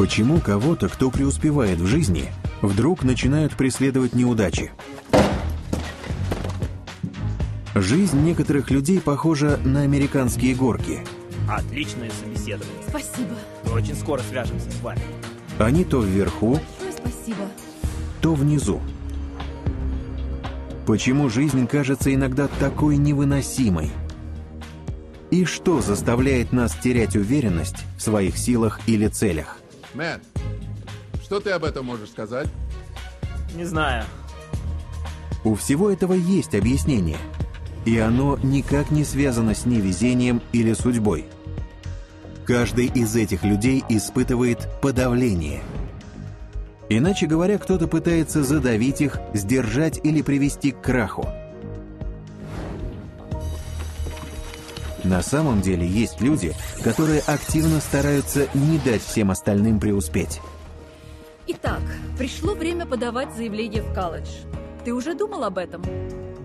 Почему кого-то, кто преуспевает в жизни, вдруг начинают преследовать неудачи? Жизнь некоторых людей похожа на американские горки. Отличное собеседование. Спасибо. Мы очень скоро свяжемся с вами. Они то вверху, Ой, спасибо. то внизу. Почему жизнь кажется иногда такой невыносимой? И что заставляет нас терять уверенность в своих силах или целях? Мэтт, что ты об этом можешь сказать? Не знаю. У всего этого есть объяснение. И оно никак не связано с невезением или судьбой. Каждый из этих людей испытывает подавление. Иначе говоря, кто-то пытается задавить их, сдержать или привести к краху – На самом деле есть люди, которые активно стараются не дать всем остальным преуспеть. Итак, пришло время подавать заявление в колледж. Ты уже думал об этом?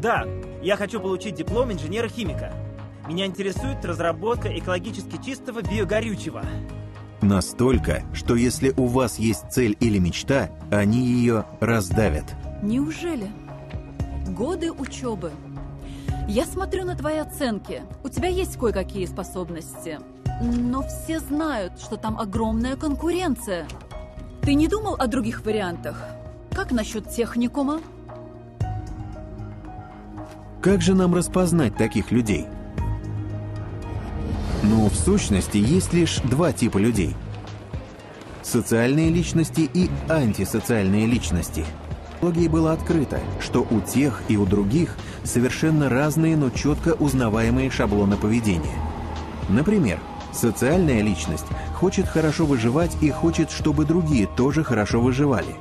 Да, я хочу получить диплом инженера-химика. Меня интересует разработка экологически чистого биогорючего. Настолько, что если у вас есть цель или мечта, они ее раздавят. Неужели? Годы учебы – я смотрю на твои оценки. У тебя есть кое-какие способности. Но все знают, что там огромная конкуренция. Ты не думал о других вариантах? Как насчет техникума? Как же нам распознать таких людей? Ну, в сущности, есть лишь два типа людей. Социальные личности и антисоциальные личности. Логии было открыто, что у тех и у других – совершенно разные, но четко узнаваемые шаблоны поведения. Например, социальная личность хочет хорошо выживать и хочет, чтобы другие тоже хорошо выживали.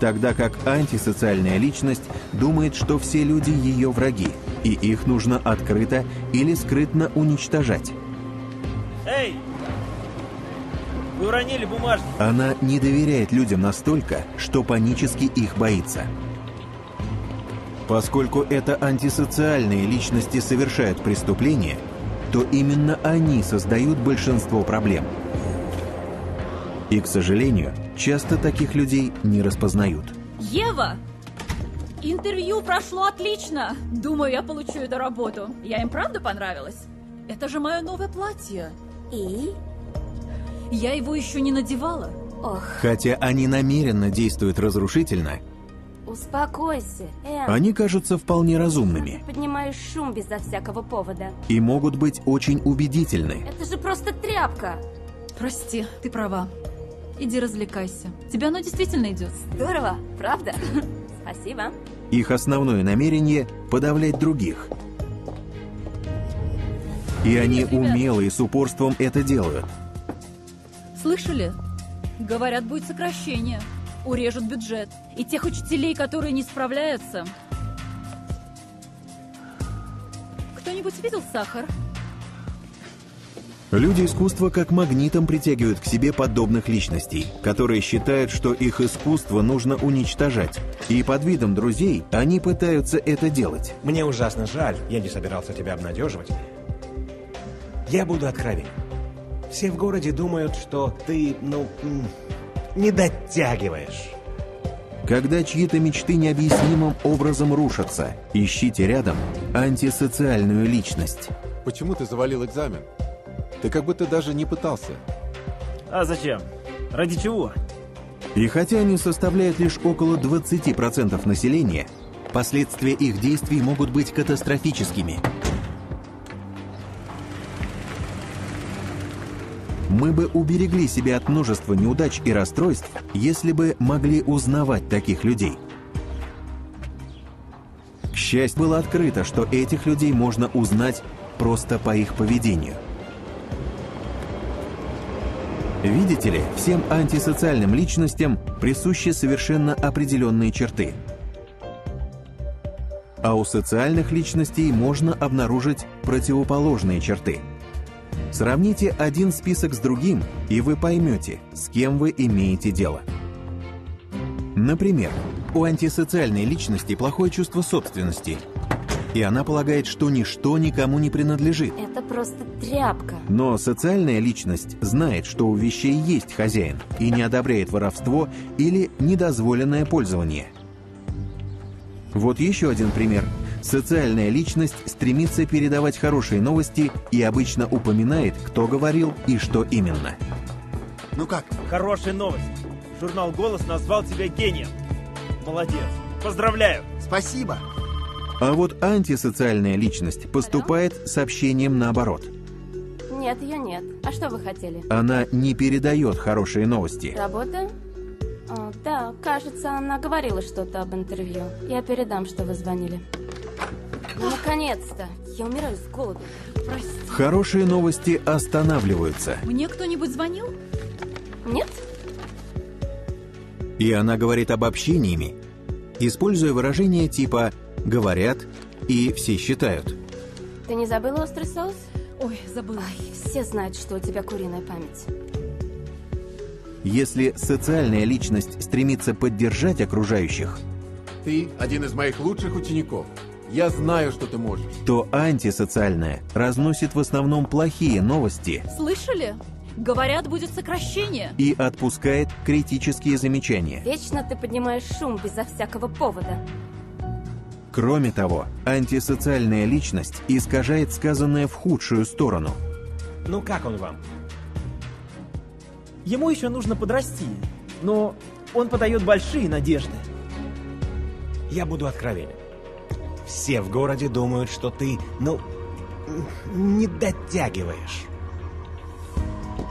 Тогда как антисоциальная личность думает, что все люди ее враги, и их нужно открыто или скрытно уничтожать. Эй! Вы уронили бумажник! Она не доверяет людям настолько, что панически их боится. Поскольку это антисоциальные личности совершают преступления, то именно они создают большинство проблем. И, к сожалению, часто таких людей не распознают. Ева! Интервью прошло отлично! Думаю, я получу эту работу. Я им правда понравилась? Это же мое новое платье. И? Я его еще не надевала. Ох. Хотя они намеренно действуют разрушительно, Успокойся, Энн. Они кажутся вполне разумными. поднимаешь шум безо всякого повода. И могут быть очень убедительны. Это же просто тряпка. Прости, ты права. Иди развлекайся. Тебе оно действительно идет. Здорово, правда? Спасибо. Их основное намерение – подавлять других. И они Привет, умело и с упорством это делают. Слышали? Говорят, будет сокращение урежут бюджет. И тех учителей, которые не справляются. Кто-нибудь видел сахар? Люди искусства как магнитом притягивают к себе подобных личностей, которые считают, что их искусство нужно уничтожать. И под видом друзей они пытаются это делать. Мне ужасно жаль, я не собирался тебя обнадеживать. Я буду откровенен. Все в городе думают, что ты, ну, не дотягиваешь. Когда чьи-то мечты необъяснимым образом рушатся, ищите рядом антисоциальную личность. Почему ты завалил экзамен? Ты как будто даже не пытался. А зачем? Ради чего? И хотя они составляют лишь около 20% населения, последствия их действий могут быть катастрофическими – Мы бы уберегли себя от множества неудач и расстройств, если бы могли узнавать таких людей. К счастью, было открыто, что этих людей можно узнать просто по их поведению. Видите ли, всем антисоциальным личностям присущи совершенно определенные черты. А у социальных личностей можно обнаружить противоположные черты – Сравните один список с другим, и вы поймете, с кем вы имеете дело. Например, у антисоциальной личности плохое чувство собственности. И она полагает, что ничто никому не принадлежит. Это просто тряпка. Но социальная личность знает, что у вещей есть хозяин и не одобряет воровство или недозволенное пользование. Вот еще один пример – Социальная личность стремится передавать хорошие новости и обычно упоминает, кто говорил и что именно. Ну как? Хорошая новость. Журнал «Голос» назвал тебя гением. Молодец. Поздравляю. Спасибо. А вот антисоциальная личность поступает сообщением наоборот. Нет, ее нет. А что вы хотели? Она не передает хорошие новости. Работа? О, а, да, кажется, она говорила что-то об интервью. Я передам, что вы звонили наконец-то! Я умираю с голоду. Прости. Хорошие новости останавливаются. Мне кто-нибудь звонил? Нет? И она говорит об общениями, используя выражения типа «говорят» и «все считают». Ты не забыла острый соус? Ой, забыла. Ой, все знают, что у тебя куриная память. Если социальная личность стремится поддержать окружающих... Ты один из моих лучших учеников. Я знаю, что ты можешь. То антисоциальное разносит в основном плохие новости. Слышали? Говорят, будет сокращение. И отпускает критические замечания. Вечно ты поднимаешь шум безо всякого повода. Кроме того, антисоциальная личность искажает сказанное в худшую сторону. Ну как он вам? Ему еще нужно подрасти, но он подает большие надежды. Я буду откровенен. Все в городе думают, что ты, ну, не дотягиваешь.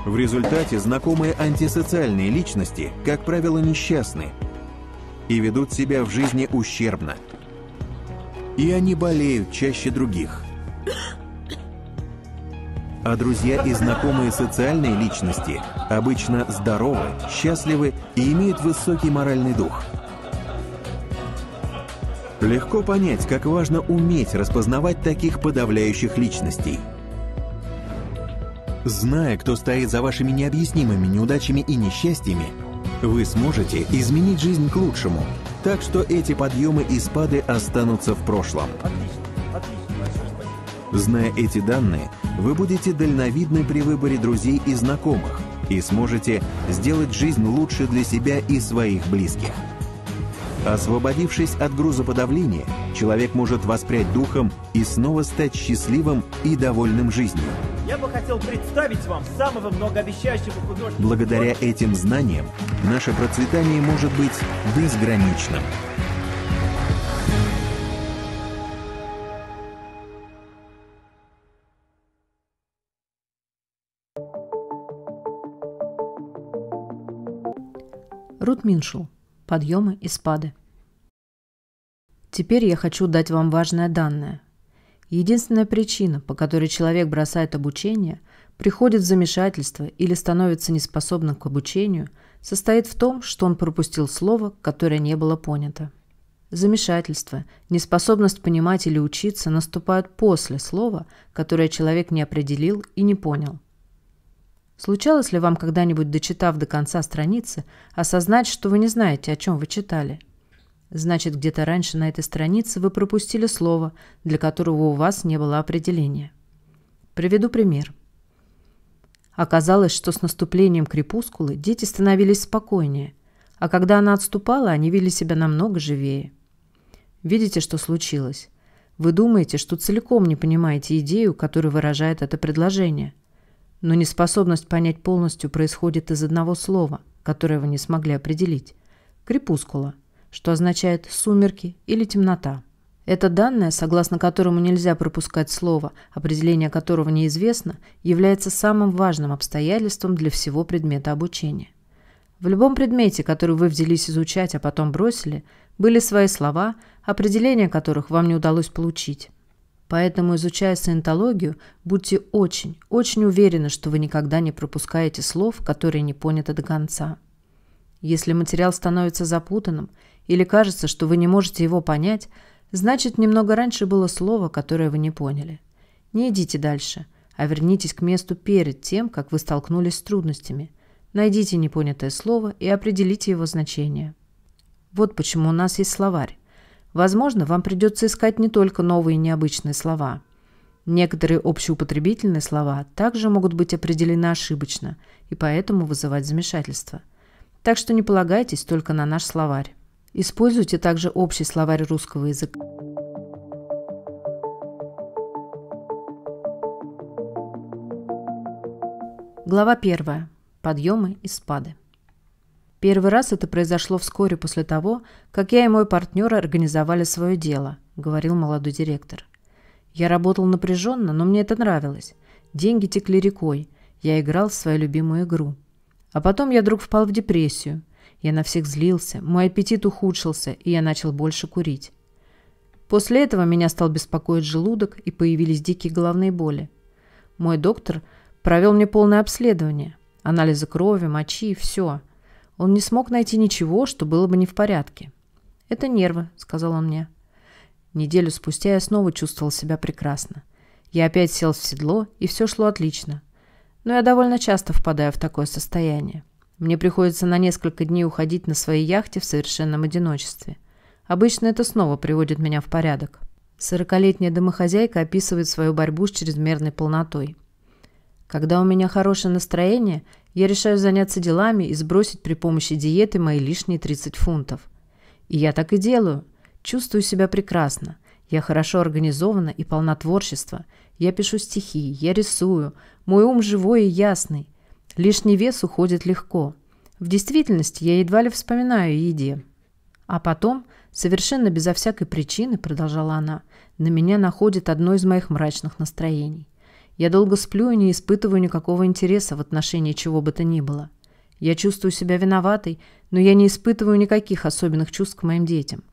В результате знакомые антисоциальные личности, как правило, несчастны и ведут себя в жизни ущербно. И они болеют чаще других. А друзья и знакомые социальные личности обычно здоровы, счастливы и имеют высокий моральный дух – Легко понять, как важно уметь распознавать таких подавляющих личностей. Зная, кто стоит за вашими необъяснимыми неудачами и несчастьями, вы сможете изменить жизнь к лучшему, так что эти подъемы и спады останутся в прошлом. Зная эти данные, вы будете дальновидны при выборе друзей и знакомых и сможете сделать жизнь лучше для себя и своих близких. Освободившись от грузоподавления, человек может воспрять духом и снова стать счастливым и довольным жизнью. Я бы хотел представить вам самого многообещающего художника. Благодаря этим знаниям наше процветание может быть безграничным. Рут Миншел – подъемы и спады. Теперь я хочу дать вам важное данное. Единственная причина, по которой человек бросает обучение, приходит в замешательство или становится неспособным к обучению, состоит в том, что он пропустил слово, которое не было понято. Замешательство, неспособность понимать или учиться наступают после слова, которое человек не определил и не понял. Случалось ли вам когда-нибудь, дочитав до конца страницы, осознать, что вы не знаете, о чем вы читали? Значит, где-то раньше на этой странице вы пропустили слово, для которого у вас не было определения. Приведу пример. Оказалось, что с наступлением крепускулы дети становились спокойнее, а когда она отступала, они вели себя намного живее. Видите, что случилось? Вы думаете, что целиком не понимаете идею, которую выражает это предложение – но неспособность понять полностью происходит из одного слова, которое вы не смогли определить – крепускула, что означает «сумерки» или «темнота». Это данное, согласно которому нельзя пропускать слово, определение которого неизвестно, является самым важным обстоятельством для всего предмета обучения. В любом предмете, который вы взялись изучать, а потом бросили, были свои слова, определения которых вам не удалось получить. Поэтому, изучая саентологию, будьте очень, очень уверены, что вы никогда не пропускаете слов, которые не поняты до конца. Если материал становится запутанным или кажется, что вы не можете его понять, значит, немного раньше было слово, которое вы не поняли. Не идите дальше, а вернитесь к месту перед тем, как вы столкнулись с трудностями. Найдите непонятое слово и определите его значение. Вот почему у нас есть словарь. Возможно, вам придется искать не только новые необычные слова. Некоторые общеупотребительные слова также могут быть определены ошибочно и поэтому вызывать замешательство. Так что не полагайтесь только на наш словарь. Используйте также общий словарь русского языка. Глава первая. Подъемы и спады. Первый раз это произошло вскоре после того, как я и мой партнер организовали свое дело, говорил молодой директор. Я работал напряженно, но мне это нравилось. Деньги текли рекой. Я играл в свою любимую игру. А потом я вдруг впал в депрессию. Я на всех злился, мой аппетит ухудшился, и я начал больше курить. После этого меня стал беспокоить желудок, и появились дикие головные боли. Мой доктор провел мне полное обследование. Анализы крови, мочи, и все – он не смог найти ничего, что было бы не в порядке. «Это нервы», — сказал он мне. Неделю спустя я снова чувствовал себя прекрасно. Я опять сел в седло, и все шло отлично. Но я довольно часто впадаю в такое состояние. Мне приходится на несколько дней уходить на своей яхте в совершенном одиночестве. Обычно это снова приводит меня в порядок. Сорокалетняя домохозяйка описывает свою борьбу с чрезмерной полнотой. Когда у меня хорошее настроение, я решаю заняться делами и сбросить при помощи диеты мои лишние 30 фунтов. И я так и делаю. Чувствую себя прекрасно. Я хорошо организована и полна творчества. Я пишу стихи, я рисую. Мой ум живой и ясный. Лишний вес уходит легко. В действительности я едва ли вспоминаю о еде. А потом, совершенно безо всякой причины, продолжала она, на меня находит одно из моих мрачных настроений. Я долго сплю и не испытываю никакого интереса в отношении чего бы то ни было. Я чувствую себя виноватой, но я не испытываю никаких особенных чувств к моим детям.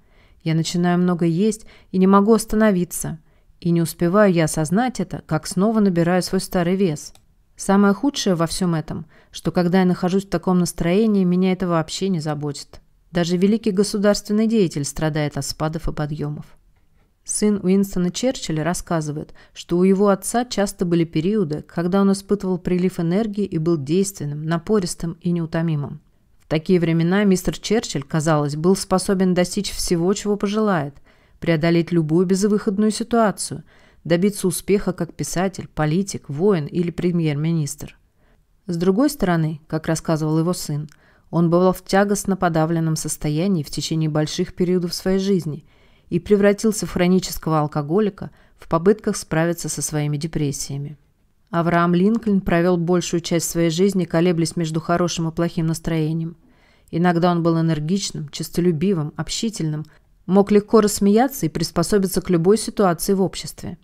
Я начинаю много есть и не могу остановиться. И не успеваю я осознать это, как снова набираю свой старый вес. Самое худшее во всем этом, что когда я нахожусь в таком настроении, меня это вообще не заботит. Даже великий государственный деятель страдает от спадов и подъемов. Сын Уинстона Черчилля рассказывает, что у его отца часто были периоды, когда он испытывал прилив энергии и был действенным, напористым и неутомимым. В такие времена мистер Черчилль, казалось, был способен достичь всего, чего пожелает, преодолеть любую безвыходную ситуацию, добиться успеха как писатель, политик, воин или премьер-министр. С другой стороны, как рассказывал его сын, он бывал в тягостно подавленном состоянии в течение больших периодов своей жизни – и превратился в хронического алкоголика в попытках справиться со своими депрессиями. Авраам Линкольн провел большую часть своей жизни, колеблясь между хорошим и плохим настроением. Иногда он был энергичным, честолюбивым, общительным, мог легко рассмеяться и приспособиться к любой ситуации в обществе.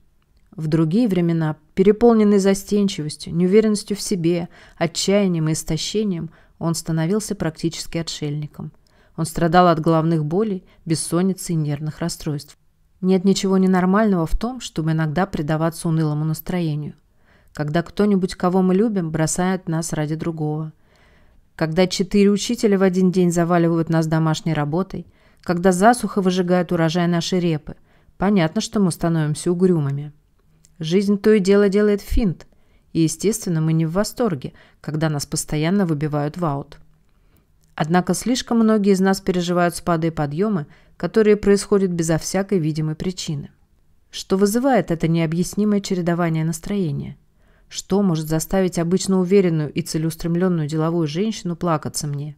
В другие времена, переполненный застенчивостью, неуверенностью в себе, отчаянием и истощением, он становился практически отшельником. Он страдал от головных болей, бессонницы и нервных расстройств. Нет ничего ненормального в том, чтобы иногда предаваться унылому настроению. Когда кто-нибудь, кого мы любим, бросает нас ради другого. Когда четыре учителя в один день заваливают нас домашней работой. Когда засуха выжигает урожай нашей репы. Понятно, что мы становимся угрюмыми. Жизнь то и дело делает финт. И, естественно, мы не в восторге, когда нас постоянно выбивают в аут. Однако слишком многие из нас переживают спады и подъемы, которые происходят безо всякой видимой причины. Что вызывает это необъяснимое чередование настроения? Что может заставить обычно уверенную и целеустремленную деловую женщину плакаться мне?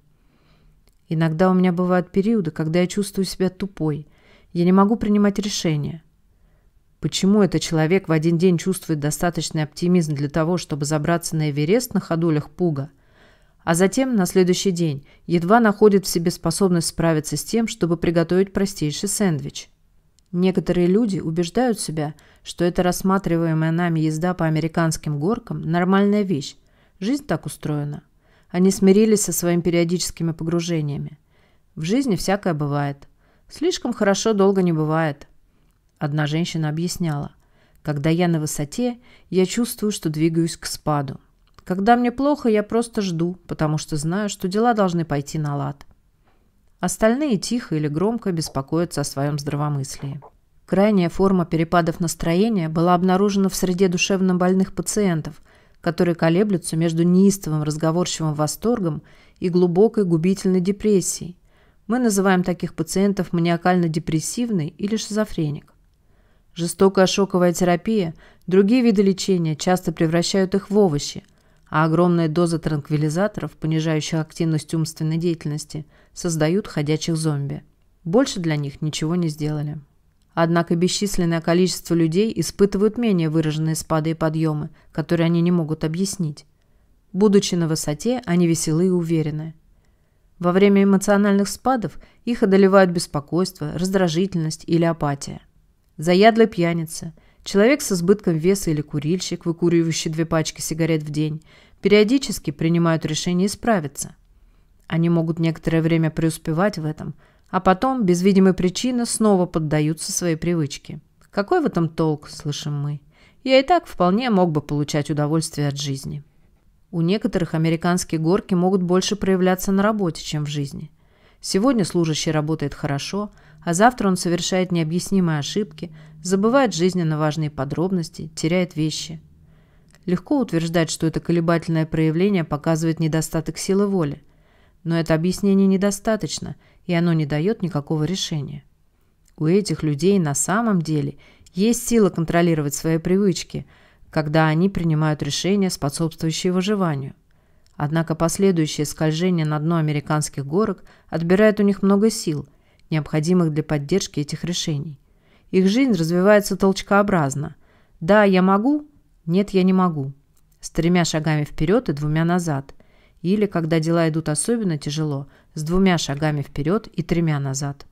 Иногда у меня бывают периоды, когда я чувствую себя тупой. Я не могу принимать решения. Почему этот человек в один день чувствует достаточный оптимизм для того, чтобы забраться на Эверест на ходулях пуга – а затем, на следующий день, едва находит в себе способность справиться с тем, чтобы приготовить простейший сэндвич. Некоторые люди убеждают себя, что эта рассматриваемая нами езда по американским горкам – нормальная вещь. Жизнь так устроена. Они смирились со своими периодическими погружениями. В жизни всякое бывает. Слишком хорошо долго не бывает. Одна женщина объясняла. Когда я на высоте, я чувствую, что двигаюсь к спаду. Когда мне плохо, я просто жду, потому что знаю, что дела должны пойти на лад. Остальные тихо или громко беспокоятся о своем здравомыслии. Крайняя форма перепадов настроения была обнаружена в среде душевнобольных пациентов, которые колеблются между неистовым разговорчивым восторгом и глубокой губительной депрессией. Мы называем таких пациентов маниакально-депрессивный или шизофреник. Жестокая шоковая терапия, другие виды лечения часто превращают их в овощи – а огромная доза транквилизаторов, понижающих активность умственной деятельности, создают ходячих зомби. Больше для них ничего не сделали. Однако бесчисленное количество людей испытывают менее выраженные спады и подъемы, которые они не могут объяснить. Будучи на высоте, они веселы и уверены. Во время эмоциональных спадов их одолевают беспокойство, раздражительность или апатия. Заядлый пьяница – Человек с избытком веса или курильщик, выкуривающий две пачки сигарет в день, периодически принимают решение исправиться. Они могут некоторое время преуспевать в этом, а потом, без видимой причины, снова поддаются своей привычке. Какой в этом толк, слышим мы. Я и так вполне мог бы получать удовольствие от жизни. У некоторых американские горки могут больше проявляться на работе, чем в жизни. Сегодня служащий работает хорошо – а завтра он совершает необъяснимые ошибки, забывает жизненно важные подробности, теряет вещи. Легко утверждать, что это колебательное проявление показывает недостаток силы воли. Но это объяснение недостаточно, и оно не дает никакого решения. У этих людей на самом деле есть сила контролировать свои привычки, когда они принимают решения, способствующие выживанию. Однако последующее скольжение на дно американских горок отбирает у них много сил – необходимых для поддержки этих решений. Их жизнь развивается толчкообразно. Да, я могу, нет, я не могу. С тремя шагами вперед и двумя назад. Или, когда дела идут особенно тяжело, с двумя шагами вперед и тремя назад.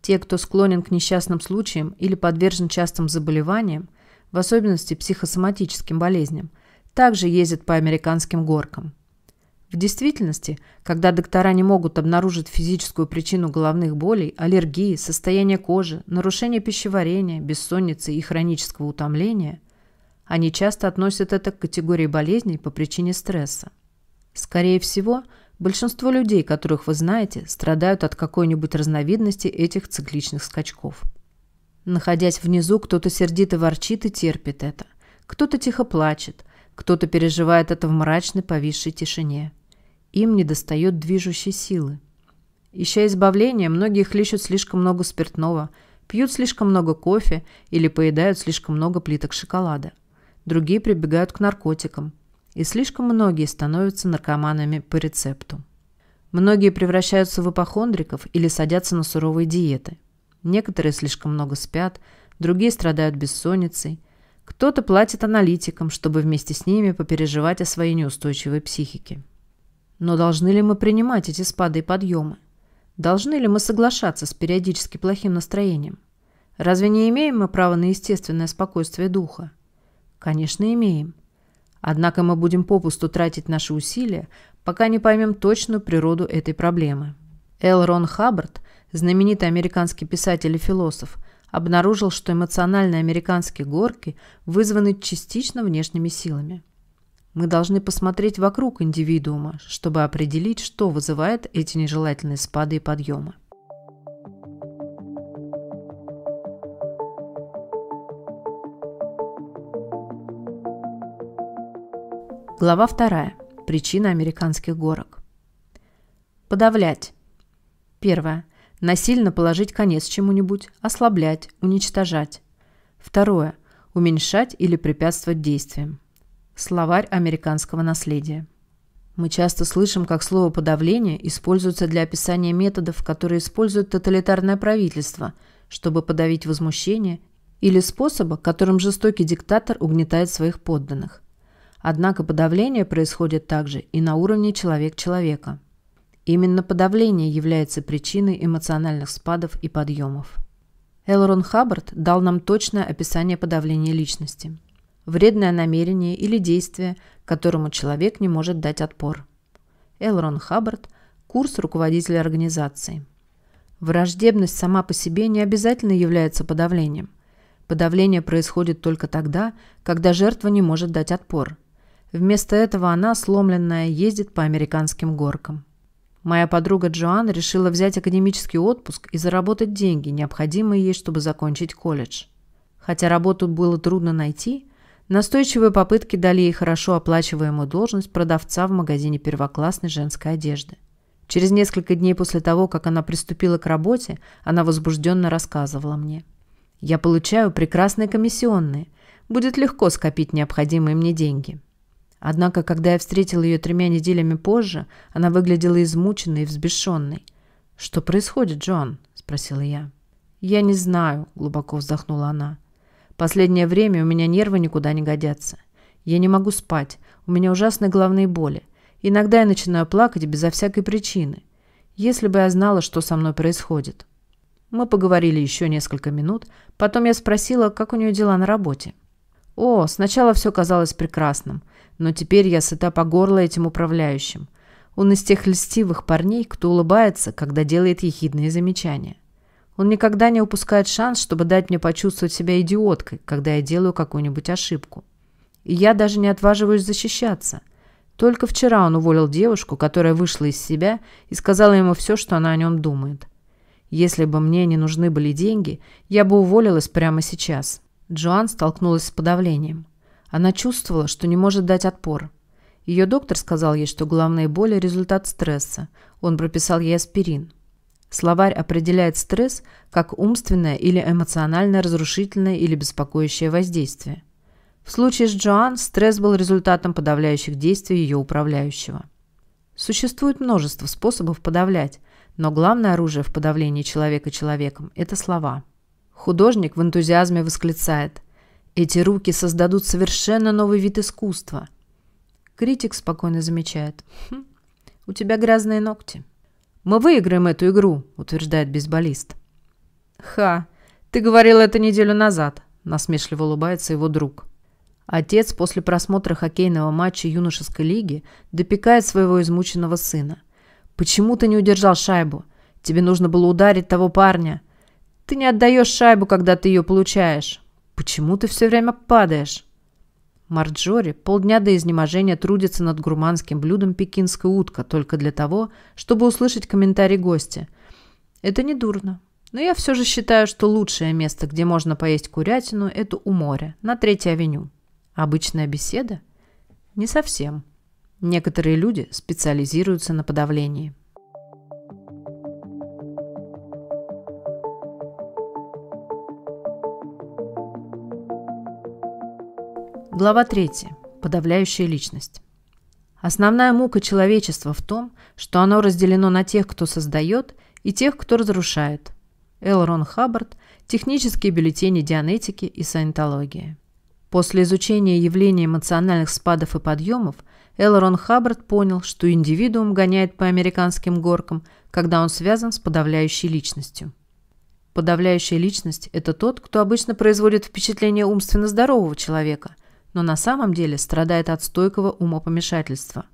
Те, кто склонен к несчастным случаям или подвержен частым заболеваниям, в особенности психосоматическим болезням, также ездят по американским горкам. В действительности, когда доктора не могут обнаружить физическую причину головных болей, аллергии, состояния кожи, нарушения пищеварения, бессонницы и хронического утомления, они часто относят это к категории болезней по причине стресса. Скорее всего, большинство людей, которых вы знаете, страдают от какой-нибудь разновидности этих цикличных скачков. Находясь внизу, кто-то сердито ворчит и терпит это, кто-то тихо плачет, кто-то переживает это в мрачной повисшей тишине – им недостает движущей силы. Ища избавления, многие хлещут слишком много спиртного, пьют слишком много кофе или поедают слишком много плиток шоколада. Другие прибегают к наркотикам. И слишком многие становятся наркоманами по рецепту. Многие превращаются в апохондриков или садятся на суровые диеты. Некоторые слишком много спят, другие страдают бессонницей. Кто-то платит аналитикам, чтобы вместе с ними попереживать о своей неустойчивой психике. Но должны ли мы принимать эти спады и подъемы? Должны ли мы соглашаться с периодически плохим настроением? Разве не имеем мы права на естественное спокойствие духа? Конечно, имеем. Однако мы будем попусту тратить наши усилия, пока не поймем точную природу этой проблемы. Эл Рон Хаббард, знаменитый американский писатель и философ, обнаружил, что эмоциональные американские горки вызваны частично внешними силами – мы должны посмотреть вокруг индивидуума, чтобы определить, что вызывает эти нежелательные спады и подъемы. Глава 2. Причина американских горок. Подавлять. Первое. Насильно положить конец чему-нибудь, ослаблять, уничтожать. Второе. Уменьшать или препятствовать действиям. Словарь американского наследия. Мы часто слышим, как слово «подавление» используется для описания методов, которые использует тоталитарное правительство, чтобы подавить возмущение или способа, которым жестокий диктатор угнетает своих подданных. Однако подавление происходит также и на уровне человек-человека. Именно подавление является причиной эмоциональных спадов и подъемов. Элрон Хаббард дал нам точное описание подавления личности – вредное намерение или действие, которому человек не может дать отпор. Элрон Хаббард, курс руководителя организации. Враждебность сама по себе не обязательно является подавлением. Подавление происходит только тогда, когда жертва не может дать отпор. Вместо этого она, сломленная, ездит по американским горкам. Моя подруга Джоан решила взять академический отпуск и заработать деньги, необходимые ей, чтобы закончить колледж. Хотя работу было трудно найти, Настойчивые попытки дали ей хорошо оплачиваемую должность продавца в магазине первоклассной женской одежды. Через несколько дней после того, как она приступила к работе, она возбужденно рассказывала мне. «Я получаю прекрасные комиссионные. Будет легко скопить необходимые мне деньги». Однако, когда я встретил ее тремя неделями позже, она выглядела измученной и взбешенной. «Что происходит, Джон?» – спросила я. «Я не знаю», – глубоко вздохнула она. Последнее время у меня нервы никуда не годятся. Я не могу спать, у меня ужасные головные боли. Иногда я начинаю плакать безо всякой причины. Если бы я знала, что со мной происходит. Мы поговорили еще несколько минут, потом я спросила, как у нее дела на работе. О, сначала все казалось прекрасным, но теперь я сыта по горло этим управляющим. Он из тех льстивых парней, кто улыбается, когда делает ехидные замечания. Он никогда не упускает шанс, чтобы дать мне почувствовать себя идиоткой, когда я делаю какую-нибудь ошибку. И я даже не отваживаюсь защищаться. Только вчера он уволил девушку, которая вышла из себя и сказала ему все, что она о нем думает. Если бы мне не нужны были деньги, я бы уволилась прямо сейчас. Джоан столкнулась с подавлением. Она чувствовала, что не может дать отпор. Ее доктор сказал ей, что головные боли – результат стресса. Он прописал ей аспирин. Словарь определяет стресс как умственное или эмоционально разрушительное или беспокоящее воздействие. В случае с Джоан стресс был результатом подавляющих действий ее управляющего. Существует множество способов подавлять, но главное оружие в подавлении человека человеком – это слова. Художник в энтузиазме восклицает «Эти руки создадут совершенно новый вид искусства». Критик спокойно замечает «Хм, «У тебя грязные ногти». Мы выиграем эту игру», — утверждает бейсболист. «Ха, ты говорил это неделю назад», — насмешливо улыбается его друг. Отец после просмотра хоккейного матча юношеской лиги допекает своего измученного сына. «Почему ты не удержал шайбу? Тебе нужно было ударить того парня. Ты не отдаешь шайбу, когда ты ее получаешь. Почему ты все время падаешь?» Марджори полдня до изнеможения трудится над гурманским блюдом пекинская утка только для того, чтобы услышать комментарий гостя. Это не дурно. Но я все же считаю, что лучшее место, где можно поесть курятину, это у моря, на Третьей авеню. Обычная беседа? Не совсем. Некоторые люди специализируются на подавлении. Глава 3. Подавляющая личность. Основная мука человечества в том, что оно разделено на тех, кто создает, и тех, кто разрушает. Эл Рон Хаббард, технические бюллетени дианетики и саентологии. После изучения явления эмоциональных спадов и подъемов, Эл Рон Хаббард понял, что индивидуум гоняет по американским горкам, когда он связан с подавляющей личностью. Подавляющая личность – это тот, кто обычно производит впечатление умственно здорового человека, но на самом деле страдает от стойкого умопомешательства.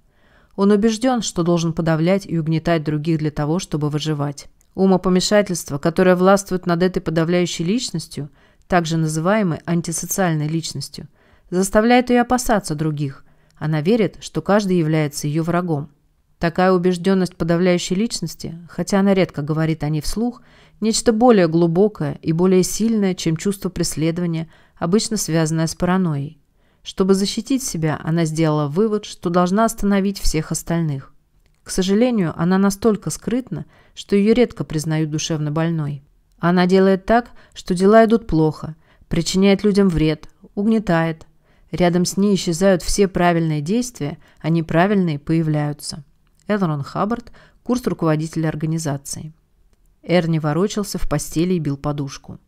Он убежден, что должен подавлять и угнетать других для того, чтобы выживать. Умопомешательство, которое властвует над этой подавляющей личностью, также называемой антисоциальной личностью, заставляет ее опасаться других. Она верит, что каждый является ее врагом. Такая убежденность подавляющей личности, хотя она редко говорит о ней вслух, нечто более глубокое и более сильное, чем чувство преследования, обычно связанное с паранойей. Чтобы защитить себя, она сделала вывод, что должна остановить всех остальных. К сожалению, она настолько скрытна, что ее редко признают душевно больной. Она делает так, что дела идут плохо, причиняет людям вред, угнетает. Рядом с ней исчезают все правильные действия, а неправильные появляются. Элрон Хаббард, курс руководителя организации. Эрни ворочался в постели и бил подушку.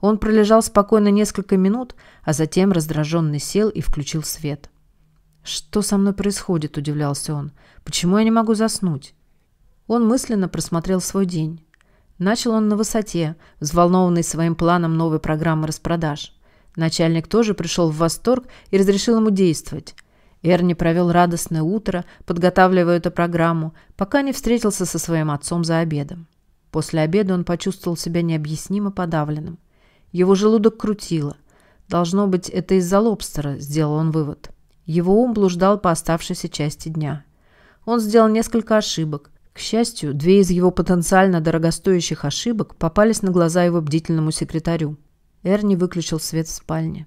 Он пролежал спокойно несколько минут, а затем раздраженный сел и включил свет. «Что со мной происходит?» – удивлялся он. «Почему я не могу заснуть?» Он мысленно просмотрел свой день. Начал он на высоте, взволнованный своим планом новой программы распродаж. Начальник тоже пришел в восторг и разрешил ему действовать. Эрни провел радостное утро, подготавливая эту программу, пока не встретился со своим отцом за обедом. После обеда он почувствовал себя необъяснимо подавленным. Его желудок крутило. Должно быть, это из-за лобстера, сделал он вывод. Его ум блуждал по оставшейся части дня. Он сделал несколько ошибок. К счастью, две из его потенциально дорогостоящих ошибок попались на глаза его бдительному секретарю. Эрни выключил свет в спальне.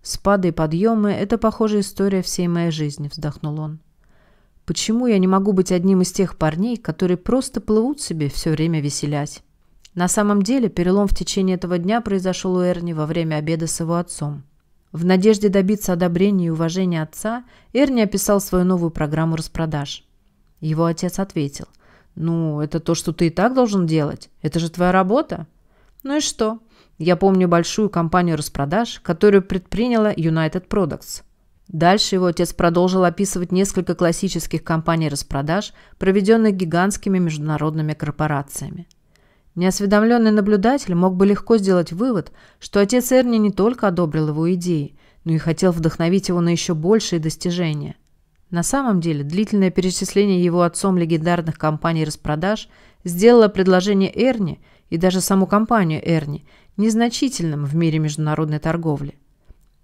«Спады и подъемы – это, похоже, история всей моей жизни», – вздохнул он. «Почему я не могу быть одним из тех парней, которые просто плывут себе, все время веселясь?» На самом деле, перелом в течение этого дня произошел у Эрни во время обеда с его отцом. В надежде добиться одобрения и уважения отца, Эрни описал свою новую программу распродаж. Его отец ответил, «Ну, это то, что ты и так должен делать. Это же твоя работа». «Ну и что?» Я помню большую кампанию распродаж, которую предприняла United Products. Дальше его отец продолжил описывать несколько классических кампаний распродаж, проведенных гигантскими международными корпорациями. Неосведомленный наблюдатель мог бы легко сделать вывод, что отец Эрни не только одобрил его идеи, но и хотел вдохновить его на еще большие достижения. На самом деле, длительное перечисление его отцом легендарных компаний распродаж сделало предложение Эрни и даже саму компанию Эрни незначительным в мире международной торговли.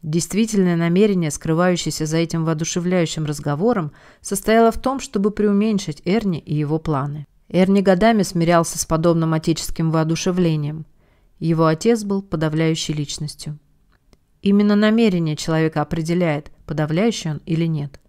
Действительное намерение, скрывающееся за этим воодушевляющим разговором, состояло в том, чтобы преуменьшить Эрни и его планы. Эрни годами смирялся с подобным отеческим воодушевлением. Его отец был подавляющей личностью. Именно намерение человека определяет, подавляющий он или нет.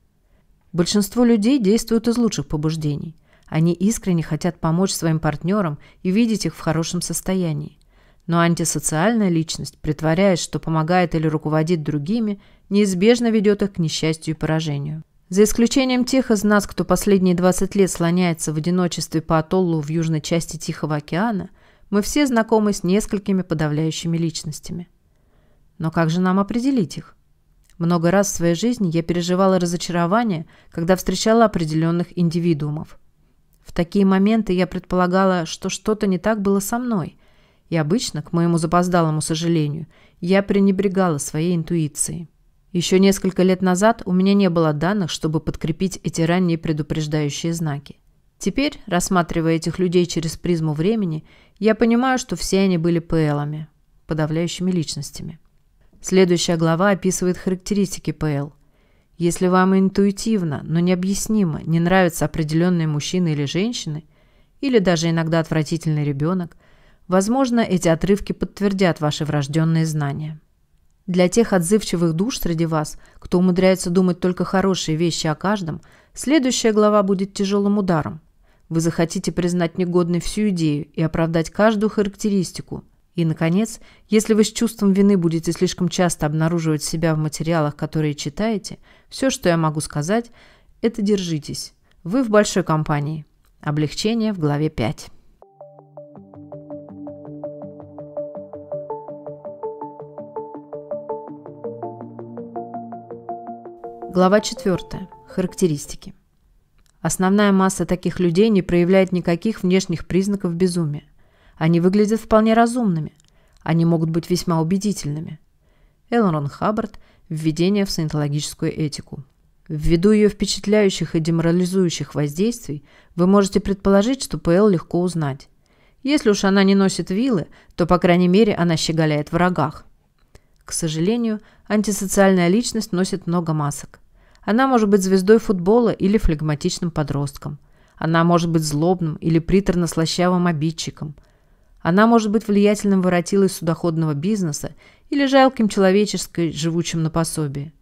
Большинство людей действуют из лучших побуждений. Они искренне хотят помочь своим партнерам и видеть их в хорошем состоянии. Но антисоциальная личность, притворяясь, что помогает или руководит другими, неизбежно ведет их к несчастью и поражению. За исключением тех из нас, кто последние 20 лет слоняется в одиночестве по атоллу в южной части Тихого океана, мы все знакомы с несколькими подавляющими личностями. Но как же нам определить их? Много раз в своей жизни я переживала разочарование, когда встречала определенных индивидуумов. В такие моменты я предполагала, что что-то не так было со мной, и обычно, к моему запоздалому сожалению, я пренебрегала своей интуицией. Еще несколько лет назад у меня не было данных, чтобы подкрепить эти ранние предупреждающие знаки. Теперь, рассматривая этих людей через призму времени, я понимаю, что все они были ПЛами, подавляющими личностями. Следующая глава описывает характеристики ПЛ. Если вам интуитивно, но необъяснимо не нравятся определенные мужчины или женщины, или даже иногда отвратительный ребенок, возможно, эти отрывки подтвердят ваши врожденные знания. Для тех отзывчивых душ среди вас, кто умудряется думать только хорошие вещи о каждом, следующая глава будет тяжелым ударом. Вы захотите признать негодной всю идею и оправдать каждую характеристику. И, наконец, если вы с чувством вины будете слишком часто обнаруживать себя в материалах, которые читаете, все, что я могу сказать, это держитесь. Вы в большой компании. Облегчение в главе 5. Глава 4. Характеристики. Основная масса таких людей не проявляет никаких внешних признаков безумия. Они выглядят вполне разумными. Они могут быть весьма убедительными. Элрон Хаббард. Введение в саентологическую этику. Ввиду ее впечатляющих и деморализующих воздействий, вы можете предположить, что ПЛ легко узнать. Если уж она не носит вилы, то, по крайней мере, она щеголяет в рогах. К сожалению, антисоциальная личность носит много масок. Она может быть звездой футбола или флегматичным подростком. Она может быть злобным или приторно-слащавым обидчиком. Она может быть влиятельным воротилой судоходного бизнеса или жалким человеческой, живущим на пособии.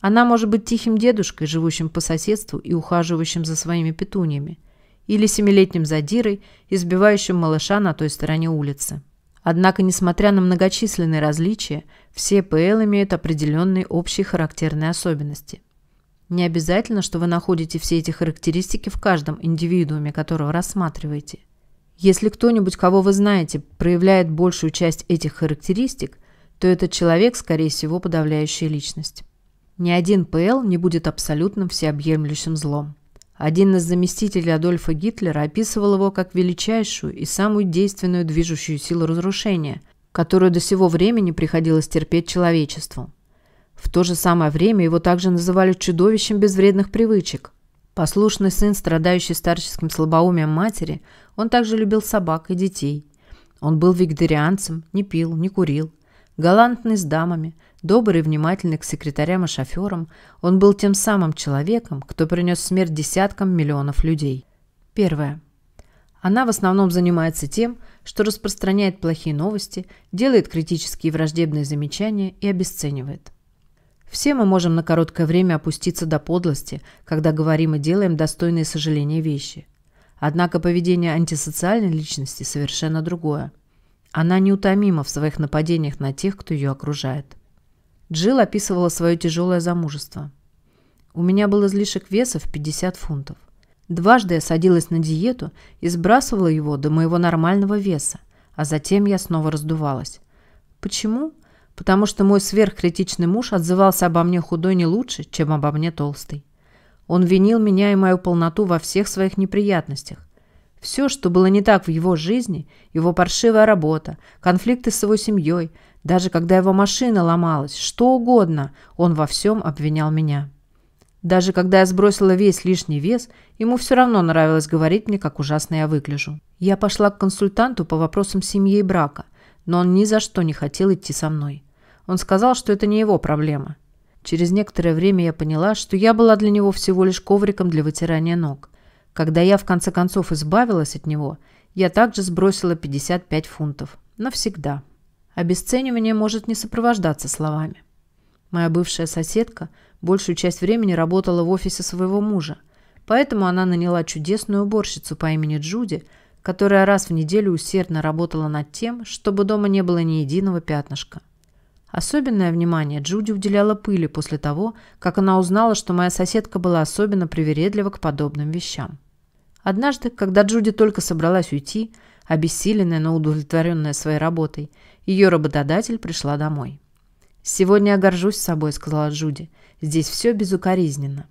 Она может быть тихим дедушкой, живущим по соседству и ухаживающим за своими петуньями. Или семилетним задирой, избивающим малыша на той стороне улицы. Однако, несмотря на многочисленные различия, все ПЛ имеют определенные общие характерные особенности. Не обязательно, что вы находите все эти характеристики в каждом индивидууме, которого рассматриваете. Если кто-нибудь, кого вы знаете, проявляет большую часть этих характеристик, то этот человек, скорее всего, подавляющая личность. Ни один ПЛ не будет абсолютно всеобъемлющим злом. Один из заместителей Адольфа Гитлера описывал его как величайшую и самую действенную движущую силу разрушения, которую до сего времени приходилось терпеть человечеству. В то же самое время его также называли чудовищем безвредных привычек. Послушный сын, страдающий старческим слабоумием матери, он также любил собак и детей. Он был вегетарианцем, не пил, не курил, галантный с дамами, Добрый и внимательный к секретарям и шоферам, он был тем самым человеком, кто принес смерть десяткам миллионов людей. Первое. Она в основном занимается тем, что распространяет плохие новости, делает критические и враждебные замечания и обесценивает. Все мы можем на короткое время опуститься до подлости, когда говорим и делаем достойные сожаления вещи. Однако поведение антисоциальной личности совершенно другое. Она неутомима в своих нападениях на тех, кто ее окружает. Джилл описывала свое тяжелое замужество. «У меня был излишек веса в 50 фунтов. Дважды я садилась на диету и сбрасывала его до моего нормального веса, а затем я снова раздувалась. Почему? Потому что мой сверхкритичный муж отзывался обо мне худой не лучше, чем обо мне толстый. Он винил меня и мою полноту во всех своих неприятностях. Все, что было не так в его жизни, его паршивая работа, конфликты с его семьей, даже когда его машина ломалась, что угодно, он во всем обвинял меня. Даже когда я сбросила весь лишний вес, ему все равно нравилось говорить мне, как ужасно я выгляжу. Я пошла к консультанту по вопросам семьи и брака, но он ни за что не хотел идти со мной. Он сказал, что это не его проблема. Через некоторое время я поняла, что я была для него всего лишь ковриком для вытирания ног. Когда я в конце концов избавилась от него, я также сбросила 55 фунтов. Навсегда. Обесценивание может не сопровождаться словами. Моя бывшая соседка большую часть времени работала в офисе своего мужа, поэтому она наняла чудесную уборщицу по имени Джуди, которая раз в неделю усердно работала над тем, чтобы дома не было ни единого пятнышка. Особенное внимание Джуди уделяла пыли после того, как она узнала, что моя соседка была особенно привередлива к подобным вещам. Однажды, когда Джуди только собралась уйти, обессиленная, но удовлетворенная своей работой, ее работодатель пришла домой. «Сегодня я горжусь собой», — сказала Джуди. «Здесь все безукоризненно».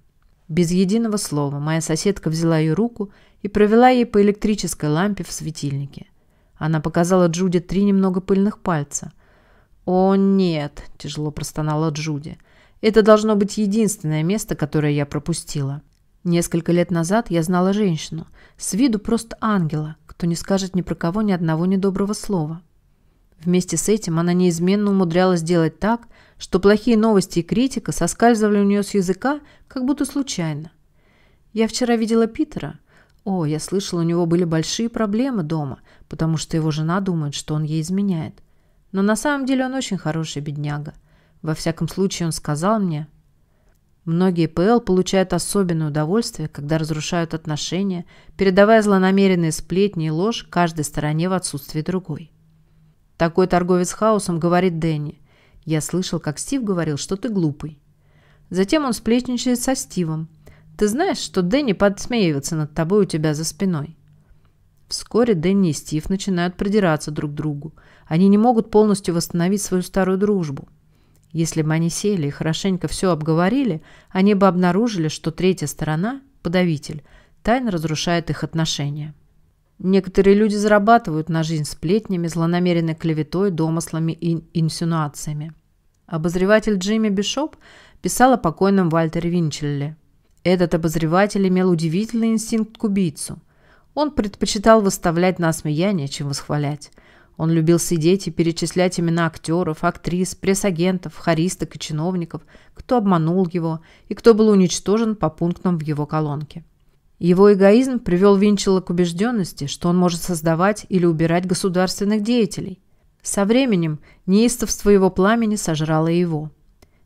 Без единого слова моя соседка взяла ее руку и провела ей по электрической лампе в светильнике. Она показала Джуди три немного пыльных пальца. «О, нет!» – тяжело простонала Джуди. «Это должно быть единственное место, которое я пропустила. Несколько лет назад я знала женщину. С виду просто ангела, кто не скажет ни про кого ни одного недоброго слова. Вместе с этим она неизменно умудрялась делать так, что плохие новости и критика соскальзывали у нее с языка, как будто случайно. Я вчера видела Питера. О, я слышала, у него были большие проблемы дома, потому что его жена думает, что он ей изменяет. Но на самом деле он очень хороший бедняга. Во всяком случае, он сказал мне, Многие ПЛ получают особенное удовольствие, когда разрушают отношения, передавая злонамеренные сплетни и ложь каждой стороне в отсутствие другой. Такой торговец хаосом говорит Дэнни. Я слышал, как Стив говорил, что ты глупый. Затем он сплетничает со Стивом. Ты знаешь, что Дэнни подсмеивается над тобой у тебя за спиной. Вскоре Дэнни и Стив начинают продираться друг к другу. Они не могут полностью восстановить свою старую дружбу. Если бы они сели и хорошенько все обговорили, они бы обнаружили, что третья сторона, подавитель, тайно разрушает их отношения. Некоторые люди зарабатывают на жизнь сплетнями, злонамеренной клеветой, домыслами и инсинуациями. Обозреватель Джимми Бишоп писал о покойном Вальтере Винчелле. Этот обозреватель имел удивительный инстинкт к убийцу. Он предпочитал выставлять на осмеяние, чем восхвалять. Он любил сидеть и перечислять имена актеров, актрис, пресс-агентов, хористок и чиновников, кто обманул его и кто был уничтожен по пунктам в его колонке. Его эгоизм привел Винчела к убежденности, что он может создавать или убирать государственных деятелей. Со временем неистовство его пламени сожрало его.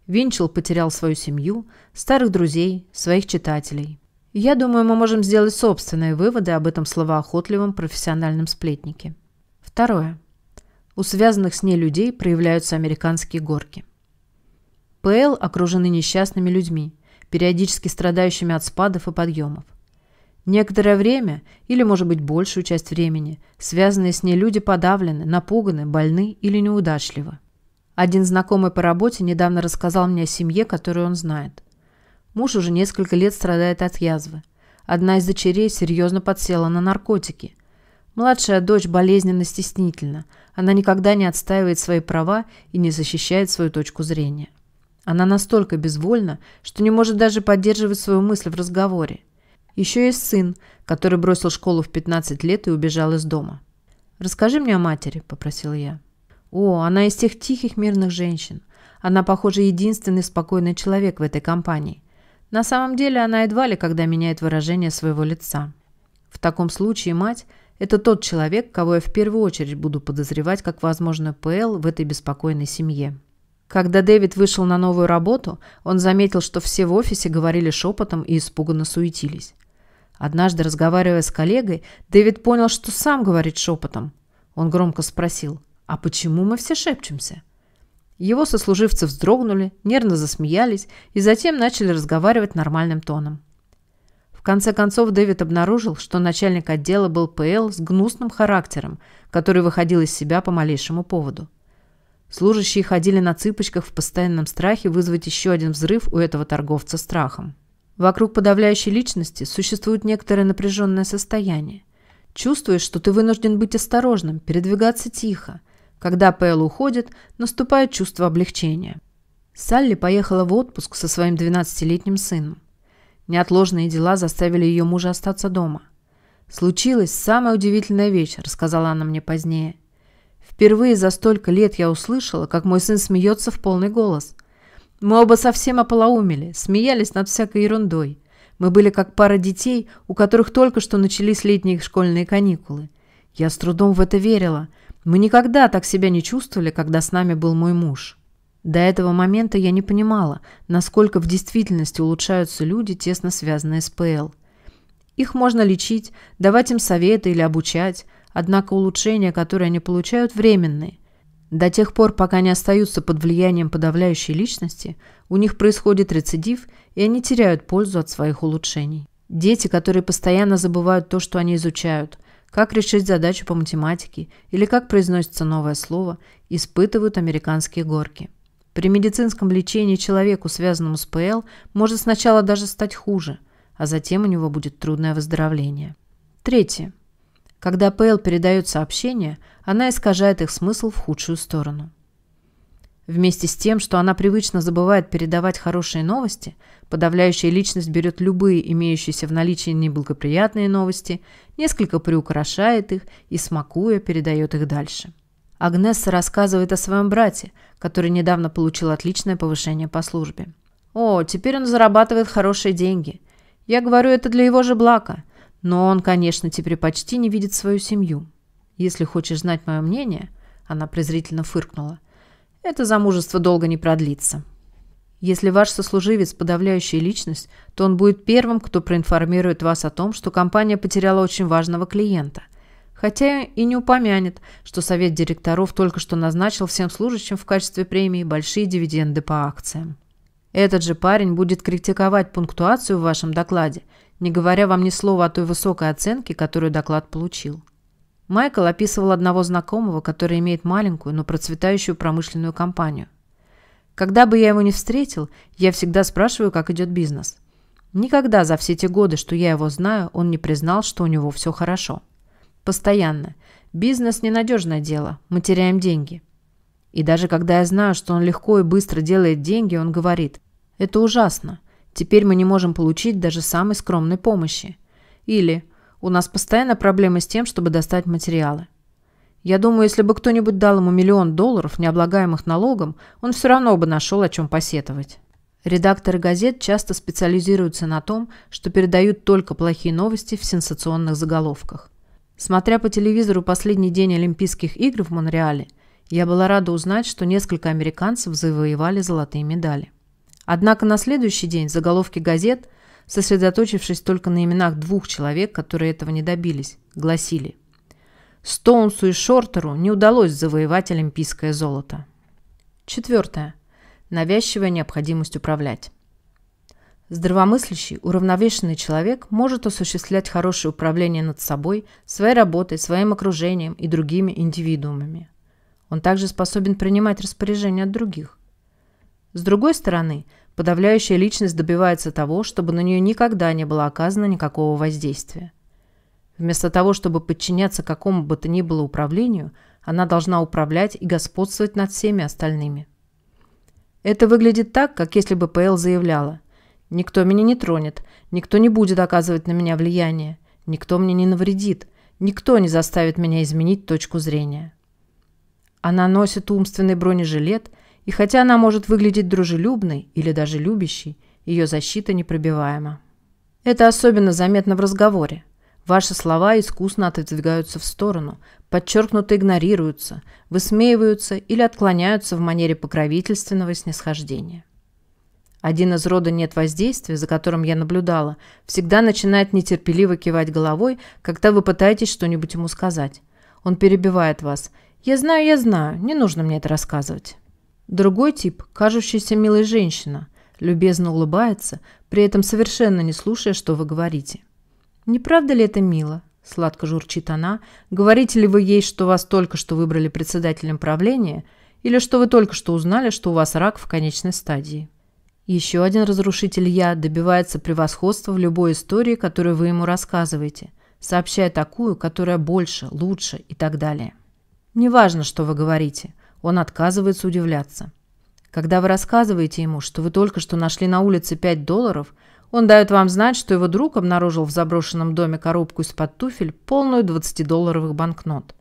Винчел потерял свою семью, старых друзей, своих читателей. Я думаю, мы можем сделать собственные выводы об этом словоохотливом профессиональном сплетнике. Второе. У связанных с ней людей проявляются американские горки. ПЛ окружены несчастными людьми, периодически страдающими от спадов и подъемов. Некоторое время, или, может быть, большую часть времени, связанные с ней люди подавлены, напуганы, больны или неудачливы. Один знакомый по работе недавно рассказал мне о семье, которую он знает. Муж уже несколько лет страдает от язвы. Одна из дочерей серьезно подсела на наркотики. Младшая дочь болезненно стеснительна. Она никогда не отстаивает свои права и не защищает свою точку зрения. Она настолько безвольна, что не может даже поддерживать свою мысль в разговоре. Еще есть сын, который бросил школу в 15 лет и убежал из дома. «Расскажи мне о матери», – попросил я. «О, она из тех тихих мирных женщин. Она, похоже, единственный спокойный человек в этой компании. На самом деле она едва ли когда меняет выражение своего лица. В таком случае мать – это тот человек, кого я в первую очередь буду подозревать как возможную ПЛ в этой беспокойной семье. Когда Дэвид вышел на новую работу, он заметил, что все в офисе говорили шепотом и испуганно суетились. Однажды, разговаривая с коллегой, Дэвид понял, что сам говорит шепотом. Он громко спросил, «А почему мы все шепчемся?» Его сослуживцы вздрогнули, нервно засмеялись и затем начали разговаривать нормальным тоном. В конце концов Дэвид обнаружил, что начальник отдела был ПЛ с гнусным характером, который выходил из себя по малейшему поводу. Служащие ходили на цыпочках в постоянном страхе вызвать еще один взрыв у этого торговца страхом. Вокруг подавляющей личности существует некоторое напряженное состояние. Чувствуешь, что ты вынужден быть осторожным, передвигаться тихо. Когда Пэл уходит, наступает чувство облегчения. Салли поехала в отпуск со своим 12-летним сыном. Неотложные дела заставили ее мужа остаться дома. «Случилась самая удивительная вещь», – рассказала она мне позднее. «Впервые за столько лет я услышала, как мой сын смеется в полный голос – мы оба совсем ополоумели, смеялись над всякой ерундой. Мы были как пара детей, у которых только что начались летние школьные каникулы. Я с трудом в это верила. Мы никогда так себя не чувствовали, когда с нами был мой муж. До этого момента я не понимала, насколько в действительности улучшаются люди, тесно связанные с ПЛ. Их можно лечить, давать им советы или обучать, однако улучшения, которые они получают, временные – до тех пор, пока они остаются под влиянием подавляющей личности, у них происходит рецидив, и они теряют пользу от своих улучшений. Дети, которые постоянно забывают то, что они изучают, как решить задачу по математике или как произносится новое слово, испытывают американские горки. При медицинском лечении человеку, связанному с ПЛ, может сначала даже стать хуже, а затем у него будет трудное выздоровление. Третье. Когда Пейл передает сообщения, она искажает их смысл в худшую сторону. Вместе с тем, что она привычно забывает передавать хорошие новости, подавляющая личность берет любые имеющиеся в наличии неблагоприятные новости, несколько приукрашает их и, смакуя, передает их дальше. Агнесса рассказывает о своем брате, который недавно получил отличное повышение по службе. «О, теперь он зарабатывает хорошие деньги. Я говорю это для его же блага. Но он, конечно, теперь почти не видит свою семью. Если хочешь знать мое мнение, она презрительно фыркнула, это замужество долго не продлится. Если ваш сослуживец – подавляющая личность, то он будет первым, кто проинформирует вас о том, что компания потеряла очень важного клиента. Хотя и не упомянет, что совет директоров только что назначил всем служащим в качестве премии большие дивиденды по акциям. Этот же парень будет критиковать пунктуацию в вашем докладе – не говоря вам ни слова о той высокой оценке, которую доклад получил. Майкл описывал одного знакомого, который имеет маленькую, но процветающую промышленную компанию. Когда бы я его не встретил, я всегда спрашиваю, как идет бизнес. Никогда за все те годы, что я его знаю, он не признал, что у него все хорошо. Постоянно. Бизнес – ненадежное дело, мы теряем деньги. И даже когда я знаю, что он легко и быстро делает деньги, он говорит, это ужасно. Теперь мы не можем получить даже самой скромной помощи. Или у нас постоянно проблемы с тем, чтобы достать материалы. Я думаю, если бы кто-нибудь дал ему миллион долларов, не облагаемых налогом, он все равно бы нашел, о чем посетовать. Редакторы газет часто специализируются на том, что передают только плохие новости в сенсационных заголовках. Смотря по телевизору последний день Олимпийских игр в Монреале, я была рада узнать, что несколько американцев завоевали золотые медали. Однако на следующий день заголовки газет, сосредоточившись только на именах двух человек, которые этого не добились, гласили «Стоунсу и Шортеру не удалось завоевать олимпийское золото». Четвертое. Навязчивая необходимость управлять. Здравомыслящий, уравновешенный человек может осуществлять хорошее управление над собой, своей работой, своим окружением и другими индивидуумами. Он также способен принимать распоряжения от других. С другой стороны, подавляющая личность добивается того, чтобы на нее никогда не было оказано никакого воздействия. Вместо того, чтобы подчиняться какому бы то ни было управлению, она должна управлять и господствовать над всеми остальными. Это выглядит так, как если бы ПЛ заявляла «Никто меня не тронет, никто не будет оказывать на меня влияние, никто мне не навредит, никто не заставит меня изменить точку зрения». Она носит умственный бронежилет – и хотя она может выглядеть дружелюбной или даже любящей, ее защита непробиваема. Это особенно заметно в разговоре. Ваши слова искусно отодвигаются в сторону, подчеркнуто игнорируются, высмеиваются или отклоняются в манере покровительственного снисхождения. Один из рода «нет воздействия», за которым я наблюдала, всегда начинает нетерпеливо кивать головой, когда вы пытаетесь что-нибудь ему сказать. Он перебивает вас. «Я знаю, я знаю, не нужно мне это рассказывать». Другой тип, кажущаяся милой женщина, любезно улыбается, при этом совершенно не слушая, что вы говорите. «Не правда ли это мило?» – сладко журчит она. «Говорите ли вы ей, что вас только что выбрали председателем правления, или что вы только что узнали, что у вас рак в конечной стадии?» Еще один разрушитель «я» добивается превосходства в любой истории, которую вы ему рассказываете, сообщая такую, которая больше, лучше и так далее. Неважно, что вы говорите. Он отказывается удивляться. Когда вы рассказываете ему, что вы только что нашли на улице 5 долларов, он дает вам знать, что его друг обнаружил в заброшенном доме коробку из-под туфель, полную 20-долларовых банкнот.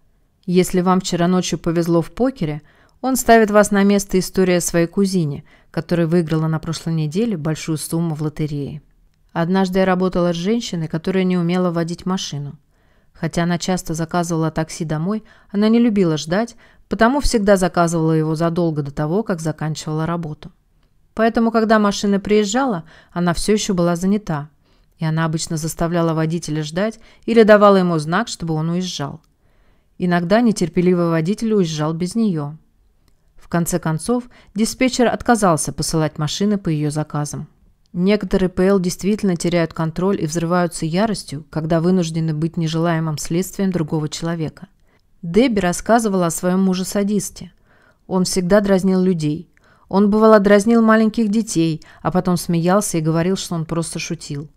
Если вам вчера ночью повезло в покере, он ставит вас на место история своей кузине, которая выиграла на прошлой неделе большую сумму в лотерее. Однажды я работала с женщиной, которая не умела водить машину. Хотя она часто заказывала такси домой, она не любила ждать, потому всегда заказывала его задолго до того, как заканчивала работу. Поэтому, когда машина приезжала, она все еще была занята, и она обычно заставляла водителя ждать или давала ему знак, чтобы он уезжал. Иногда нетерпеливый водитель уезжал без нее. В конце концов, диспетчер отказался посылать машины по ее заказам. Некоторые ПЛ действительно теряют контроль и взрываются яростью, когда вынуждены быть нежелаемым следствием другого человека – Дебби рассказывала о своем муже-садисте. Он всегда дразнил людей. Он, бывало, дразнил маленьких детей, а потом смеялся и говорил, что он просто шутил.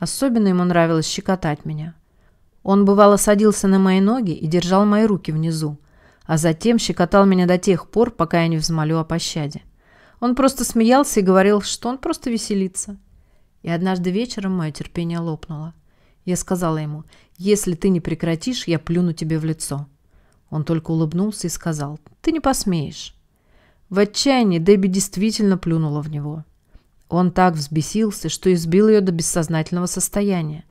Особенно ему нравилось щекотать меня. Он, бывало, садился на мои ноги и держал мои руки внизу, а затем щекотал меня до тех пор, пока я не взмолю о пощаде. Он просто смеялся и говорил, что он просто веселится. И однажды вечером мое терпение лопнуло. Я сказала ему, «Если ты не прекратишь, я плюну тебе в лицо». Он только улыбнулся и сказал, «Ты не посмеешь». В отчаянии Дебби действительно плюнула в него. Он так взбесился, что избил ее до бессознательного состояния.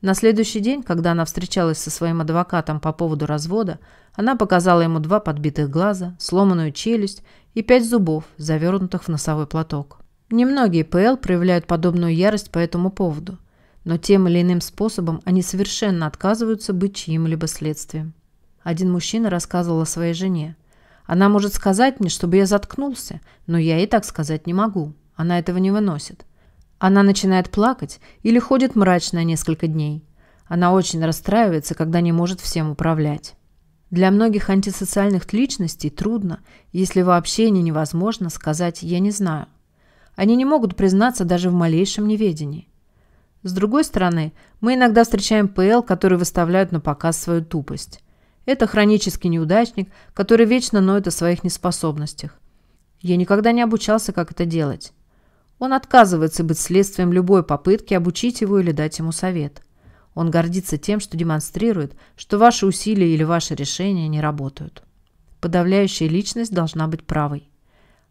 На следующий день, когда она встречалась со своим адвокатом по поводу развода, она показала ему два подбитых глаза, сломанную челюсть и пять зубов, завернутых в носовой платок. Немногие ПЛ проявляют подобную ярость по этому поводу, но тем или иным способом они совершенно отказываются быть чьим-либо следствием. Один мужчина рассказывал о своей жене. Она может сказать мне, чтобы я заткнулся, но я и так сказать не могу. Она этого не выносит. Она начинает плакать или ходит мрачно несколько дней. Она очень расстраивается, когда не может всем управлять. Для многих антисоциальных личностей трудно, если вообще не невозможно сказать «я не знаю». Они не могут признаться даже в малейшем неведении. С другой стороны, мы иногда встречаем ПЛ, которые выставляют на показ свою тупость. Это хронический неудачник, который вечно ноет о своих неспособностях. Я никогда не обучался, как это делать. Он отказывается быть следствием любой попытки обучить его или дать ему совет. Он гордится тем, что демонстрирует, что ваши усилия или ваши решения не работают. Подавляющая личность должна быть правой.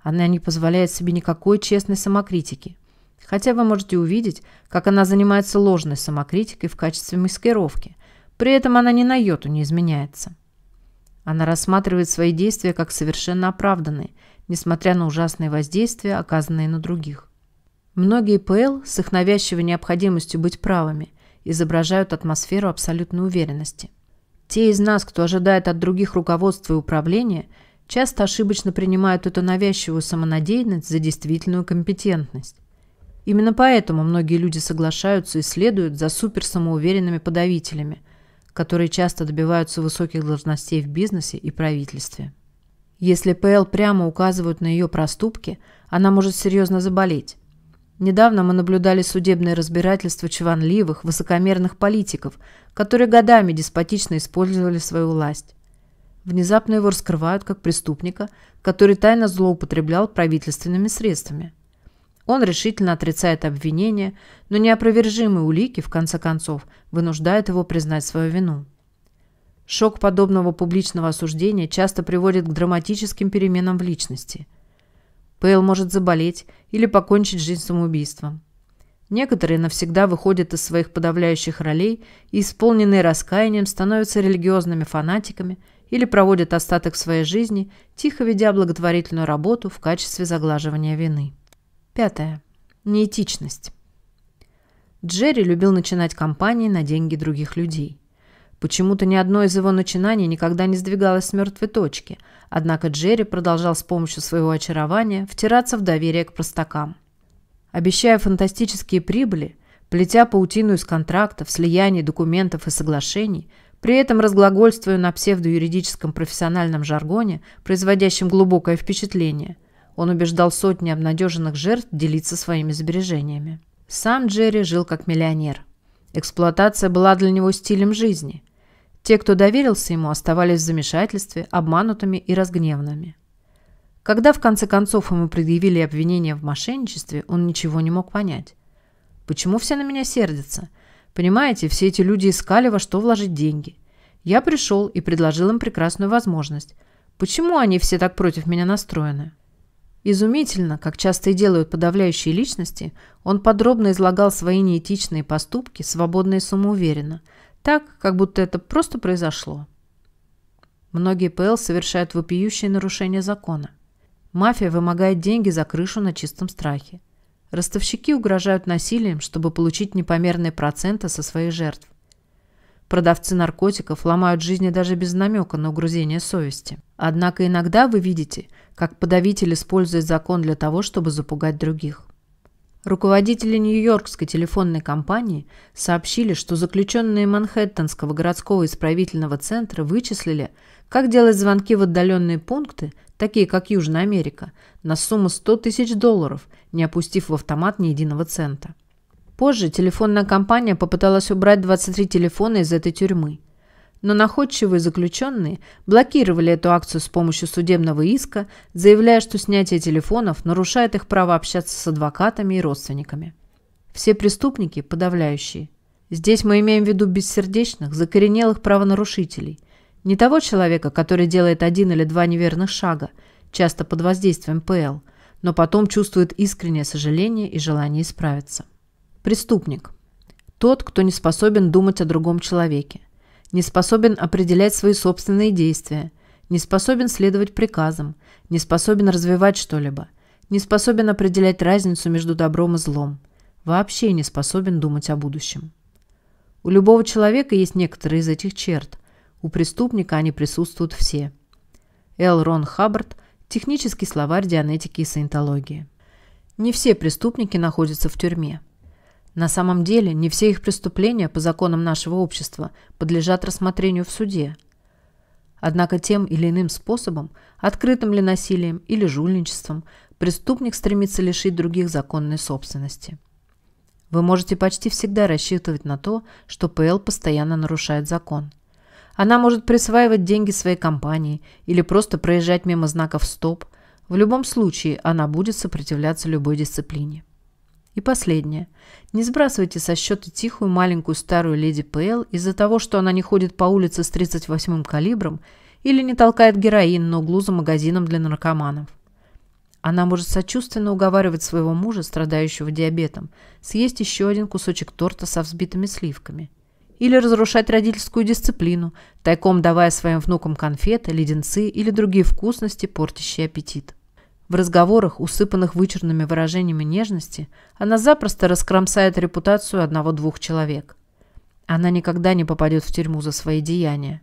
Она не позволяет себе никакой честной самокритики. Хотя вы можете увидеть, как она занимается ложной самокритикой в качестве маскировки, при этом она ни на йоту не изменяется. Она рассматривает свои действия как совершенно оправданные, несмотря на ужасные воздействия, оказанные на других. Многие ПЛ, с их навязчивой необходимостью быть правыми, изображают атмосферу абсолютной уверенности. Те из нас, кто ожидает от других руководства и управления, часто ошибочно принимают эту навязчивую самонадеянность за действительную компетентность. Именно поэтому многие люди соглашаются и следуют за суперсамоуверенными подавителями – которые часто добиваются высоких должностей в бизнесе и правительстве. Если ПЛ прямо указывают на ее проступки, она может серьезно заболеть. Недавно мы наблюдали судебное разбирательство чванливых, высокомерных политиков, которые годами деспотично использовали свою власть. Внезапно его раскрывают как преступника, который тайно злоупотреблял правительственными средствами. Он решительно отрицает обвинения, но неопровержимые улики, в конце концов, вынуждают его признать свою вину. Шок подобного публичного осуждения часто приводит к драматическим переменам в личности. Пейл может заболеть или покончить жизнь самоубийством. Некоторые навсегда выходят из своих подавляющих ролей и, исполненные раскаянием, становятся религиозными фанатиками или проводят остаток своей жизни, тихо ведя благотворительную работу в качестве заглаживания вины. Пятое. Неэтичность. Джерри любил начинать компании на деньги других людей. Почему-то ни одно из его начинаний никогда не сдвигалось с мертвой точки, однако Джерри продолжал с помощью своего очарования втираться в доверие к простакам. Обещая фантастические прибыли, плетя паутину из контрактов, слияний, документов и соглашений, при этом разглагольствуя на псевдоюридическом профессиональном жаргоне, производящем глубокое впечатление – он убеждал сотни обнадеженных жертв делиться своими сбережениями. Сам Джерри жил как миллионер. Эксплуатация была для него стилем жизни. Те, кто доверился ему, оставались в замешательстве, обманутыми и разгневанными. Когда в конце концов ему предъявили обвинение в мошенничестве, он ничего не мог понять. «Почему все на меня сердятся? Понимаете, все эти люди искали, во что вложить деньги. Я пришел и предложил им прекрасную возможность. Почему они все так против меня настроены?» Изумительно, как часто и делают подавляющие личности, он подробно излагал свои неэтичные поступки, свободно и самоуверенно, так, как будто это просто произошло. Многие ПЛ совершают вопиющие нарушения закона. Мафия вымогает деньги за крышу на чистом страхе. Ростовщики угрожают насилием, чтобы получить непомерные проценты со своих жертв. Продавцы наркотиков ломают жизни даже без намека на угрызение совести. Однако иногда вы видите, как подавитель использует закон для того, чтобы запугать других. Руководители Нью-Йоркской телефонной компании сообщили, что заключенные Манхэттенского городского исправительного центра вычислили, как делать звонки в отдаленные пункты, такие как Южная Америка, на сумму 100 тысяч долларов, не опустив в автомат ни единого цента. Позже телефонная компания попыталась убрать 23 телефона из этой тюрьмы. Но находчивые заключенные блокировали эту акцию с помощью судебного иска, заявляя, что снятие телефонов нарушает их право общаться с адвокатами и родственниками. Все преступники – подавляющие. Здесь мы имеем в виду бессердечных, закоренелых правонарушителей. Не того человека, который делает один или два неверных шага, часто под воздействием ПЛ, но потом чувствует искреннее сожаление и желание исправиться. Преступник. Тот, кто не способен думать о другом человеке, не способен определять свои собственные действия, не способен следовать приказам, не способен развивать что-либо, не способен определять разницу между добром и злом, вообще не способен думать о будущем. У любого человека есть некоторые из этих черт. У преступника они присутствуют все. Эл. Рон Хаббард. Технический словарь дианетики и саентологии. Не все преступники находятся в тюрьме. На самом деле, не все их преступления по законам нашего общества подлежат рассмотрению в суде. Однако тем или иным способом, открытым ли насилием или жульничеством, преступник стремится лишить других законной собственности. Вы можете почти всегда рассчитывать на то, что ПЛ постоянно нарушает закон. Она может присваивать деньги своей компании или просто проезжать мимо знаков «стоп». В любом случае, она будет сопротивляться любой дисциплине. И последнее. Не сбрасывайте со счета тихую маленькую старую леди П.Л. из-за того, что она не ходит по улице с 38-м калибром или не толкает героин на углу за магазином для наркоманов. Она может сочувственно уговаривать своего мужа, страдающего диабетом, съесть еще один кусочек торта со взбитыми сливками. Или разрушать родительскую дисциплину, тайком давая своим внукам конфеты, леденцы или другие вкусности, портящие аппетит. В разговорах, усыпанных вычурными выражениями нежности, она запросто раскромсает репутацию одного-двух человек. Она никогда не попадет в тюрьму за свои деяния.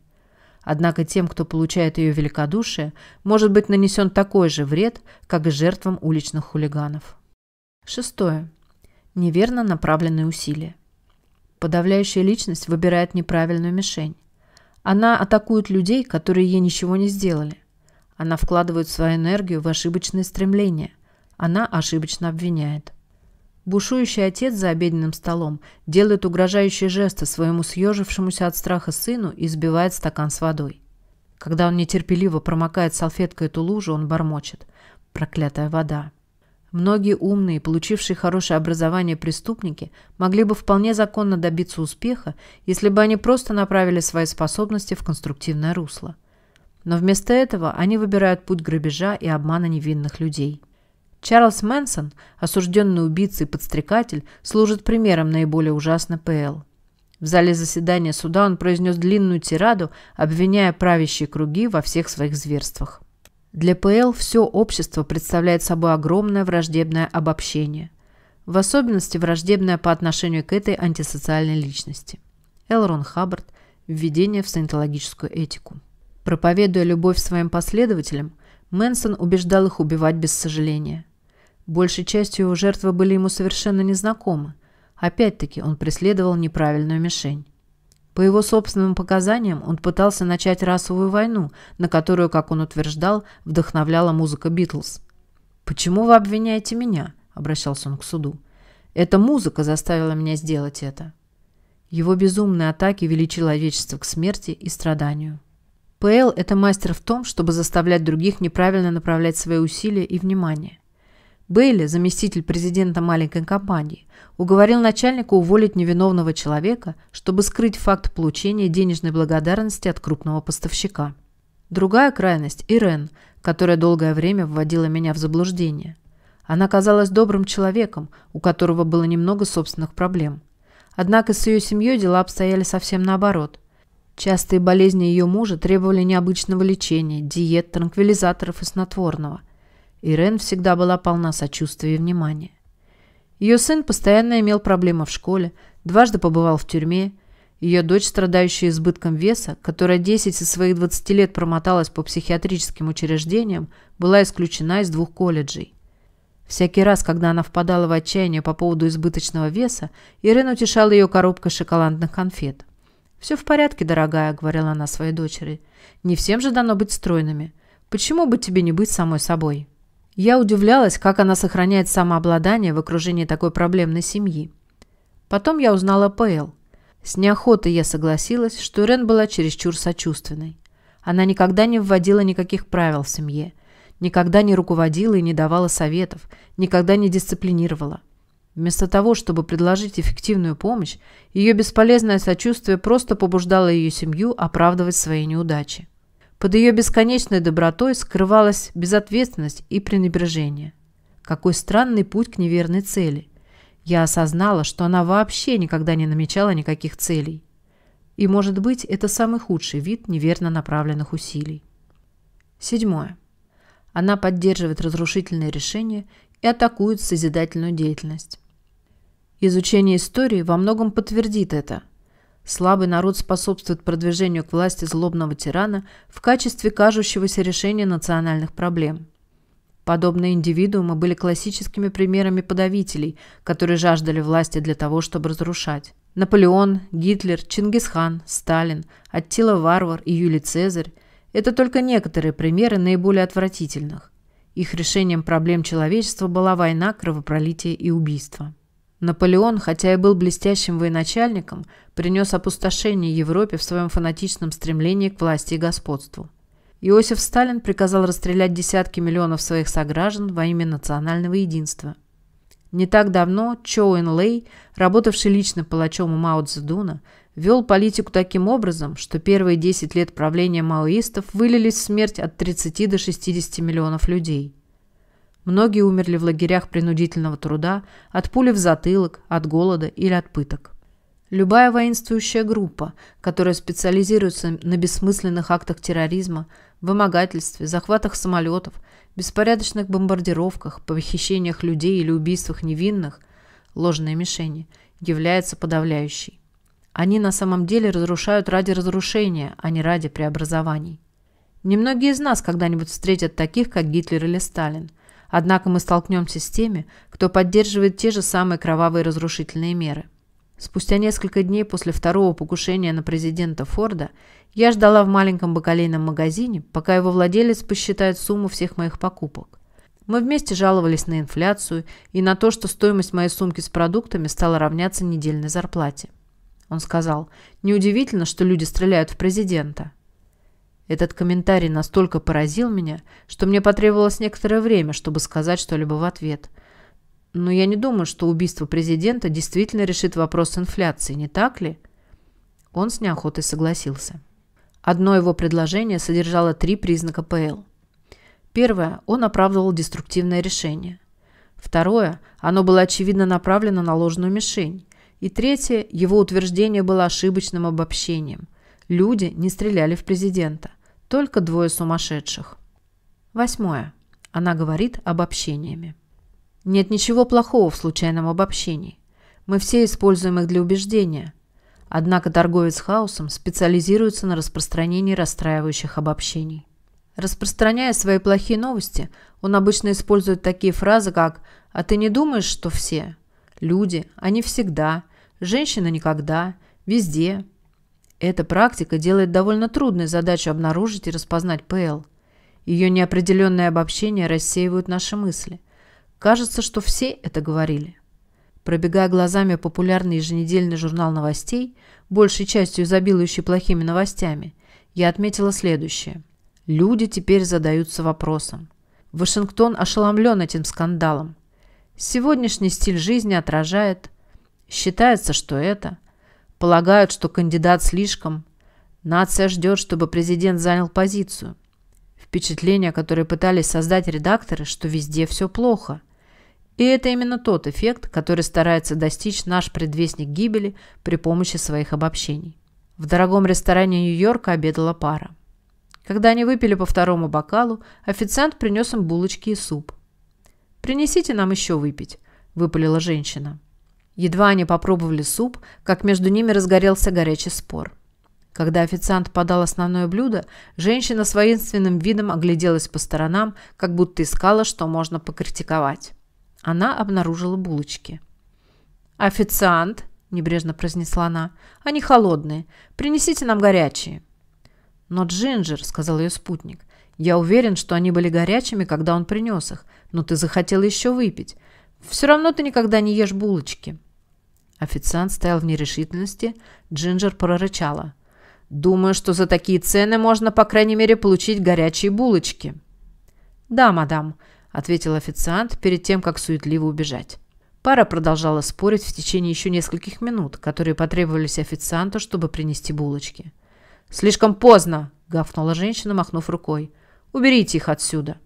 Однако тем, кто получает ее великодушие, может быть нанесен такой же вред, как и жертвам уличных хулиганов. Шестое. Неверно направленные усилия. Подавляющая личность выбирает неправильную мишень. Она атакует людей, которые ей ничего не сделали. Она вкладывает свою энергию в ошибочные стремления. Она ошибочно обвиняет. Бушующий отец за обеденным столом делает угрожающие жесты своему съежившемуся от страха сыну и сбивает стакан с водой. Когда он нетерпеливо промокает салфеткой эту лужу, он бормочет. Проклятая вода. Многие умные, получившие хорошее образование преступники, могли бы вполне законно добиться успеха, если бы они просто направили свои способности в конструктивное русло – но вместо этого они выбирают путь грабежа и обмана невинных людей. Чарльз Мэнсон, осужденный убийца и подстрекатель, служит примером наиболее ужасной ПЛ. В зале заседания суда он произнес длинную тираду, обвиняя правящие круги во всех своих зверствах. Для ПЛ все общество представляет собой огромное враждебное обобщение. В особенности враждебное по отношению к этой антисоциальной личности. Элрон Хаббард. Введение в саентологическую этику. Проповедуя любовь своим последователям, Мэнсон убеждал их убивать без сожаления. Большей частью его жертвы были ему совершенно незнакомы. Опять-таки он преследовал неправильную мишень. По его собственным показаниям, он пытался начать расовую войну, на которую, как он утверждал, вдохновляла музыка Битлз. «Почему вы обвиняете меня?» – обращался он к суду. «Эта музыка заставила меня сделать это». Его безумные атаки вели человечество к смерти и страданию. ПЛ – это мастер в том, чтобы заставлять других неправильно направлять свои усилия и внимание. Бейли, заместитель президента маленькой компании, уговорил начальника уволить невиновного человека, чтобы скрыть факт получения денежной благодарности от крупного поставщика. Другая крайность – Ирен, которая долгое время вводила меня в заблуждение. Она казалась добрым человеком, у которого было немного собственных проблем. Однако с ее семьей дела обстояли совсем наоборот – Частые болезни ее мужа требовали необычного лечения, диет, транквилизаторов и снотворного. Ирен всегда была полна сочувствия и внимания. Ее сын постоянно имел проблемы в школе, дважды побывал в тюрьме. Ее дочь, страдающая избытком веса, которая 10 из своих 20 лет промоталась по психиатрическим учреждениям, была исключена из двух колледжей. Всякий раз, когда она впадала в отчаяние по поводу избыточного веса, Ирен утешала ее коробкой шоколадных конфет. «Все в порядке, дорогая», — говорила она своей дочери. «Не всем же дано быть стройными. Почему бы тебе не быть самой собой?» Я удивлялась, как она сохраняет самообладание в окружении такой проблемной семьи. Потом я узнала Пэл. С неохотой я согласилась, что Рен была чересчур сочувственной. Она никогда не вводила никаких правил в семье, никогда не руководила и не давала советов, никогда не дисциплинировала. Вместо того, чтобы предложить эффективную помощь, ее бесполезное сочувствие просто побуждало ее семью оправдывать свои неудачи. Под ее бесконечной добротой скрывалась безответственность и пренебрежение. Какой странный путь к неверной цели. Я осознала, что она вообще никогда не намечала никаких целей. И, может быть, это самый худший вид неверно направленных усилий. Седьмое. Она поддерживает разрушительные решения и атакует созидательную деятельность. Изучение истории во многом подтвердит это. Слабый народ способствует продвижению к власти злобного тирана в качестве кажущегося решения национальных проблем. Подобные индивидуумы были классическими примерами подавителей, которые жаждали власти для того, чтобы разрушать. Наполеон, Гитлер, Чингисхан, Сталин, Аттила Варвар и Юлий Цезарь – это только некоторые примеры наиболее отвратительных. Их решением проблем человечества была война, кровопролитие и убийство. Наполеон, хотя и был блестящим военачальником, принес опустошение Европе в своем фанатичном стремлении к власти и господству. Иосиф Сталин приказал расстрелять десятки миллионов своих сограждан во имя национального единства. Не так давно Чоу Ин Лэй, работавший лично палачом у Мао Цзэдуна, вел политику таким образом, что первые 10 лет правления маоистов вылились в смерть от 30 до 60 миллионов людей – Многие умерли в лагерях принудительного труда от пули в затылок, от голода или от пыток. Любая воинствующая группа, которая специализируется на бессмысленных актах терроризма, вымогательстве, захватах самолетов, беспорядочных бомбардировках, похищениях людей или убийствах невинных, ложные мишени, является подавляющей. Они на самом деле разрушают ради разрушения, а не ради преобразований. Немногие из нас когда-нибудь встретят таких, как Гитлер или Сталин – Однако мы столкнемся с теми, кто поддерживает те же самые кровавые разрушительные меры. Спустя несколько дней после второго покушения на президента Форда я ждала в маленьком бакалейном магазине, пока его владелец посчитает сумму всех моих покупок. Мы вместе жаловались на инфляцию и на то, что стоимость моей сумки с продуктами стала равняться недельной зарплате. Он сказал, неудивительно, что люди стреляют в президента. Этот комментарий настолько поразил меня, что мне потребовалось некоторое время, чтобы сказать что-либо в ответ. Но я не думаю, что убийство президента действительно решит вопрос инфляции, не так ли? Он с неохотой согласился. Одно его предложение содержало три признака ПЛ. Первое – он оправдывал деструктивное решение. Второе – оно было очевидно направлено на ложную мишень. И третье – его утверждение было ошибочным обобщением. Люди не стреляли в президента. Только двое сумасшедших. Восьмое. Она говорит обобщениями. Нет ничего плохого в случайном обобщении. Мы все используем их для убеждения. Однако торговец хаосом специализируется на распространении расстраивающих обобщений. Распространяя свои плохие новости, он обычно использует такие фразы, как «А ты не думаешь, что все?» «Люди, они всегда», «Женщина никогда», «Везде», эта практика делает довольно трудной задачу обнаружить и распознать ПЛ. Ее неопределенное обобщение рассеивают наши мысли. Кажется, что все это говорили. Пробегая глазами популярный еженедельный журнал новостей, большей частью изобилующий плохими новостями, я отметила следующее. Люди теперь задаются вопросом. Вашингтон ошеломлен этим скандалом. Сегодняшний стиль жизни отражает. Считается, что это – Полагают, что кандидат слишком. Нация ждет, чтобы президент занял позицию. Впечатление, которое пытались создать редакторы, что везде все плохо. И это именно тот эффект, который старается достичь наш предвестник гибели при помощи своих обобщений. В дорогом ресторане Нью-Йорка обедала пара. Когда они выпили по второму бокалу, официант принес им булочки и суп. «Принесите нам еще выпить», – выпалила женщина. Едва они попробовали суп, как между ними разгорелся горячий спор. Когда официант подал основное блюдо, женщина с воинственным видом огляделась по сторонам, как будто искала, что можно покритиковать. Она обнаружила булочки. «Официант!» – небрежно произнесла она. «Они холодные. Принесите нам горячие». «Но Джинджер», – сказал ее спутник, – «я уверен, что они были горячими, когда он принес их, но ты захотела еще выпить. Все равно ты никогда не ешь булочки». Официант стоял в нерешительности. Джинджер прорычала. «Думаю, что за такие цены можно, по крайней мере, получить горячие булочки». «Да, мадам», – ответил официант перед тем, как суетливо убежать. Пара продолжала спорить в течение еще нескольких минут, которые потребовались официанту, чтобы принести булочки. «Слишком поздно!» – гавкнула женщина, махнув рукой. «Уберите их отсюда!»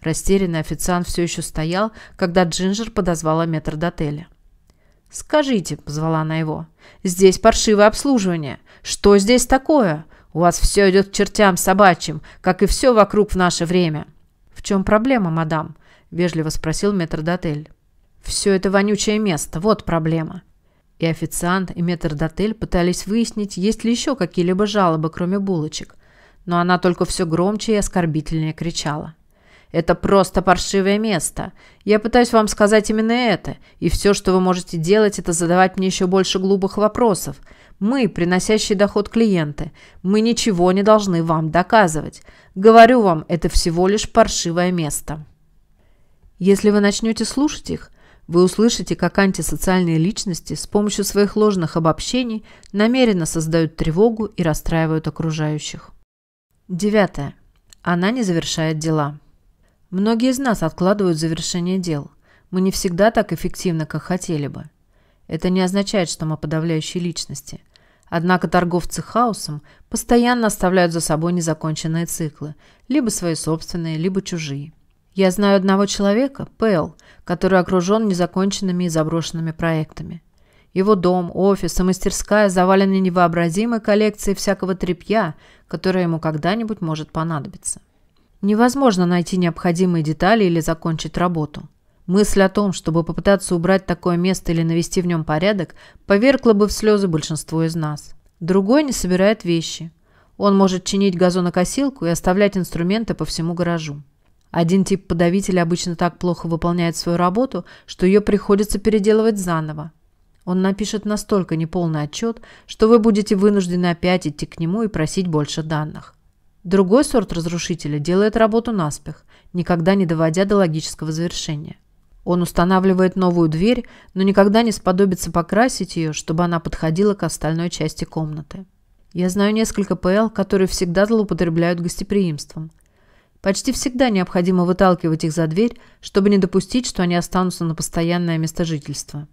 Растерянный официант все еще стоял, когда Джинджер подозвала до отеля. «Скажите», — позвала она его, — «здесь паршивое обслуживание. Что здесь такое? У вас все идет к чертям собачьим, как и все вокруг в наше время». «В чем проблема, мадам?» — вежливо спросил метрдотель. «Все это вонючее место, вот проблема». И официант, и метрдотель пытались выяснить, есть ли еще какие-либо жалобы, кроме булочек. Но она только все громче и оскорбительнее кричала. Это просто паршивое место. Я пытаюсь вам сказать именно это, и все, что вы можете делать, это задавать мне еще больше глупых вопросов. Мы, приносящие доход клиенты, мы ничего не должны вам доказывать. Говорю вам, это всего лишь паршивое место. Если вы начнете слушать их, вы услышите, как антисоциальные личности с помощью своих ложных обобщений намеренно создают тревогу и расстраивают окружающих. Девятое. Она не завершает дела. Многие из нас откладывают завершение дел. Мы не всегда так эффективны, как хотели бы. Это не означает, что мы подавляющие личности. Однако торговцы хаосом постоянно оставляют за собой незаконченные циклы, либо свои собственные, либо чужие. Я знаю одного человека, Пэл, который окружен незаконченными и заброшенными проектами. Его дом, офис и мастерская завалены невообразимой коллекцией всякого тряпья, которое ему когда-нибудь может понадобиться. Невозможно найти необходимые детали или закончить работу. Мысль о том, чтобы попытаться убрать такое место или навести в нем порядок, повергла бы в слезы большинство из нас. Другой не собирает вещи. Он может чинить газонокосилку и оставлять инструменты по всему гаражу. Один тип подавителя обычно так плохо выполняет свою работу, что ее приходится переделывать заново. Он напишет настолько неполный отчет, что вы будете вынуждены опять идти к нему и просить больше данных. Другой сорт разрушителя делает работу наспех, никогда не доводя до логического завершения. Он устанавливает новую дверь, но никогда не сподобится покрасить ее, чтобы она подходила к остальной части комнаты. Я знаю несколько ПЛ, которые всегда злоупотребляют гостеприимством. Почти всегда необходимо выталкивать их за дверь, чтобы не допустить, что они останутся на постоянное место жительства.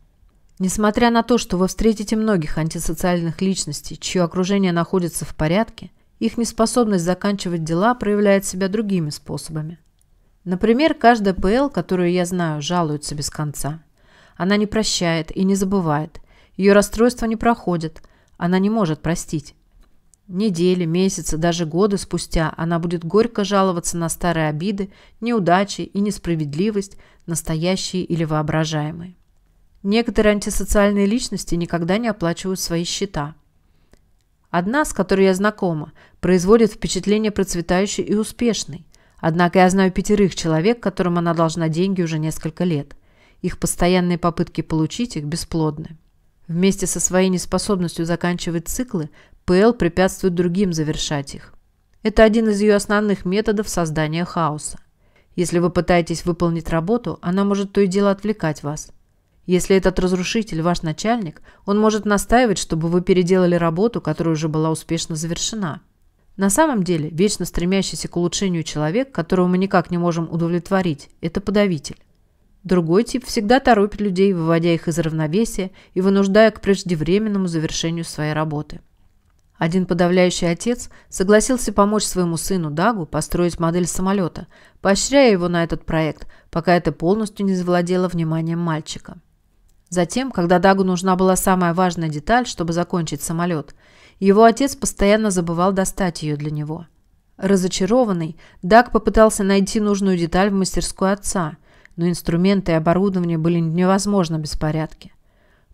Несмотря на то, что вы встретите многих антисоциальных личностей, чье окружение находится в порядке – их неспособность заканчивать дела проявляет себя другими способами. Например, каждая ПЛ, которую я знаю, жалуется без конца. Она не прощает и не забывает. Ее расстройство не проходит. Она не может простить. Недели, месяцы, даже годы спустя она будет горько жаловаться на старые обиды, неудачи и несправедливость, настоящие или воображаемые. Некоторые антисоциальные личности никогда не оплачивают свои счета. Одна, с которой я знакома, производит впечатление процветающей и успешной. Однако я знаю пятерых человек, которым она должна деньги уже несколько лет. Их постоянные попытки получить их бесплодны. Вместе со своей неспособностью заканчивать циклы, ПЛ препятствует другим завершать их. Это один из ее основных методов создания хаоса. Если вы пытаетесь выполнить работу, она может то и дело отвлекать вас – если этот разрушитель ваш начальник, он может настаивать, чтобы вы переделали работу, которая уже была успешно завершена. На самом деле, вечно стремящийся к улучшению человек, которого мы никак не можем удовлетворить, это подавитель. Другой тип всегда торопит людей, выводя их из равновесия и вынуждая к преждевременному завершению своей работы. Один подавляющий отец согласился помочь своему сыну Дагу построить модель самолета, поощряя его на этот проект, пока это полностью не завладело вниманием мальчика. Затем, когда Дагу нужна была самая важная деталь, чтобы закончить самолет, его отец постоянно забывал достать ее для него. Разочарованный, Даг попытался найти нужную деталь в мастерской отца, но инструменты и оборудование были невозможно без порядки.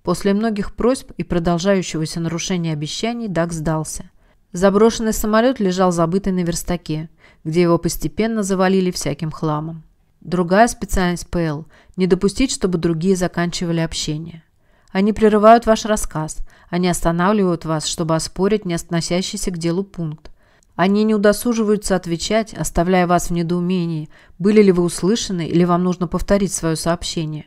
После многих просьб и продолжающегося нарушения обещаний Даг сдался. Заброшенный самолет лежал забытый на верстаке, где его постепенно завалили всяким хламом. Другая специальность ПЛ – не допустить, чтобы другие заканчивали общение. Они прерывают ваш рассказ, они останавливают вас, чтобы оспорить не относящийся к делу пункт. Они не удосуживаются отвечать, оставляя вас в недоумении, были ли вы услышаны или вам нужно повторить свое сообщение.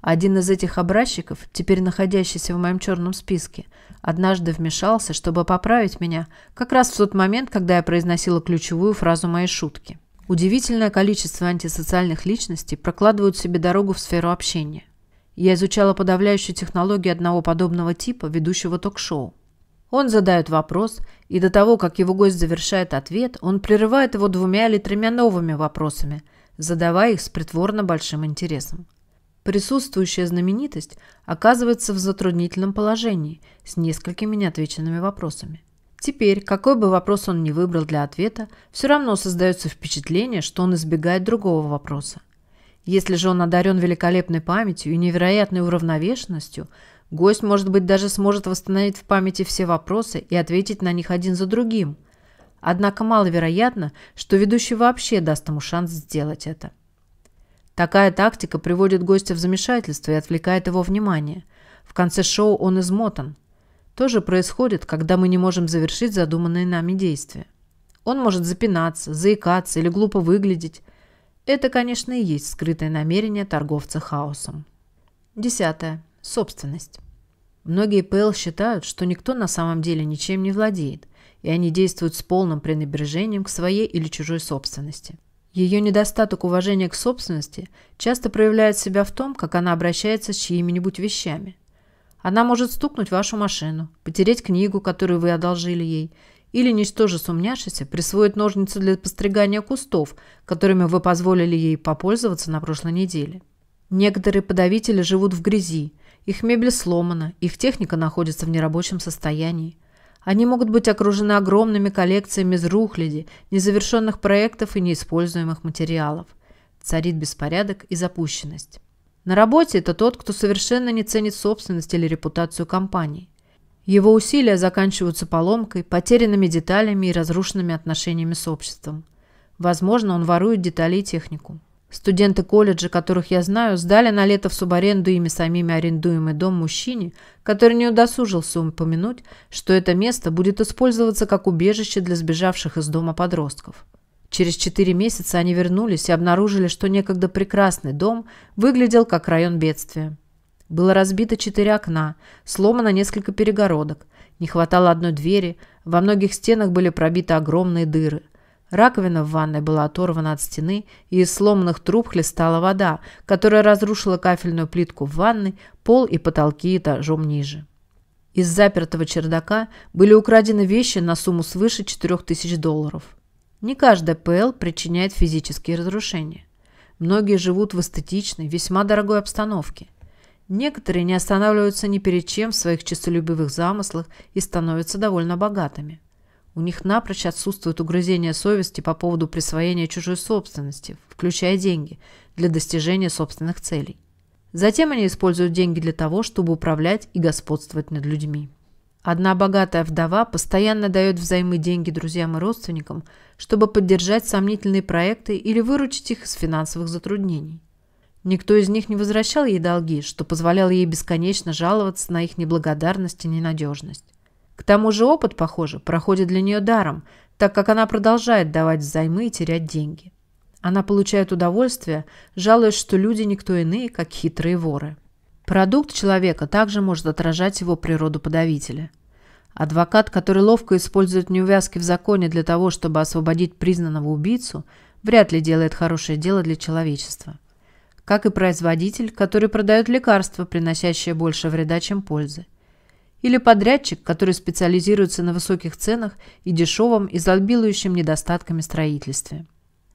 Один из этих образчиков, теперь находящийся в моем черном списке, однажды вмешался, чтобы поправить меня, как раз в тот момент, когда я произносила ключевую фразу моей шутки. Удивительное количество антисоциальных личностей прокладывают себе дорогу в сферу общения. Я изучала подавляющую технологию одного подобного типа, ведущего ток-шоу. Он задает вопрос, и до того, как его гость завершает ответ, он прерывает его двумя или тремя новыми вопросами, задавая их с притворно большим интересом. Присутствующая знаменитость оказывается в затруднительном положении с несколькими неотвеченными вопросами – Теперь, какой бы вопрос он ни выбрал для ответа, все равно создается впечатление, что он избегает другого вопроса. Если же он одарен великолепной памятью и невероятной уравновешенностью, гость, может быть, даже сможет восстановить в памяти все вопросы и ответить на них один за другим. Однако маловероятно, что ведущий вообще даст ему шанс сделать это. Такая тактика приводит гостя в замешательство и отвлекает его внимание. В конце шоу он измотан – тоже происходит, когда мы не можем завершить задуманные нами действия. Он может запинаться, заикаться или глупо выглядеть. Это, конечно, и есть скрытое намерение торговца хаосом. Десятое. Собственность. Многие ПЛ считают, что никто на самом деле ничем не владеет, и они действуют с полным пренебрежением к своей или чужой собственности. Ее недостаток уважения к собственности часто проявляет себя в том, как она обращается с чьими-нибудь вещами – она может стукнуть вашу машину, потереть книгу, которую вы одолжили ей, или, ничтоже сумняшися, присвоить ножницы для постригания кустов, которыми вы позволили ей попользоваться на прошлой неделе. Некоторые подавители живут в грязи, их мебель сломана, их техника находится в нерабочем состоянии. Они могут быть окружены огромными коллекциями из рухляди, незавершенных проектов и неиспользуемых материалов. Царит беспорядок и запущенность. На работе это тот, кто совершенно не ценит собственность или репутацию компании. Его усилия заканчиваются поломкой, потерянными деталями и разрушенными отношениями с обществом. Возможно, он ворует детали и технику. Студенты колледжа, которых я знаю, сдали на лето в субаренду ими самими арендуемый дом мужчине, который не удосужился упомянуть, что это место будет использоваться как убежище для сбежавших из дома подростков. Через четыре месяца они вернулись и обнаружили, что некогда прекрасный дом выглядел как район бедствия. Было разбито четыре окна, сломано несколько перегородок, не хватало одной двери, во многих стенах были пробиты огромные дыры. Раковина в ванной была оторвана от стены, и из сломанных труб хлестала вода, которая разрушила кафельную плитку в ванной, пол и потолки этажом ниже. Из запертого чердака были украдены вещи на сумму свыше 4000 долларов. Не каждая ПЛ причиняет физические разрушения. Многие живут в эстетичной, весьма дорогой обстановке. Некоторые не останавливаются ни перед чем в своих честолюбивых замыслах и становятся довольно богатыми. У них напрочь отсутствует угрызение совести по поводу присвоения чужой собственности, включая деньги, для достижения собственных целей. Затем они используют деньги для того, чтобы управлять и господствовать над людьми. Одна богатая вдова постоянно дает взаймы деньги друзьям и родственникам, чтобы поддержать сомнительные проекты или выручить их из финансовых затруднений. Никто из них не возвращал ей долги, что позволяло ей бесконечно жаловаться на их неблагодарность и ненадежность. К тому же опыт, похоже, проходит для нее даром, так как она продолжает давать взаймы и терять деньги. Она получает удовольствие, жалуясь, что люди никто иные, как хитрые воры. Продукт человека также может отражать его природу подавителя. Адвокат, который ловко использует неувязки в законе для того, чтобы освободить признанного убийцу, вряд ли делает хорошее дело для человечества. Как и производитель, который продает лекарства, приносящие больше вреда, чем пользы. Или подрядчик, который специализируется на высоких ценах и дешевом, изобилующем недостатками строительстве.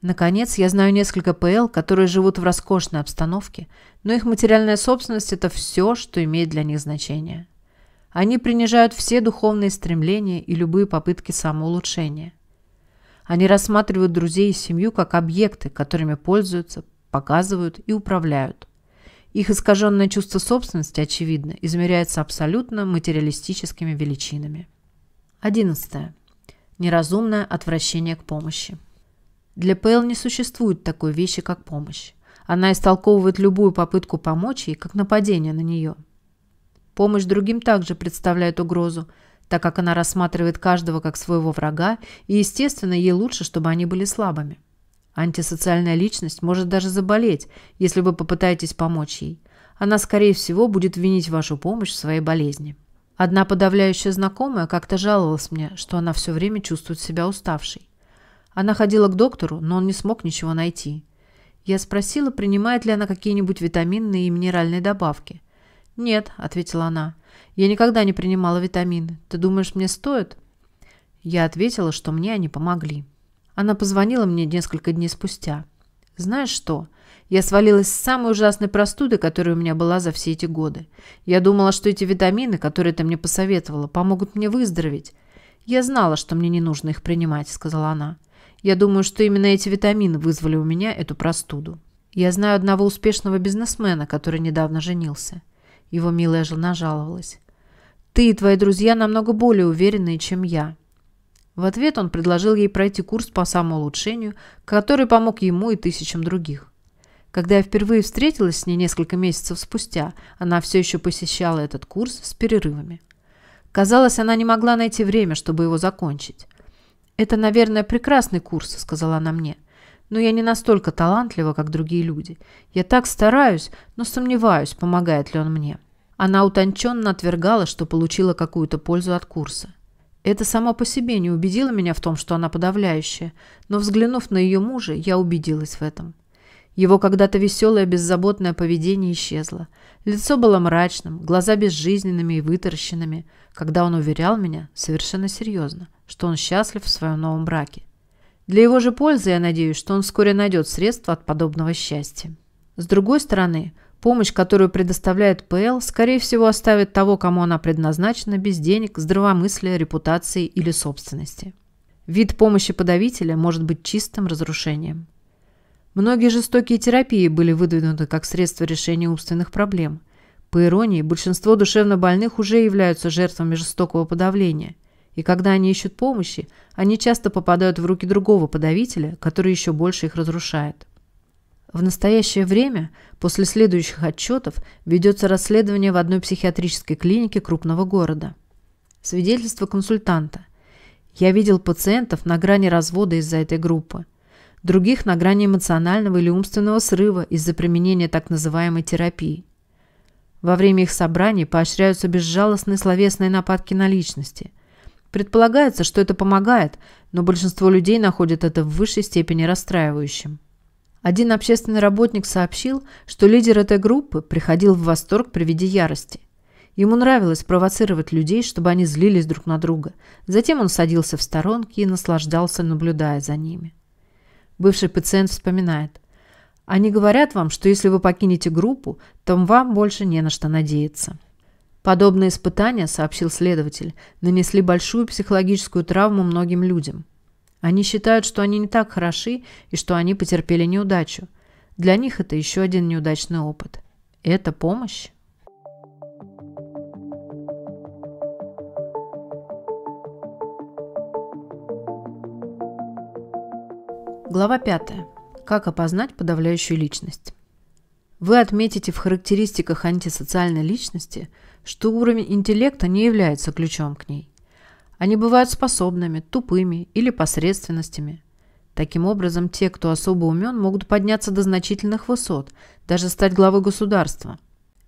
Наконец, я знаю несколько ПЛ, которые живут в роскошной обстановке, но их материальная собственность – это все, что имеет для них значение. Они принижают все духовные стремления и любые попытки самоулучшения. Они рассматривают друзей и семью как объекты, которыми пользуются, показывают и управляют. Их искаженное чувство собственности, очевидно, измеряется абсолютно материалистическими величинами. 11. Неразумное отвращение к помощи. Для П.Л. не существует такой вещи, как помощь. Она истолковывает любую попытку помочь ей, как нападение на нее. Помощь другим также представляет угрозу, так как она рассматривает каждого как своего врага, и, естественно, ей лучше, чтобы они были слабыми. Антисоциальная личность может даже заболеть, если вы попытаетесь помочь ей. Она, скорее всего, будет винить вашу помощь в своей болезни. Одна подавляющая знакомая как-то жаловалась мне, что она все время чувствует себя уставшей. Она ходила к доктору, но он не смог ничего найти. Я спросила, принимает ли она какие-нибудь витаминные и минеральные добавки. «Нет», — ответила она, — «я никогда не принимала витамины. Ты думаешь, мне стоит?» Я ответила, что мне они помогли. Она позвонила мне несколько дней спустя. «Знаешь что? Я свалилась с самой ужасной простуды, которая у меня была за все эти годы. Я думала, что эти витамины, которые ты мне посоветовала, помогут мне выздороветь. Я знала, что мне не нужно их принимать», — сказала она. Я думаю, что именно эти витамины вызвали у меня эту простуду. Я знаю одного успешного бизнесмена, который недавно женился. Его милая жена жаловалась. «Ты и твои друзья намного более уверенные, чем я». В ответ он предложил ей пройти курс по самоулучшению, который помог ему и тысячам других. Когда я впервые встретилась с ней несколько месяцев спустя, она все еще посещала этот курс с перерывами. Казалось, она не могла найти время, чтобы его закончить. «Это, наверное, прекрасный курс», — сказала она мне. «Но я не настолько талантлива, как другие люди. Я так стараюсь, но сомневаюсь, помогает ли он мне». Она утонченно отвергала, что получила какую-то пользу от курса. Это само по себе не убедило меня в том, что она подавляющая, но, взглянув на ее мужа, я убедилась в этом. Его когда-то веселое беззаботное поведение исчезло. Лицо было мрачным, глаза безжизненными и вытаращенными, когда он уверял меня совершенно серьезно, что он счастлив в своем новом браке. Для его же пользы я надеюсь, что он вскоре найдет средства от подобного счастья. С другой стороны, помощь, которую предоставляет ПЛ, скорее всего оставит того, кому она предназначена, без денег, здравомыслия, репутации или собственности. Вид помощи подавителя может быть чистым разрушением. Многие жестокие терапии были выдвинуты как средство решения умственных проблем. По иронии, большинство душевнобольных уже являются жертвами жестокого подавления. И когда они ищут помощи, они часто попадают в руки другого подавителя, который еще больше их разрушает. В настоящее время, после следующих отчетов, ведется расследование в одной психиатрической клинике крупного города. Свидетельство консультанта. Я видел пациентов на грани развода из-за этой группы других на грани эмоционального или умственного срыва из-за применения так называемой терапии. Во время их собраний поощряются безжалостные словесные нападки на личности. Предполагается, что это помогает, но большинство людей находят это в высшей степени расстраивающим. Один общественный работник сообщил, что лидер этой группы приходил в восторг при виде ярости. Ему нравилось провоцировать людей, чтобы они злились друг на друга. Затем он садился в сторонке и наслаждался, наблюдая за ними. Бывший пациент вспоминает. Они говорят вам, что если вы покинете группу, то вам больше не на что надеяться. Подобные испытания, сообщил следователь, нанесли большую психологическую травму многим людям. Они считают, что они не так хороши и что они потерпели неудачу. Для них это еще один неудачный опыт. Это помощь? Глава 5. Как опознать подавляющую личность. Вы отметите в характеристиках антисоциальной личности, что уровень интеллекта не является ключом к ней. Они бывают способными, тупыми или посредственностями. Таким образом, те, кто особо умен, могут подняться до значительных высот, даже стать главой государства.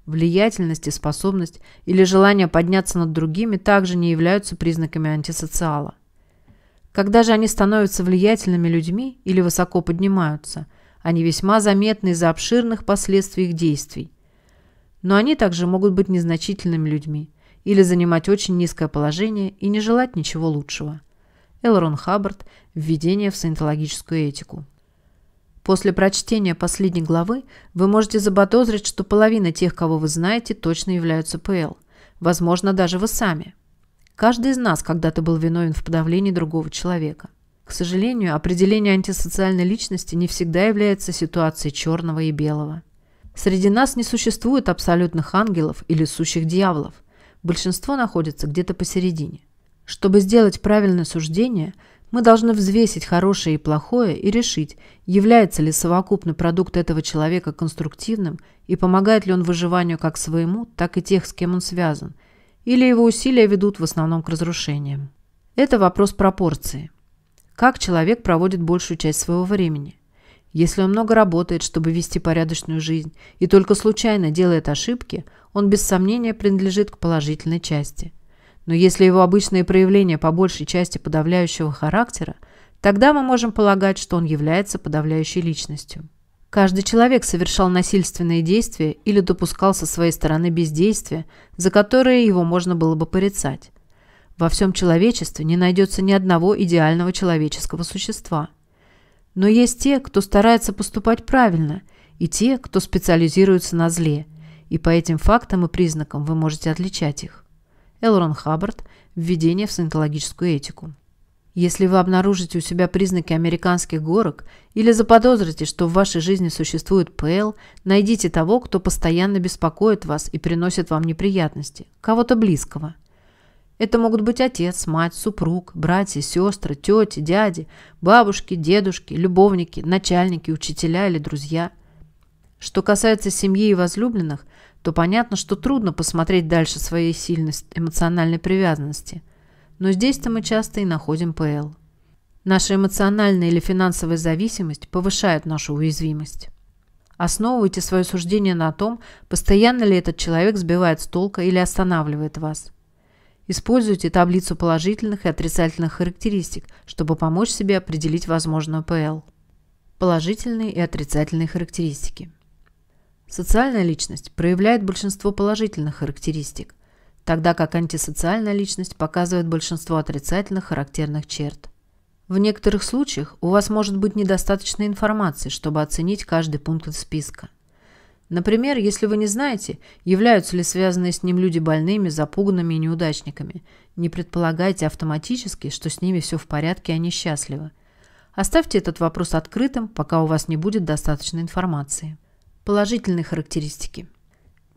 Влиятельность и способность или желание подняться над другими также не являются признаками антисоциала. Когда же они становятся влиятельными людьми или высоко поднимаются, они весьма заметны из-за обширных последствий их действий. Но они также могут быть незначительными людьми или занимать очень низкое положение и не желать ничего лучшего. Элрон Хаббард «Введение в саентологическую этику». После прочтения последней главы вы можете заподозрить, что половина тех, кого вы знаете, точно являются ПЛ. Возможно, даже вы сами – Каждый из нас когда-то был виновен в подавлении другого человека. К сожалению, определение антисоциальной личности не всегда является ситуацией черного и белого. Среди нас не существует абсолютных ангелов или сущих дьяволов. Большинство находится где-то посередине. Чтобы сделать правильное суждение, мы должны взвесить хорошее и плохое и решить, является ли совокупный продукт этого человека конструктивным и помогает ли он выживанию как своему, так и тех, с кем он связан – или его усилия ведут в основном к разрушениям. Это вопрос пропорции. Как человек проводит большую часть своего времени? Если он много работает, чтобы вести порядочную жизнь, и только случайно делает ошибки, он без сомнения принадлежит к положительной части. Но если его обычные проявления по большей части подавляющего характера, тогда мы можем полагать, что он является подавляющей личностью. Каждый человек совершал насильственные действия или допускал со своей стороны бездействие, за которое его можно было бы порицать. Во всем человечестве не найдется ни одного идеального человеческого существа. Но есть те, кто старается поступать правильно, и те, кто специализируется на зле, и по этим фактам и признакам вы можете отличать их. Элрон Хаббард «Введение в санитологическую этику». Если вы обнаружите у себя признаки американских горок или заподозрите, что в вашей жизни существует ПЛ, найдите того, кто постоянно беспокоит вас и приносит вам неприятности, кого-то близкого. Это могут быть отец, мать, супруг, братья, сестры, тети, дяди, бабушки, дедушки, любовники, начальники, учителя или друзья. Что касается семьи и возлюбленных, то понятно, что трудно посмотреть дальше своей сильной эмоциональной привязанности – но здесь-то мы часто и находим ПЛ. Наша эмоциональная или финансовая зависимость повышает нашу уязвимость. Основывайте свое суждение на том, постоянно ли этот человек сбивает с толка или останавливает вас. Используйте таблицу положительных и отрицательных характеристик, чтобы помочь себе определить возможную ПЛ. Положительные и отрицательные характеристики. Социальная личность проявляет большинство положительных характеристик тогда как антисоциальная личность показывает большинство отрицательных характерных черт. В некоторых случаях у вас может быть недостаточно информации, чтобы оценить каждый пункт списка. Например, если вы не знаете, являются ли связанные с ним люди больными, запуганными и неудачниками, не предполагайте автоматически, что с ними все в порядке и они счастливы. Оставьте этот вопрос открытым, пока у вас не будет достаточно информации. Положительные характеристики.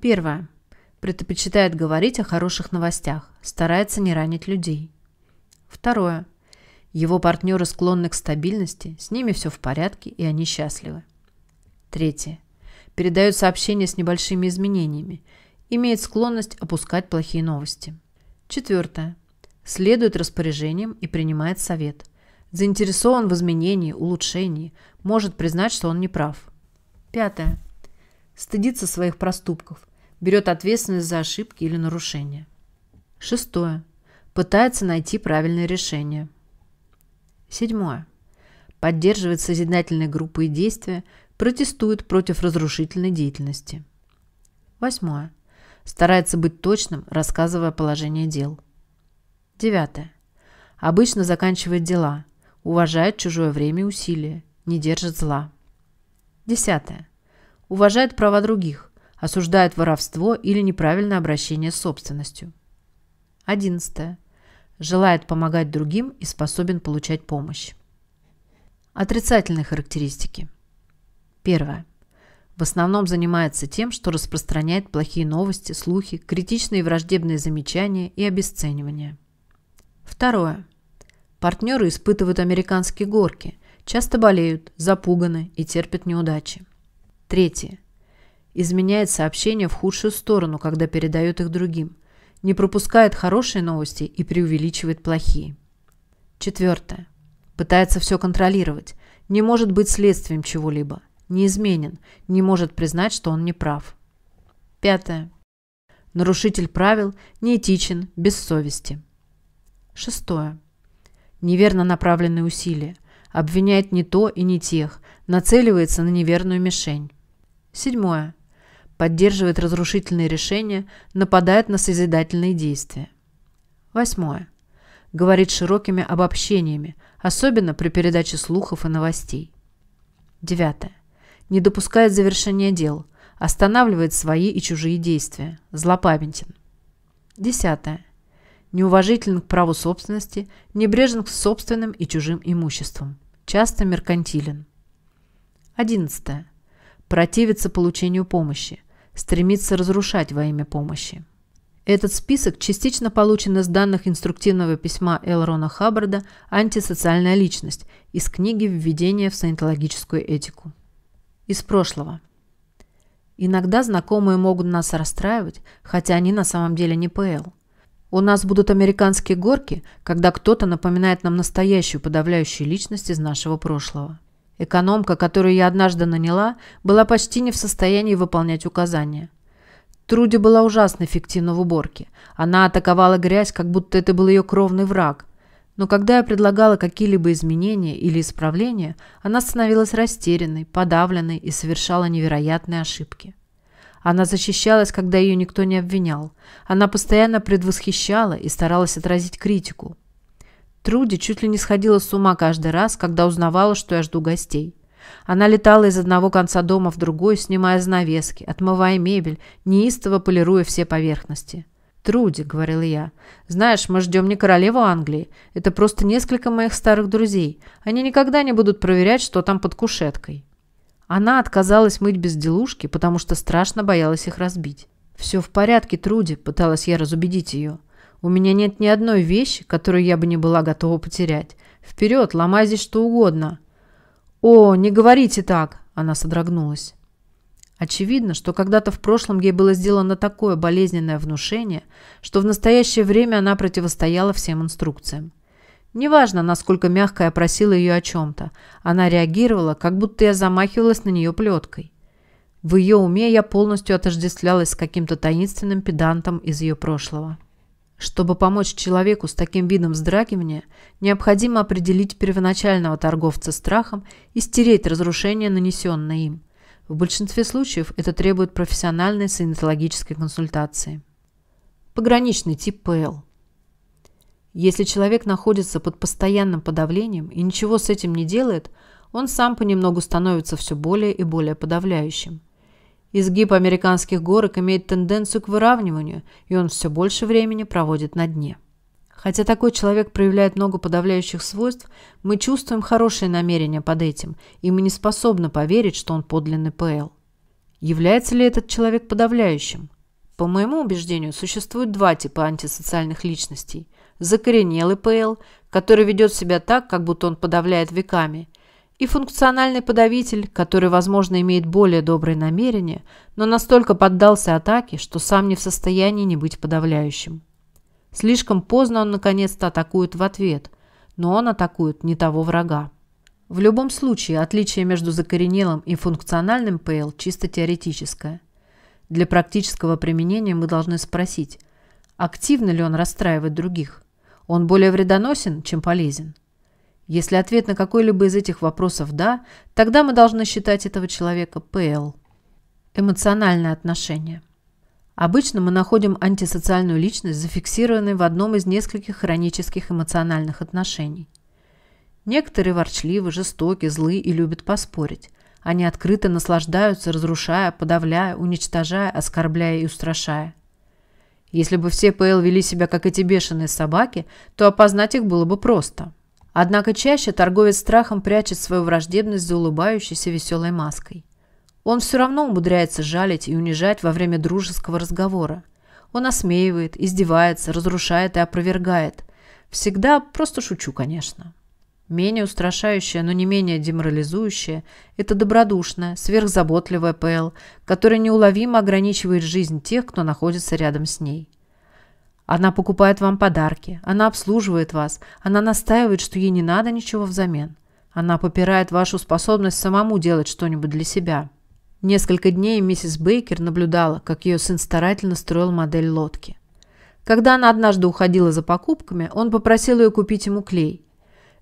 Первое. Предпочитает говорить о хороших новостях, старается не ранить людей. Второе. Его партнеры склонны к стабильности, с ними все в порядке и они счастливы. Третье. Передает сообщения с небольшими изменениями, имеет склонность опускать плохие новости. Четвертое. Следует распоряжениям и принимает совет. Заинтересован в изменении, улучшении, может признать, что он не прав. Пятое. Стыдится своих проступков, берет ответственность за ошибки или нарушения. Шестое. Пытается найти правильное решение. Седьмое. Поддерживает созидательные группы и действия, протестует против разрушительной деятельности. Восьмое. Старается быть точным, рассказывая положение дел. Девятое. Обычно заканчивает дела, уважает чужое время и усилия, не держит зла. Десятое. Уважает права других, осуждает воровство или неправильное обращение с собственностью. 11. Желает помогать другим и способен получать помощь. Отрицательные характеристики. Первое. В основном занимается тем, что распространяет плохие новости, слухи, критичные и враждебные замечания и обесценивания. Второе. Партнеры испытывают американские горки, часто болеют, запуганы и терпят неудачи. Третье. Изменяет сообщения в худшую сторону, когда передает их другим. Не пропускает хорошие новости и преувеличивает плохие. Четвертое. Пытается все контролировать. Не может быть следствием чего-либо. Неизменен. Не может признать, что он не прав. Пятое. Нарушитель правил неэтичен, без совести. Шестое. Неверно направленные усилия. Обвиняет не то и не тех. Нацеливается на неверную мишень. Седьмое поддерживает разрушительные решения, нападает на созидательные действия. Восьмое. Говорит широкими обобщениями, особенно при передаче слухов и новостей. Девятое. Не допускает завершения дел, останавливает свои и чужие действия, злопамятен. Десятое. Неуважителен к праву собственности, небрежен к собственным и чужим имуществам, часто меркантилен. Одиннадцатое. Противится получению помощи, стремится разрушать во имя помощи. Этот список частично получен из данных инструктивного письма Элрона Хаббарда «Антисоциальная личность» из книги «Введение в саентологическую этику». Из прошлого. Иногда знакомые могут нас расстраивать, хотя они на самом деле не ПЛ. У нас будут американские горки, когда кто-то напоминает нам настоящую подавляющую личность из нашего прошлого. Экономка, которую я однажды наняла, была почти не в состоянии выполнять указания. Труди была ужасно эффективна в уборке. Она атаковала грязь, как будто это был ее кровный враг. Но когда я предлагала какие-либо изменения или исправления, она становилась растерянной, подавленной и совершала невероятные ошибки. Она защищалась, когда ее никто не обвинял. Она постоянно предвосхищала и старалась отразить критику, Труди чуть ли не сходила с ума каждый раз, когда узнавала, что я жду гостей. Она летала из одного конца дома в другой, снимая занавески, отмывая мебель, неистово полируя все поверхности. «Труди», — говорила я, — «знаешь, мы ждем не королеву Англии. Это просто несколько моих старых друзей. Они никогда не будут проверять, что там под кушеткой». Она отказалась мыть безделушки, потому что страшно боялась их разбить. «Все в порядке, Труди», — пыталась я разубедить ее. У меня нет ни одной вещи, которую я бы не была готова потерять. Вперед, ломай здесь что угодно. О, не говорите так! Она содрогнулась. Очевидно, что когда-то в прошлом ей было сделано такое болезненное внушение, что в настоящее время она противостояла всем инструкциям. Неважно, насколько мягко я просила ее о чем-то, она реагировала, как будто я замахивалась на нее плеткой. В ее уме я полностью отождествлялась с каким-то таинственным педантом из ее прошлого. Чтобы помочь человеку с таким видом вздрагивания, необходимо определить первоначального торговца страхом и стереть разрушение, нанесенное им. В большинстве случаев это требует профессиональной синетологической консультации. Пограничный тип ПЛ. Если человек находится под постоянным подавлением и ничего с этим не делает, он сам понемногу становится все более и более подавляющим. Изгиб американских горок имеет тенденцию к выравниванию, и он все больше времени проводит на дне. Хотя такой человек проявляет много подавляющих свойств, мы чувствуем хорошие намерения под этим, и мы не способны поверить, что он подлинный ПЛ. Является ли этот человек подавляющим? По моему убеждению, существует два типа антисоциальных личностей. Закоренелый ПЛ, который ведет себя так, как будто он подавляет веками, и функциональный подавитель, который, возможно, имеет более добрые намерения, но настолько поддался атаке, что сам не в состоянии не быть подавляющим. Слишком поздно он наконец-то атакует в ответ, но он атакует не того врага. В любом случае, отличие между закоренелым и функциональным ПЛ чисто теоретическое. Для практического применения мы должны спросить, активно ли он расстраивает других? Он более вредоносен, чем полезен? Если ответ на какой-либо из этих вопросов «да», тогда мы должны считать этого человека ПЛ. Эмоциональное отношение. Обычно мы находим антисоциальную личность, зафиксированной в одном из нескольких хронических эмоциональных отношений. Некоторые ворчливы, жестоки, злы и любят поспорить. Они открыто наслаждаются, разрушая, подавляя, уничтожая, оскорбляя и устрашая. Если бы все ПЛ вели себя как эти бешеные собаки, то опознать их было бы просто – Однако чаще торговец страхом прячет свою враждебность за улыбающейся веселой маской. Он все равно умудряется жалить и унижать во время дружеского разговора. Он осмеивает, издевается, разрушает и опровергает. Всегда просто шучу, конечно. Менее устрашающая, но не менее деморализующая – это добродушная, сверхзаботливая ПЛ, которая неуловимо ограничивает жизнь тех, кто находится рядом с ней – она покупает вам подарки, она обслуживает вас, она настаивает, что ей не надо ничего взамен. Она попирает вашу способность самому делать что-нибудь для себя. Несколько дней миссис Бейкер наблюдала, как ее сын старательно строил модель лодки. Когда она однажды уходила за покупками, он попросил ее купить ему клей.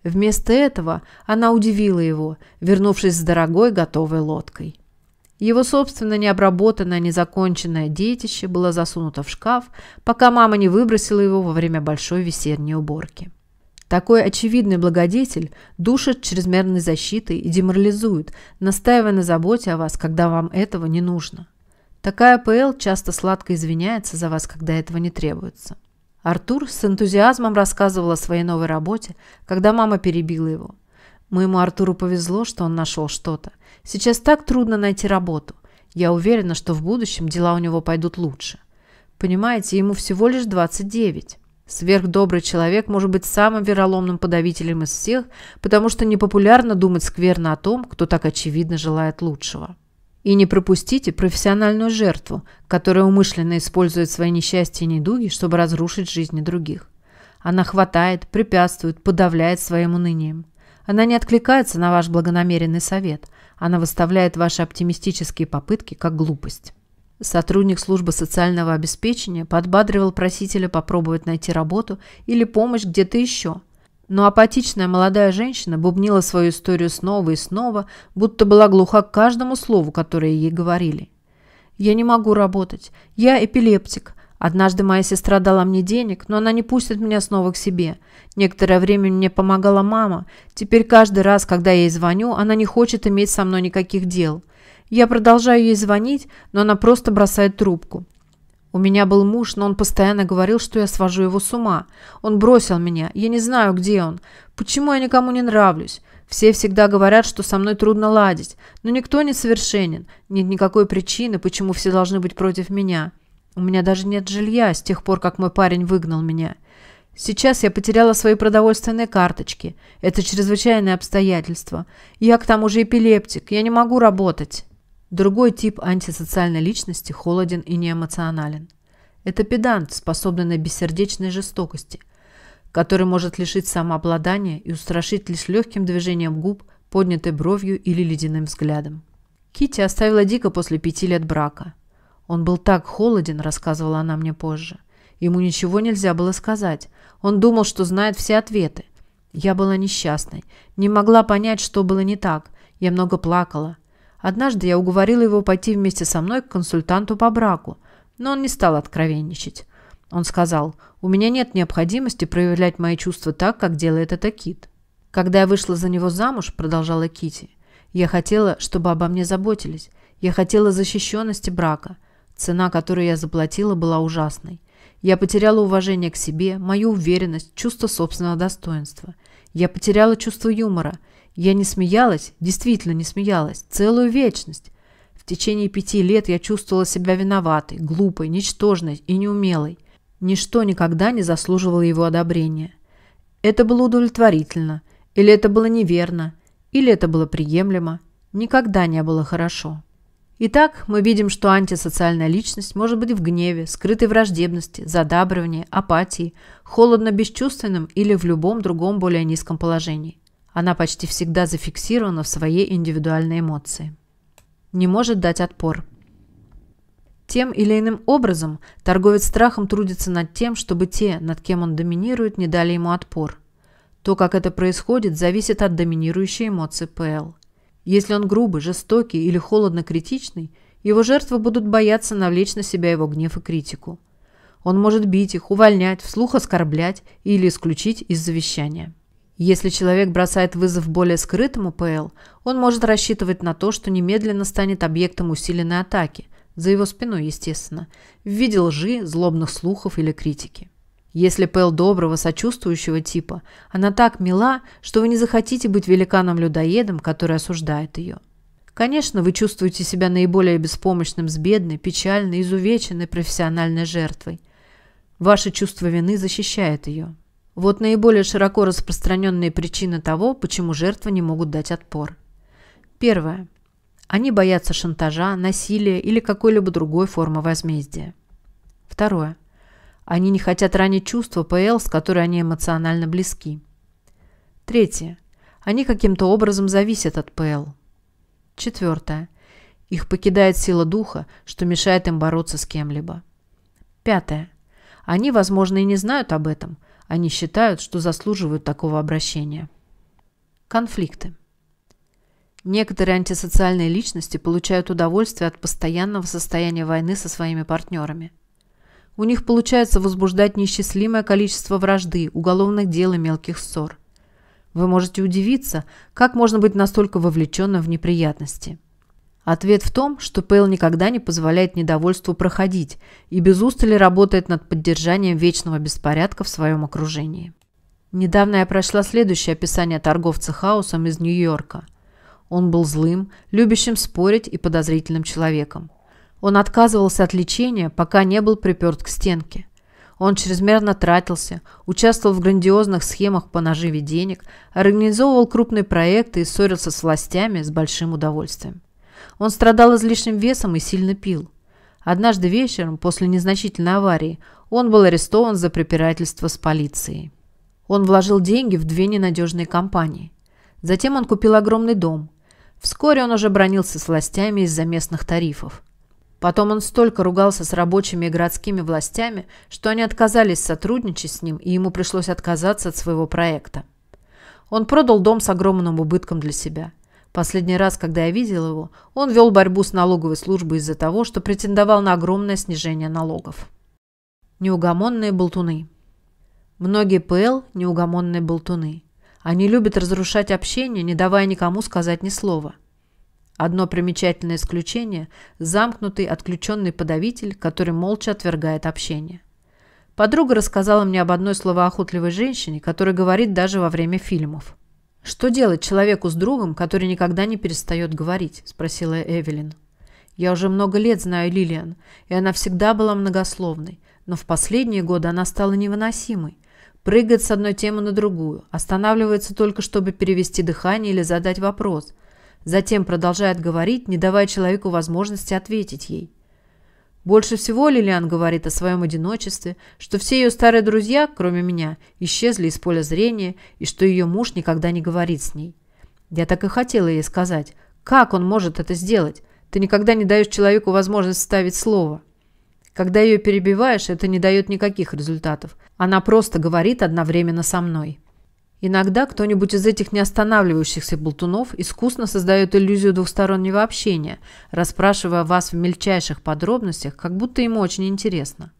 Вместо этого она удивила его, вернувшись с дорогой готовой лодкой. Его собственное необработанное, незаконченное детище было засунуто в шкаф, пока мама не выбросила его во время большой весенней уборки. Такой очевидный благодетель душит чрезмерной защитой и деморализует, настаивая на заботе о вас, когда вам этого не нужно. Такая ПЛ часто сладко извиняется за вас, когда этого не требуется. Артур с энтузиазмом рассказывал о своей новой работе, когда мама перебила его. Моему Артуру повезло, что он нашел что-то. Сейчас так трудно найти работу. Я уверена, что в будущем дела у него пойдут лучше. Понимаете, ему всего лишь 29. Сверхдобрый человек может быть самым вероломным подавителем из всех, потому что непопулярно думать скверно о том, кто так очевидно желает лучшего. И не пропустите профессиональную жертву, которая умышленно использует свои несчастья и недуги, чтобы разрушить жизни других. Она хватает, препятствует, подавляет своим унынием. Она не откликается на ваш благонамеренный совет – она выставляет ваши оптимистические попытки как глупость. Сотрудник службы социального обеспечения подбадривал просителя попробовать найти работу или помощь где-то еще. Но апатичная молодая женщина бубнила свою историю снова и снова, будто была глуха к каждому слову, которое ей говорили. «Я не могу работать. Я эпилептик. Однажды моя сестра дала мне денег, но она не пустит меня снова к себе. Некоторое время мне помогала мама. Теперь каждый раз, когда я ей звоню, она не хочет иметь со мной никаких дел. Я продолжаю ей звонить, но она просто бросает трубку. У меня был муж, но он постоянно говорил, что я свожу его с ума. Он бросил меня. Я не знаю, где он. Почему я никому не нравлюсь? Все всегда говорят, что со мной трудно ладить, но никто не совершенен. Нет никакой причины, почему все должны быть против меня. У меня даже нет жилья с тех пор, как мой парень выгнал меня. Сейчас я потеряла свои продовольственные карточки. Это чрезвычайное обстоятельство. Я к тому же эпилептик. Я не могу работать. Другой тип антисоциальной личности холоден и неэмоционален. Это педант, способный на бессердечной жестокости, который может лишить самообладания и устрашить лишь легким движением губ, поднятой бровью или ледяным взглядом. Кити оставила Дика после пяти лет брака. Он был так холоден, рассказывала она мне позже. Ему ничего нельзя было сказать. Он думал, что знает все ответы. Я была несчастной, не могла понять, что было не так. Я много плакала. Однажды я уговорила его пойти вместе со мной к консультанту по браку, но он не стал откровенничать. Он сказал, «У меня нет необходимости проявлять мои чувства так, как делает это Кит». «Когда я вышла за него замуж», — продолжала Кити, — «я хотела, чтобы обо мне заботились. Я хотела защищенности брака. Цена, которую я заплатила, была ужасной. Я потеряла уважение к себе, мою уверенность, чувство собственного достоинства. Я потеряла чувство юмора. Я не смеялась, действительно не смеялась, целую вечность. В течение пяти лет я чувствовала себя виноватой, глупой, ничтожной и неумелой. Ничто никогда не заслуживало его одобрения. Это было удовлетворительно, или это было неверно, или это было приемлемо. Никогда не было хорошо. Итак, мы видим, что антисоциальная личность может быть в гневе, скрытой враждебности, задабривании, апатии, холодно-бесчувственном или в любом другом более низком положении. Она почти всегда зафиксирована в своей индивидуальной эмоции. Не может дать отпор. Тем или иным образом торговец страхом трудится над тем, чтобы те, над кем он доминирует, не дали ему отпор. То, как это происходит, зависит от доминирующей эмоции ПЛ – если он грубый, жестокий или холодно-критичный, его жертвы будут бояться навлечь на себя его гнев и критику. Он может бить их, увольнять, вслух оскорблять или исключить из завещания. Если человек бросает вызов более скрытому ПЛ, он может рассчитывать на то, что немедленно станет объектом усиленной атаки, за его спиной, естественно, в виде лжи, злобных слухов или критики. Если Пэл доброго, сочувствующего типа, она так мила, что вы не захотите быть великаном-людоедом, который осуждает ее. Конечно, вы чувствуете себя наиболее беспомощным с бедной, печальной, изувеченной профессиональной жертвой. Ваше чувство вины защищает ее. Вот наиболее широко распространенные причины того, почему жертвы не могут дать отпор. Первое. Они боятся шантажа, насилия или какой-либо другой формы возмездия. Второе. Они не хотят ранить чувства ПЛ, с которой они эмоционально близки. Третье. Они каким-то образом зависят от ПЛ. Четвертое. Их покидает сила духа, что мешает им бороться с кем-либо. Пятое. Они, возможно, и не знают об этом. Они считают, что заслуживают такого обращения. Конфликты. Некоторые антисоциальные личности получают удовольствие от постоянного состояния войны со своими партнерами – у них получается возбуждать несчислимое количество вражды, уголовных дел и мелких ссор. Вы можете удивиться, как можно быть настолько вовлеченным в неприятности. Ответ в том, что Пейл никогда не позволяет недовольству проходить и без устали работает над поддержанием вечного беспорядка в своем окружении. Недавно я прошла следующее описание торговца хаосом из Нью-Йорка. Он был злым, любящим спорить и подозрительным человеком. Он отказывался от лечения, пока не был приперт к стенке. Он чрезмерно тратился, участвовал в грандиозных схемах по наживе денег, организовывал крупные проекты и ссорился с властями с большим удовольствием. Он страдал излишним весом и сильно пил. Однажды вечером, после незначительной аварии, он был арестован за препирательство с полицией. Он вложил деньги в две ненадежные компании. Затем он купил огромный дом. Вскоре он уже бронился с властями из-за местных тарифов. Потом он столько ругался с рабочими и городскими властями, что они отказались сотрудничать с ним, и ему пришлось отказаться от своего проекта. Он продал дом с огромным убытком для себя. Последний раз, когда я видел его, он вел борьбу с налоговой службой из-за того, что претендовал на огромное снижение налогов. Неугомонные болтуны. Многие ПЛ – неугомонные болтуны. Они любят разрушать общение, не давая никому сказать ни слова – Одно примечательное исключение – замкнутый, отключенный подавитель, который молча отвергает общение. Подруга рассказала мне об одной словоохотливой женщине, которая говорит даже во время фильмов. «Что делать человеку с другом, который никогда не перестает говорить?» – спросила Эвелин. «Я уже много лет знаю Лилиан, и она всегда была многословной, но в последние годы она стала невыносимой. Прыгает с одной темы на другую, останавливается только, чтобы перевести дыхание или задать вопрос – затем продолжает говорить, не давая человеку возможности ответить ей. Больше всего Лилиан говорит о своем одиночестве, что все ее старые друзья, кроме меня, исчезли из поля зрения и что ее муж никогда не говорит с ней. Я так и хотела ей сказать, как он может это сделать? Ты никогда не даешь человеку возможность ставить слово. Когда ее перебиваешь, это не дает никаких результатов. Она просто говорит одновременно со мной. Иногда кто-нибудь из этих неостанавливающихся болтунов искусно создает иллюзию двухстороннего общения, расспрашивая вас в мельчайших подробностях, как будто ему очень интересно.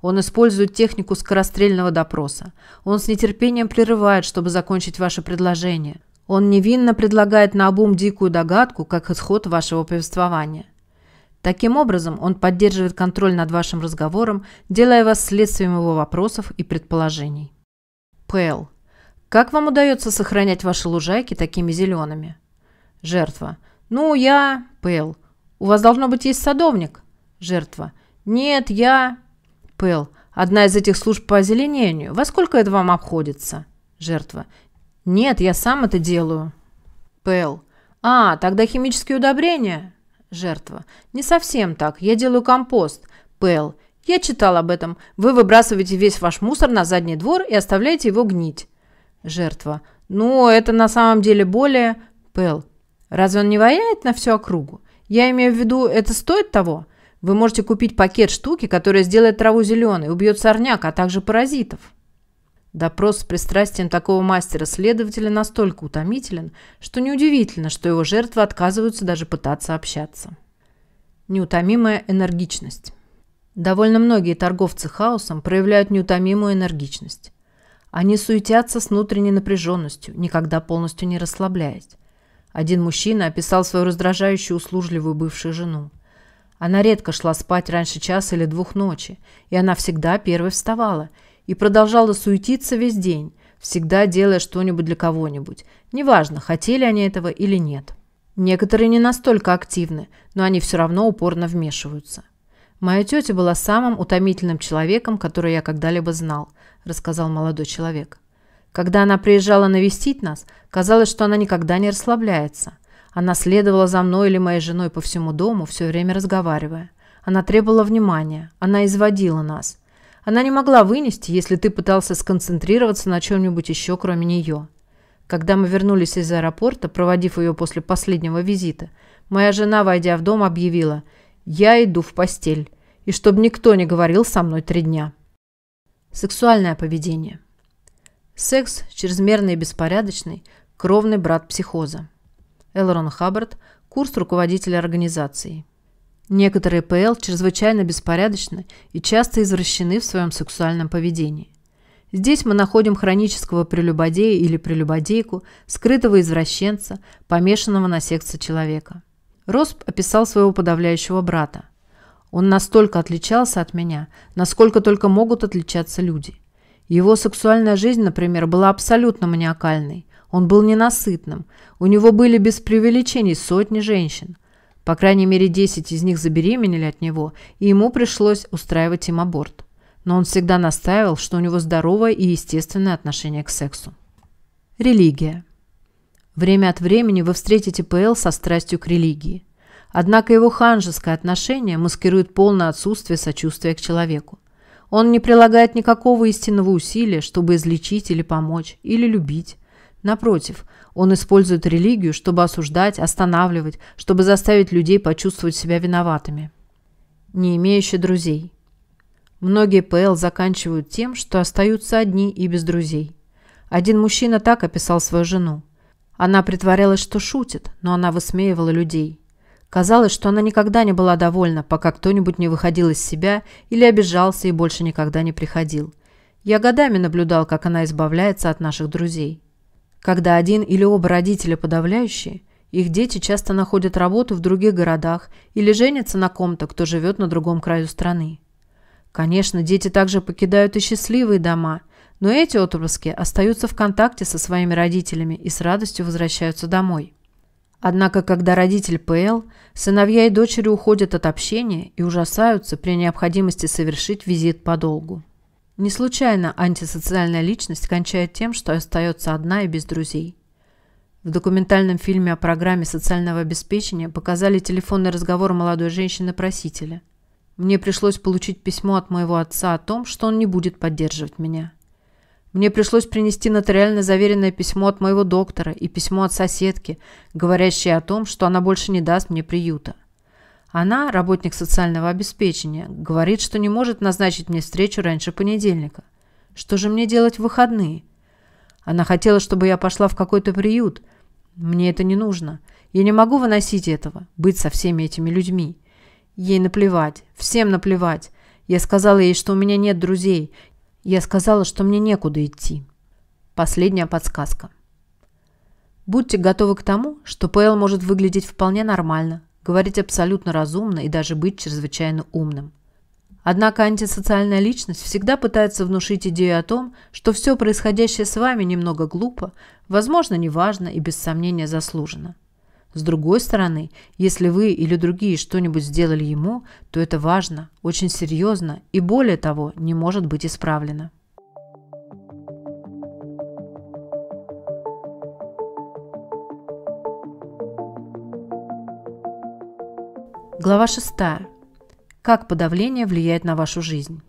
Он использует технику скорострельного допроса. Он с нетерпением прерывает, чтобы закончить ваше предложение. Он невинно предлагает наобум дикую догадку, как исход вашего повествования. Таким образом, он поддерживает контроль над вашим разговором, делая вас следствием его вопросов и предположений. Пэл. Как вам удается сохранять ваши лужайки такими зелеными? Жертва. Ну, я... Пэл. У вас должно быть есть садовник. Жертва. Нет, я... Пэл. Одна из этих служб по озеленению. Во сколько это вам обходится? Жертва. Нет, я сам это делаю. Пэл. А, тогда химические удобрения? Жертва. Не совсем так. Я делаю компост. Пэл. Я читал об этом. Вы выбрасываете весь ваш мусор на задний двор и оставляете его гнить. Жертва. Ну, это на самом деле более... Пэл. Разве он не ваяет на всю округу? Я имею в виду, это стоит того? Вы можете купить пакет штуки, которая сделает траву зеленой, убьет сорняк, а также паразитов. Допрос с пристрастием такого мастера-следователя настолько утомителен, что неудивительно, что его жертвы отказываются даже пытаться общаться. Неутомимая энергичность. Довольно многие торговцы хаосом проявляют неутомимую энергичность. Они суетятся с внутренней напряженностью, никогда полностью не расслабляясь. Один мужчина описал свою раздражающую услужливую бывшую жену. Она редко шла спать раньше часа или двух ночи, и она всегда первой вставала и продолжала суетиться весь день, всегда делая что-нибудь для кого-нибудь, неважно, хотели они этого или нет. Некоторые не настолько активны, но они все равно упорно вмешиваются. Моя тетя была самым утомительным человеком, который я когда-либо знал –– рассказал молодой человек. «Когда она приезжала навестить нас, казалось, что она никогда не расслабляется. Она следовала за мной или моей женой по всему дому, все время разговаривая. Она требовала внимания, она изводила нас. Она не могла вынести, если ты пытался сконцентрироваться на чем-нибудь еще, кроме нее. Когда мы вернулись из аэропорта, проводив ее после последнего визита, моя жена, войдя в дом, объявила «Я иду в постель, и чтобы никто не говорил со мной три дня». Сексуальное поведение. Секс чрезмерный и беспорядочный, кровный брат психоза. Элрон Хаббард, курс руководителя организации. Некоторые ПЛ чрезвычайно беспорядочны и часто извращены в своем сексуальном поведении. Здесь мы находим хронического прелюбодея или прелюбодейку, скрытого извращенца, помешанного на сексе человека. Росп описал своего подавляющего брата. Он настолько отличался от меня, насколько только могут отличаться люди. Его сексуальная жизнь, например, была абсолютно маниакальной. Он был ненасытным. У него были без преувеличений сотни женщин. По крайней мере, 10 из них забеременели от него, и ему пришлось устраивать им аборт. Но он всегда настаивал, что у него здоровое и естественное отношение к сексу. Религия. Время от времени вы встретите ПЛ со страстью к религии. Однако его ханжеское отношение маскирует полное отсутствие сочувствия к человеку. Он не прилагает никакого истинного усилия, чтобы излечить или помочь, или любить. Напротив, он использует религию, чтобы осуждать, останавливать, чтобы заставить людей почувствовать себя виноватыми. Не имеющие друзей. Многие ПЛ заканчивают тем, что остаются одни и без друзей. Один мужчина так описал свою жену. Она притворялась, что шутит, но она высмеивала людей. Казалось, что она никогда не была довольна, пока кто-нибудь не выходил из себя или обижался и больше никогда не приходил. Я годами наблюдал, как она избавляется от наших друзей. Когда один или оба родителя подавляющие, их дети часто находят работу в других городах или женятся на ком-то, кто живет на другом краю страны. Конечно, дети также покидают и счастливые дома, но эти отпрыски остаются в контакте со своими родителями и с радостью возвращаются домой. Однако, когда родитель ПЛ, сыновья и дочери уходят от общения и ужасаются при необходимости совершить визит по долгу. Не случайно антисоциальная личность кончает тем, что остается одна и без друзей. В документальном фильме о программе социального обеспечения показали телефонный разговор молодой женщины-просителя. Мне пришлось получить письмо от моего отца о том, что он не будет поддерживать меня. Мне пришлось принести нотариально заверенное письмо от моего доктора и письмо от соседки, говорящее о том, что она больше не даст мне приюта. Она, работник социального обеспечения, говорит, что не может назначить мне встречу раньше понедельника. Что же мне делать в выходные? Она хотела, чтобы я пошла в какой-то приют. Мне это не нужно. Я не могу выносить этого, быть со всеми этими людьми. Ей наплевать, всем наплевать. Я сказала ей, что у меня нет друзей, я сказала, что мне некуда идти. Последняя подсказка. Будьте готовы к тому, что П.Л. может выглядеть вполне нормально, говорить абсолютно разумно и даже быть чрезвычайно умным. Однако антисоциальная личность всегда пытается внушить идею о том, что все происходящее с вами немного глупо, возможно, неважно и без сомнения заслужено. С другой стороны, если вы или другие что-нибудь сделали ему, то это важно, очень серьезно и более того, не может быть исправлено. Глава 6. Как подавление влияет на вашу жизнь?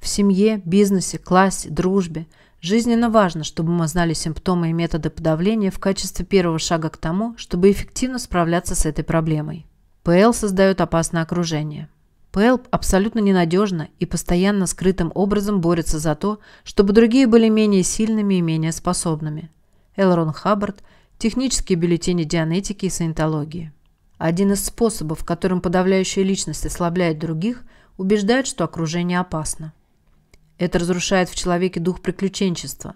В семье, бизнесе, классе, дружбе – Жизненно важно, чтобы мы знали симптомы и методы подавления в качестве первого шага к тому, чтобы эффективно справляться с этой проблемой. ПЛ создает опасное окружение. ПЛ абсолютно ненадежно и постоянно скрытым образом борется за то, чтобы другие были менее сильными и менее способными. Элрон Хаббард – технические бюллетени дианетики и саентологии. Один из способов, которым подавляющая личность ослабляет других, убеждает, что окружение опасно. Это разрушает в человеке дух приключенчества.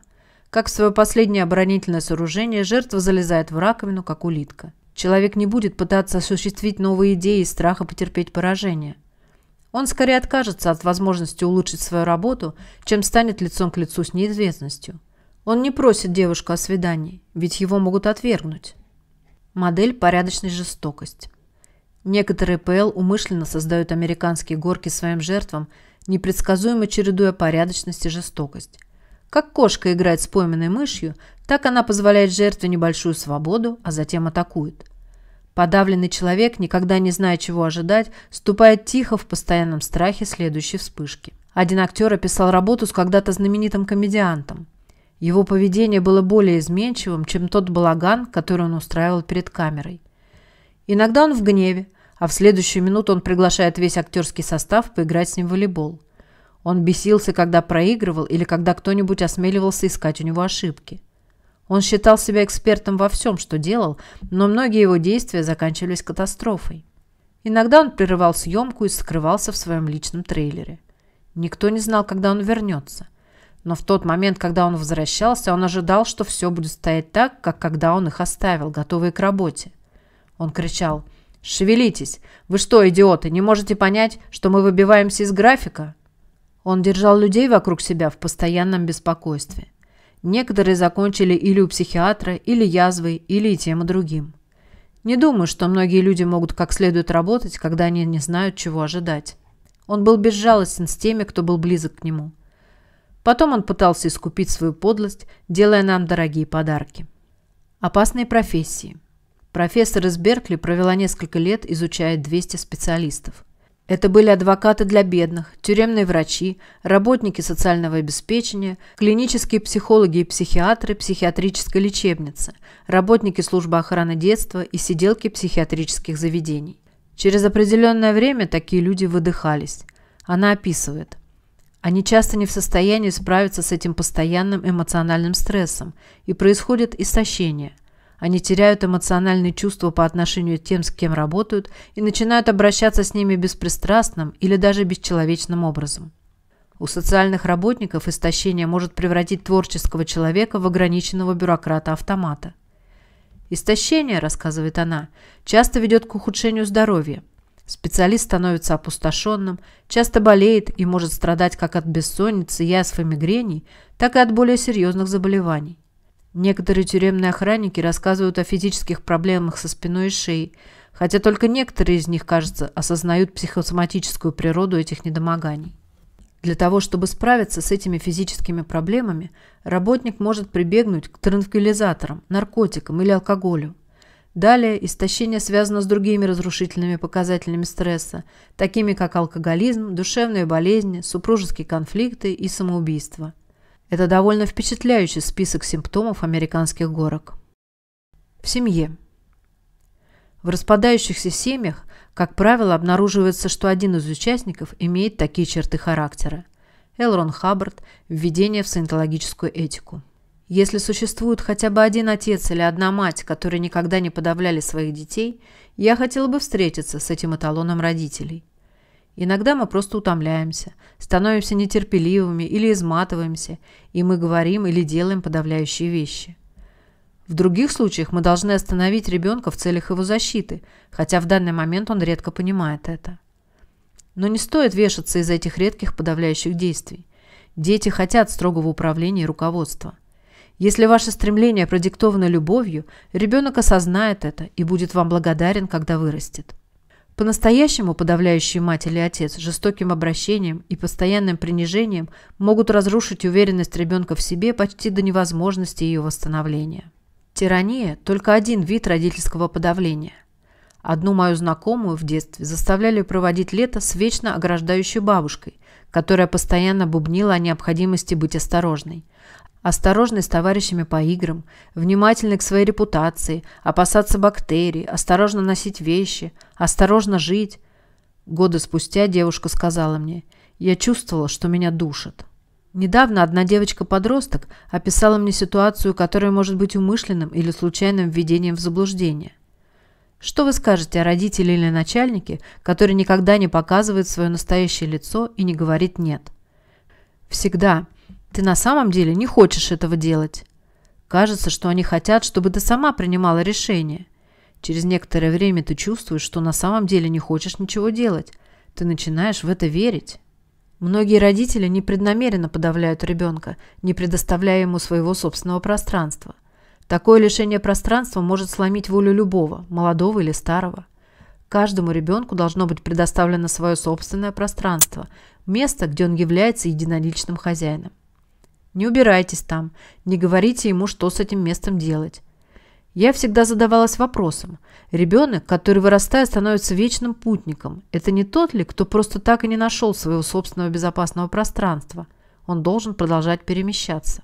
Как в свое последнее оборонительное сооружение, жертва залезает в раковину, как улитка. Человек не будет пытаться осуществить новые идеи из страха потерпеть поражение. Он скорее откажется от возможности улучшить свою работу, чем станет лицом к лицу с неизвестностью. Он не просит девушку о свидании, ведь его могут отвергнуть. Модель порядочной жестокость. Некоторые ПЛ умышленно создают американские горки своим жертвам – непредсказуемо чередуя порядочность и жестокость. Как кошка играет с пойменной мышью, так она позволяет жертве небольшую свободу, а затем атакует. Подавленный человек, никогда не зная, чего ожидать, ступает тихо в постоянном страхе следующей вспышки. Один актер описал работу с когда-то знаменитым комедиантом. Его поведение было более изменчивым, чем тот балаган, который он устраивал перед камерой. Иногда он в гневе, а в следующую минуту он приглашает весь актерский состав поиграть с ним в волейбол. Он бесился, когда проигрывал или когда кто-нибудь осмеливался искать у него ошибки. Он считал себя экспертом во всем, что делал, но многие его действия заканчивались катастрофой. Иногда он прерывал съемку и скрывался в своем личном трейлере. Никто не знал, когда он вернется. Но в тот момент, когда он возвращался, он ожидал, что все будет стоять так, как когда он их оставил, готовые к работе. Он кричал «Шевелитесь! Вы что, идиоты, не можете понять, что мы выбиваемся из графика?» Он держал людей вокруг себя в постоянном беспокойстве. Некоторые закончили или у психиатра, или язвы, или и тем и другим. Не думаю, что многие люди могут как следует работать, когда они не знают, чего ожидать. Он был безжалостен с теми, кто был близок к нему. Потом он пытался искупить свою подлость, делая нам дорогие подарки. Опасные профессии – Профессор из Беркли провела несколько лет, изучая 200 специалистов. Это были адвокаты для бедных, тюремные врачи, работники социального обеспечения, клинические психологи и психиатры психиатрической лечебницы, работники службы охраны детства и сиделки психиатрических заведений. Через определенное время такие люди выдыхались. Она описывает. Они часто не в состоянии справиться с этим постоянным эмоциональным стрессом, и происходит истощение. Они теряют эмоциональные чувства по отношению к тем, с кем работают, и начинают обращаться с ними беспристрастным или даже бесчеловечным образом. У социальных работников истощение может превратить творческого человека в ограниченного бюрократа-автомата. Истощение, рассказывает она, часто ведет к ухудшению здоровья. Специалист становится опустошенным, часто болеет и может страдать как от бессонницы, язв и мигрений, так и от более серьезных заболеваний. Некоторые тюремные охранники рассказывают о физических проблемах со спиной и шеей, хотя только некоторые из них, кажется, осознают психосоматическую природу этих недомоганий. Для того, чтобы справиться с этими физическими проблемами, работник может прибегнуть к транквилизаторам, наркотикам или алкоголю. Далее истощение связано с другими разрушительными показателями стресса, такими как алкоголизм, душевные болезни, супружеские конфликты и самоубийство. Это довольно впечатляющий список симптомов американских горок. В семье. В распадающихся семьях, как правило, обнаруживается, что один из участников имеет такие черты характера. Элрон Хаббард «Введение в саентологическую этику». Если существует хотя бы один отец или одна мать, которые никогда не подавляли своих детей, я хотела бы встретиться с этим эталоном родителей. Иногда мы просто утомляемся, становимся нетерпеливыми или изматываемся, и мы говорим или делаем подавляющие вещи. В других случаях мы должны остановить ребенка в целях его защиты, хотя в данный момент он редко понимает это. Но не стоит вешаться из этих редких подавляющих действий. Дети хотят строгого управления и руководства. Если ваше стремление продиктовано любовью, ребенок осознает это и будет вам благодарен, когда вырастет. По-настоящему подавляющие мать или отец жестоким обращением и постоянным принижением могут разрушить уверенность ребенка в себе почти до невозможности ее восстановления. Тирания – только один вид родительского подавления. Одну мою знакомую в детстве заставляли проводить лето с вечно ограждающей бабушкой, которая постоянно бубнила о необходимости быть осторожной осторожны с товарищами по играм, внимательны к своей репутации, опасаться бактерий, осторожно носить вещи, осторожно жить. Года спустя девушка сказала мне, я чувствовала, что меня душат. Недавно одна девочка-подросток описала мне ситуацию, которая может быть умышленным или случайным введением в заблуждение. Что вы скажете о родителе или начальнике, который никогда не показывает свое настоящее лицо и не говорит «нет»? Всегда – ты на самом деле не хочешь этого делать. Кажется, что они хотят, чтобы ты сама принимала решение. Через некоторое время ты чувствуешь, что на самом деле не хочешь ничего делать. Ты начинаешь в это верить. Многие родители непреднамеренно подавляют ребенка, не предоставляя ему своего собственного пространства. Такое лишение пространства может сломить волю любого, молодого или старого. Каждому ребенку должно быть предоставлено свое собственное пространство, место, где он является единоличным хозяином. Не убирайтесь там, не говорите ему, что с этим местом делать. Я всегда задавалась вопросом. Ребенок, который вырастает, становится вечным путником. Это не тот ли, кто просто так и не нашел своего собственного безопасного пространства? Он должен продолжать перемещаться.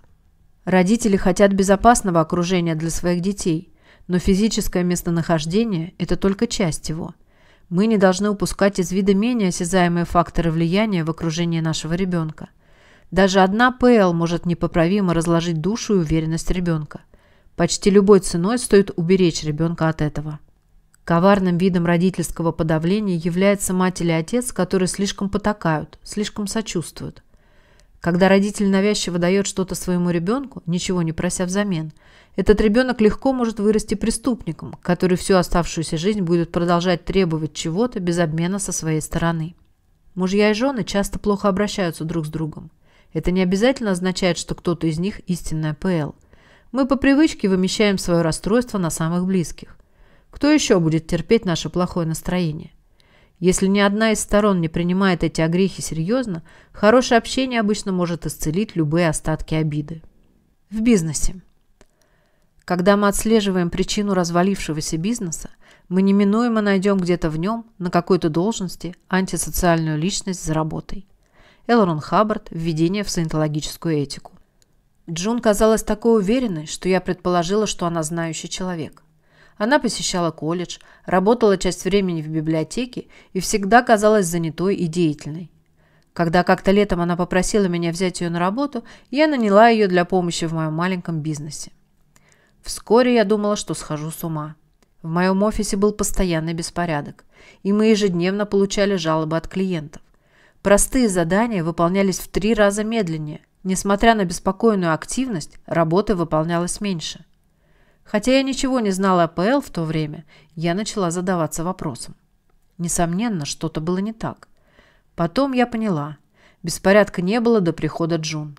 Родители хотят безопасного окружения для своих детей, но физическое местонахождение – это только часть его. Мы не должны упускать из вида менее осязаемые факторы влияния в окружении нашего ребенка – даже одна ПЛ может непоправимо разложить душу и уверенность ребенка. Почти любой ценой стоит уберечь ребенка от этого. Коварным видом родительского подавления является мать или отец, которые слишком потакают, слишком сочувствуют. Когда родитель навязчиво дает что-то своему ребенку, ничего не прося взамен, этот ребенок легко может вырасти преступником, который всю оставшуюся жизнь будет продолжать требовать чего-то без обмена со своей стороны. Мужья и жены часто плохо обращаются друг с другом. Это не обязательно означает, что кто-то из них истинная ПЛ. Мы по привычке вымещаем свое расстройство на самых близких. Кто еще будет терпеть наше плохое настроение? Если ни одна из сторон не принимает эти огрехи серьезно, хорошее общение обычно может исцелить любые остатки обиды. В бизнесе. Когда мы отслеживаем причину развалившегося бизнеса, мы неминуемо найдем где-то в нем, на какой-то должности, антисоциальную личность за работой. Элрон Хаббард «Введение в саентологическую этику». Джун казалась такой уверенной, что я предположила, что она знающий человек. Она посещала колледж, работала часть времени в библиотеке и всегда казалась занятой и деятельной. Когда как-то летом она попросила меня взять ее на работу, я наняла ее для помощи в моем маленьком бизнесе. Вскоре я думала, что схожу с ума. В моем офисе был постоянный беспорядок, и мы ежедневно получали жалобы от клиентов. Простые задания выполнялись в три раза медленнее. Несмотря на беспокойную активность, работы выполнялось меньше. Хотя я ничего не знала о ПЛ в то время, я начала задаваться вопросом. Несомненно, что-то было не так. Потом я поняла. Беспорядка не было до прихода Джун.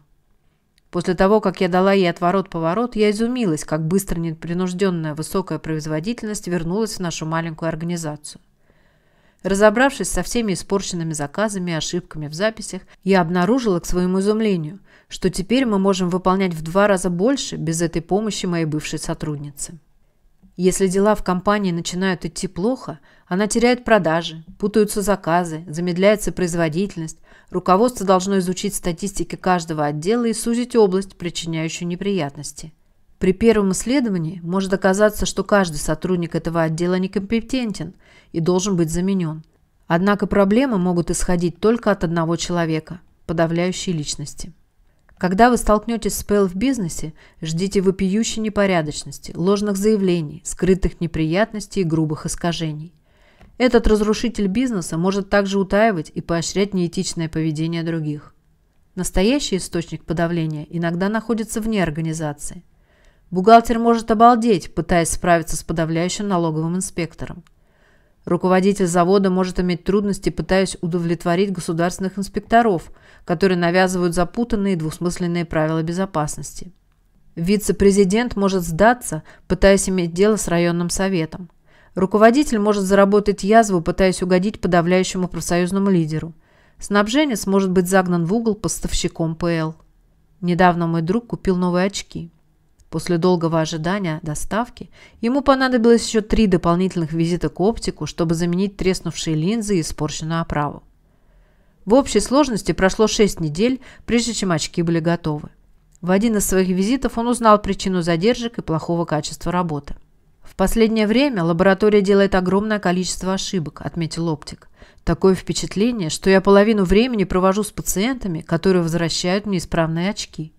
После того, как я дала ей отворот-поворот, я изумилась, как быстро непринужденная высокая производительность вернулась в нашу маленькую организацию. Разобравшись со всеми испорченными заказами и ошибками в записях, я обнаружила к своему изумлению, что теперь мы можем выполнять в два раза больше без этой помощи моей бывшей сотрудницы. Если дела в компании начинают идти плохо, она теряет продажи, путаются заказы, замедляется производительность. Руководство должно изучить статистики каждого отдела и сузить область, причиняющую неприятности – при первом исследовании может оказаться, что каждый сотрудник этого отдела некомпетентен и должен быть заменен. Однако проблемы могут исходить только от одного человека – подавляющей личности. Когда вы столкнетесь с ПЛ в бизнесе, ждите вопиющей непорядочности, ложных заявлений, скрытых неприятностей и грубых искажений. Этот разрушитель бизнеса может также утаивать и поощрять неэтичное поведение других. Настоящий источник подавления иногда находится вне организации. Бухгалтер может обалдеть, пытаясь справиться с подавляющим налоговым инспектором. Руководитель завода может иметь трудности, пытаясь удовлетворить государственных инспекторов, которые навязывают запутанные и двусмысленные правила безопасности. Вице-президент может сдаться, пытаясь иметь дело с районным советом. Руководитель может заработать язву, пытаясь угодить подавляющему профсоюзному лидеру. Снабженец может быть загнан в угол поставщиком ПЛ. Недавно мой друг купил новые очки. После долгого ожидания доставки ему понадобилось еще три дополнительных визита к оптику, чтобы заменить треснувшие линзы и испорченную оправу. В общей сложности прошло 6 недель, прежде чем очки были готовы. В один из своих визитов он узнал причину задержек и плохого качества работы. «В последнее время лаборатория делает огромное количество ошибок», – отметил оптик. «Такое впечатление, что я половину времени провожу с пациентами, которые возвращают мне исправные очки».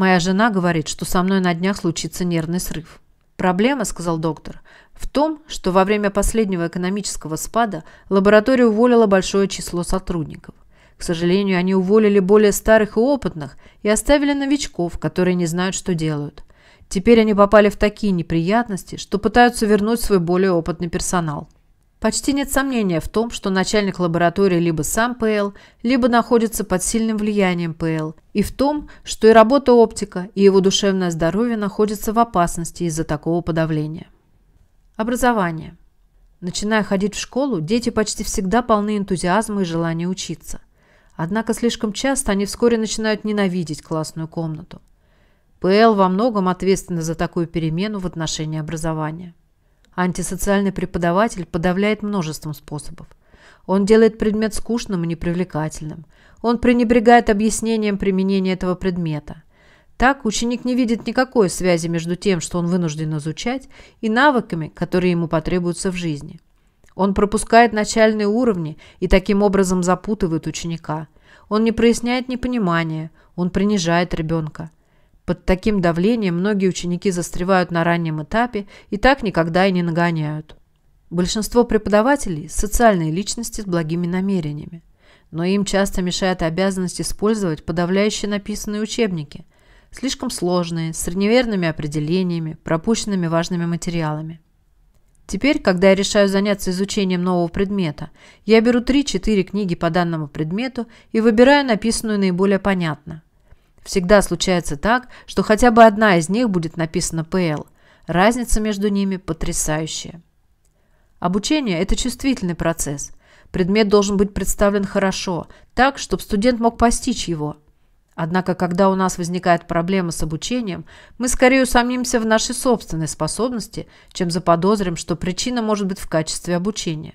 Моя жена говорит, что со мной на днях случится нервный срыв. Проблема, сказал доктор, в том, что во время последнего экономического спада лаборатория уволила большое число сотрудников. К сожалению, они уволили более старых и опытных и оставили новичков, которые не знают, что делают. Теперь они попали в такие неприятности, что пытаются вернуть свой более опытный персонал. Почти нет сомнения в том, что начальник лаборатории либо сам ПЛ, либо находится под сильным влиянием ПЛ, и в том, что и работа оптика, и его душевное здоровье находятся в опасности из-за такого подавления. Образование. Начиная ходить в школу, дети почти всегда полны энтузиазма и желания учиться. Однако слишком часто они вскоре начинают ненавидеть классную комнату. ПЛ во многом ответственна за такую перемену в отношении образования. Антисоциальный преподаватель подавляет множеством способов. Он делает предмет скучным и непривлекательным. Он пренебрегает объяснением применения этого предмета. Так ученик не видит никакой связи между тем, что он вынужден изучать, и навыками, которые ему потребуются в жизни. Он пропускает начальные уровни и таким образом запутывает ученика. Он не проясняет непонимание, он принижает ребенка. Под таким давлением многие ученики застревают на раннем этапе и так никогда и не нагоняют. Большинство преподавателей – социальные личности с благими намерениями. Но им часто мешает обязанность использовать подавляющие написанные учебники, слишком сложные, с средневерными определениями, пропущенными важными материалами. Теперь, когда я решаю заняться изучением нового предмета, я беру 3-4 книги по данному предмету и выбираю написанную наиболее понятно – Всегда случается так, что хотя бы одна из них будет написана ПЛ. Разница между ними потрясающая. Обучение – это чувствительный процесс. Предмет должен быть представлен хорошо, так, чтобы студент мог постичь его. Однако, когда у нас возникает проблема с обучением, мы скорее усомнимся в нашей собственной способности, чем заподозрим, что причина может быть в качестве обучения.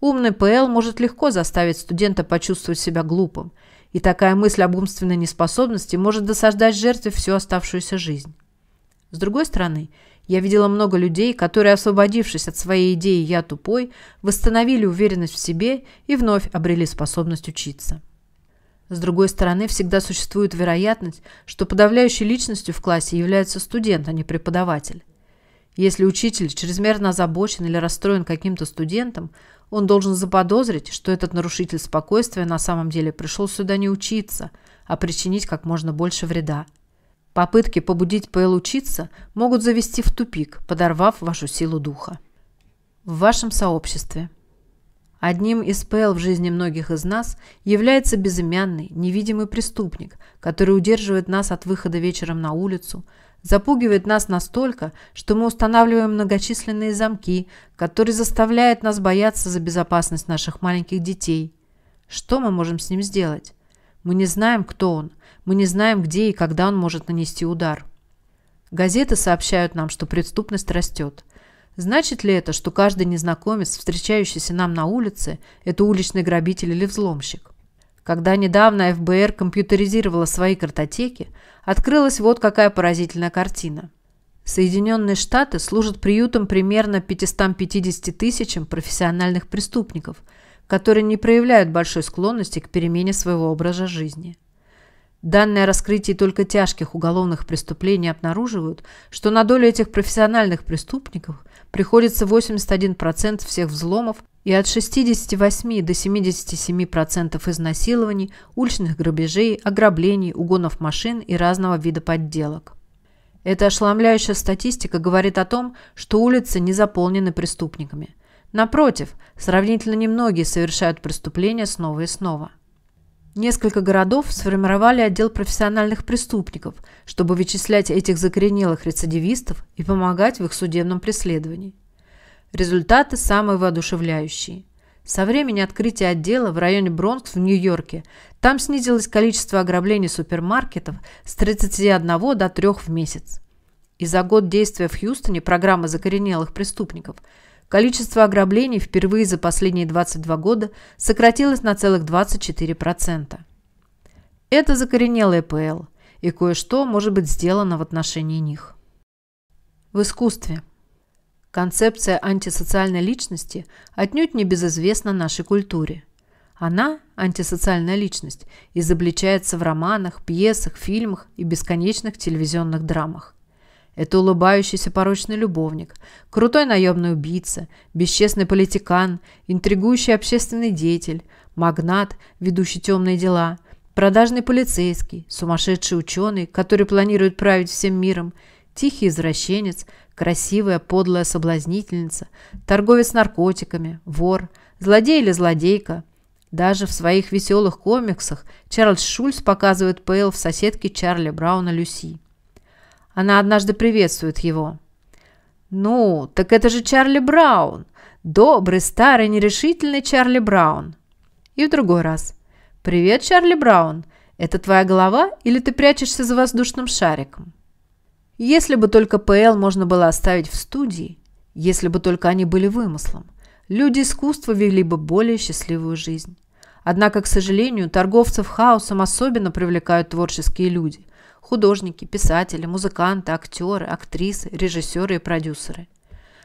Умный ПЛ может легко заставить студента почувствовать себя глупым – и такая мысль об умственной неспособности может досаждать жертве всю оставшуюся жизнь. С другой стороны, я видела много людей, которые, освободившись от своей идеи «я тупой», восстановили уверенность в себе и вновь обрели способность учиться. С другой стороны, всегда существует вероятность, что подавляющей личностью в классе является студент, а не преподаватель. Если учитель чрезмерно озабочен или расстроен каким-то студентом, он должен заподозрить, что этот нарушитель спокойствия на самом деле пришел сюда не учиться, а причинить как можно больше вреда. Попытки побудить Пэл учиться могут завести в тупик, подорвав вашу силу духа. В вашем сообществе. Одним из Пэл в жизни многих из нас является безымянный, невидимый преступник, который удерживает нас от выхода вечером на улицу – запугивает нас настолько, что мы устанавливаем многочисленные замки, которые заставляют нас бояться за безопасность наших маленьких детей. Что мы можем с ним сделать? Мы не знаем, кто он. Мы не знаем, где и когда он может нанести удар. Газеты сообщают нам, что преступность растет. Значит ли это, что каждый незнакомец, встречающийся нам на улице, это уличный грабитель или взломщик? Когда недавно ФБР компьютеризировала свои картотеки, открылась вот какая поразительная картина. Соединенные Штаты служат приютом примерно 550 тысячам профессиональных преступников, которые не проявляют большой склонности к перемене своего образа жизни. Данные о раскрытии только тяжких уголовных преступлений обнаруживают, что на долю этих профессиональных преступников приходится 81% всех взломов, и от 68 до 77% изнасилований, уличных грабежей, ограблений, угонов машин и разного вида подделок. Эта ошеломляющая статистика говорит о том, что улицы не заполнены преступниками. Напротив, сравнительно немногие совершают преступления снова и снова. Несколько городов сформировали отдел профессиональных преступников, чтобы вычислять этих закоренелых рецидивистов и помогать в их судебном преследовании. Результаты самые воодушевляющие. Со времени открытия отдела в районе Бронкс в Нью-Йорке там снизилось количество ограблений супермаркетов с 31 до 3 в месяц. И за год действия в Хьюстоне программы закоренелых преступников количество ограблений впервые за последние 22 года сократилось на целых 24%. Это закоренелые ПЛ, и кое-что может быть сделано в отношении них. В искусстве. Концепция антисоциальной личности отнюдь не безызвестна нашей культуре. Она, антисоциальная личность, изобличается в романах, пьесах, фильмах и бесконечных телевизионных драмах. Это улыбающийся порочный любовник, крутой наемный убийца, бесчестный политикан, интригующий общественный деятель, магнат, ведущий темные дела, продажный полицейский, сумасшедший ученый, который планирует править всем миром – тихий извращенец, красивая подлая соблазнительница, торговец наркотиками, вор, злодей или злодейка. Даже в своих веселых комиксах Чарльз Шульц показывает Пейл в соседке Чарли Брауна Люси. Она однажды приветствует его. «Ну, так это же Чарли Браун! Добрый, старый, нерешительный Чарли Браун!» И в другой раз. «Привет, Чарли Браун! Это твоя голова или ты прячешься за воздушным шариком?» Если бы только ПЛ можно было оставить в студии, если бы только они были вымыслом, люди искусства вели бы более счастливую жизнь. Однако, к сожалению, торговцев хаосом особенно привлекают творческие люди – художники, писатели, музыканты, актеры, актрисы, режиссеры и продюсеры.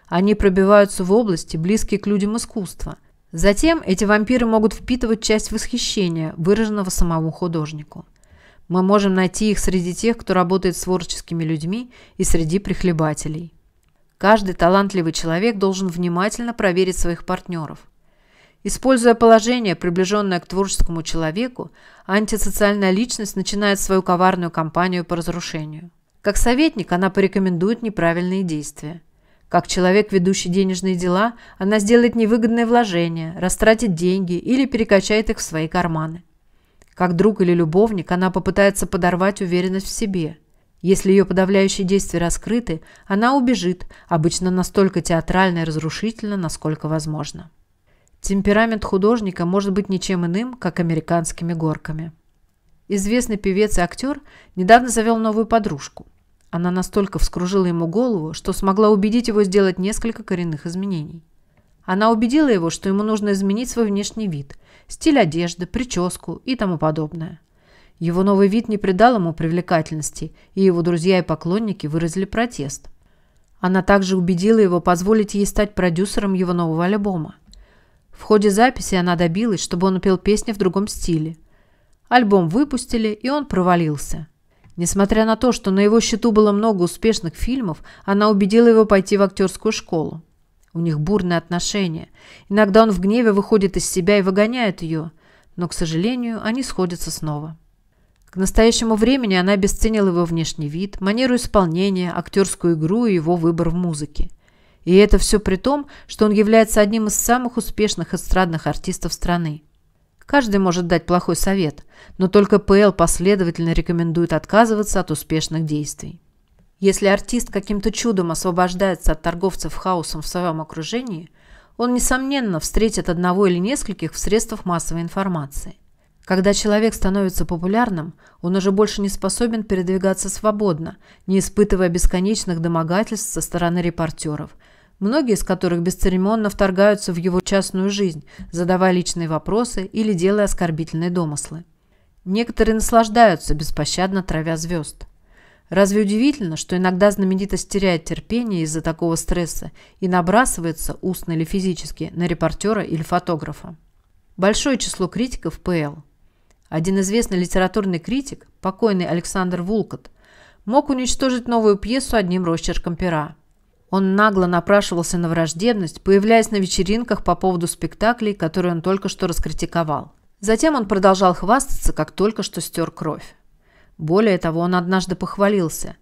Они пробиваются в области, близкие к людям искусства. Затем эти вампиры могут впитывать часть восхищения, выраженного самому художнику – мы можем найти их среди тех, кто работает с творческими людьми и среди прихлебателей. Каждый талантливый человек должен внимательно проверить своих партнеров. Используя положение, приближенное к творческому человеку, антисоциальная личность начинает свою коварную кампанию по разрушению. Как советник она порекомендует неправильные действия. Как человек, ведущий денежные дела, она сделает невыгодные вложения, растратит деньги или перекачает их в свои карманы. Как друг или любовник, она попытается подорвать уверенность в себе. Если ее подавляющие действия раскрыты, она убежит, обычно настолько театрально и разрушительно, насколько возможно. Темперамент художника может быть ничем иным, как американскими горками. Известный певец и актер недавно завел новую подружку. Она настолько вскружила ему голову, что смогла убедить его сделать несколько коренных изменений. Она убедила его, что ему нужно изменить свой внешний вид, стиль одежды, прическу и тому подобное. Его новый вид не придал ему привлекательности, и его друзья и поклонники выразили протест. Она также убедила его позволить ей стать продюсером его нового альбома. В ходе записи она добилась, чтобы он пел песни в другом стиле. Альбом выпустили, и он провалился. Несмотря на то, что на его счету было много успешных фильмов, она убедила его пойти в актерскую школу. У них бурные отношения. Иногда он в гневе выходит из себя и выгоняет ее. Но, к сожалению, они сходятся снова. К настоящему времени она обесценила его внешний вид, манеру исполнения, актерскую игру и его выбор в музыке. И это все при том, что он является одним из самых успешных эстрадных артистов страны. Каждый может дать плохой совет, но только ПЛ последовательно рекомендует отказываться от успешных действий. Если артист каким-то чудом освобождается от торговцев хаосом в своем окружении, он, несомненно, встретит одного или нескольких в средствах массовой информации. Когда человек становится популярным, он уже больше не способен передвигаться свободно, не испытывая бесконечных домогательств со стороны репортеров, многие из которых бесцеремонно вторгаются в его частную жизнь, задавая личные вопросы или делая оскорбительные домыслы. Некоторые наслаждаются, беспощадно травя звезд. Разве удивительно, что иногда знаменитость теряет терпение из-за такого стресса и набрасывается, устно или физически, на репортера или фотографа? Большое число критиков ПЛ. Один известный литературный критик, покойный Александр Вулкот, мог уничтожить новую пьесу одним росчерком пера. Он нагло напрашивался на враждебность, появляясь на вечеринках по поводу спектаклей, которые он только что раскритиковал. Затем он продолжал хвастаться, как только что стер кровь. Более того, он однажды похвалился.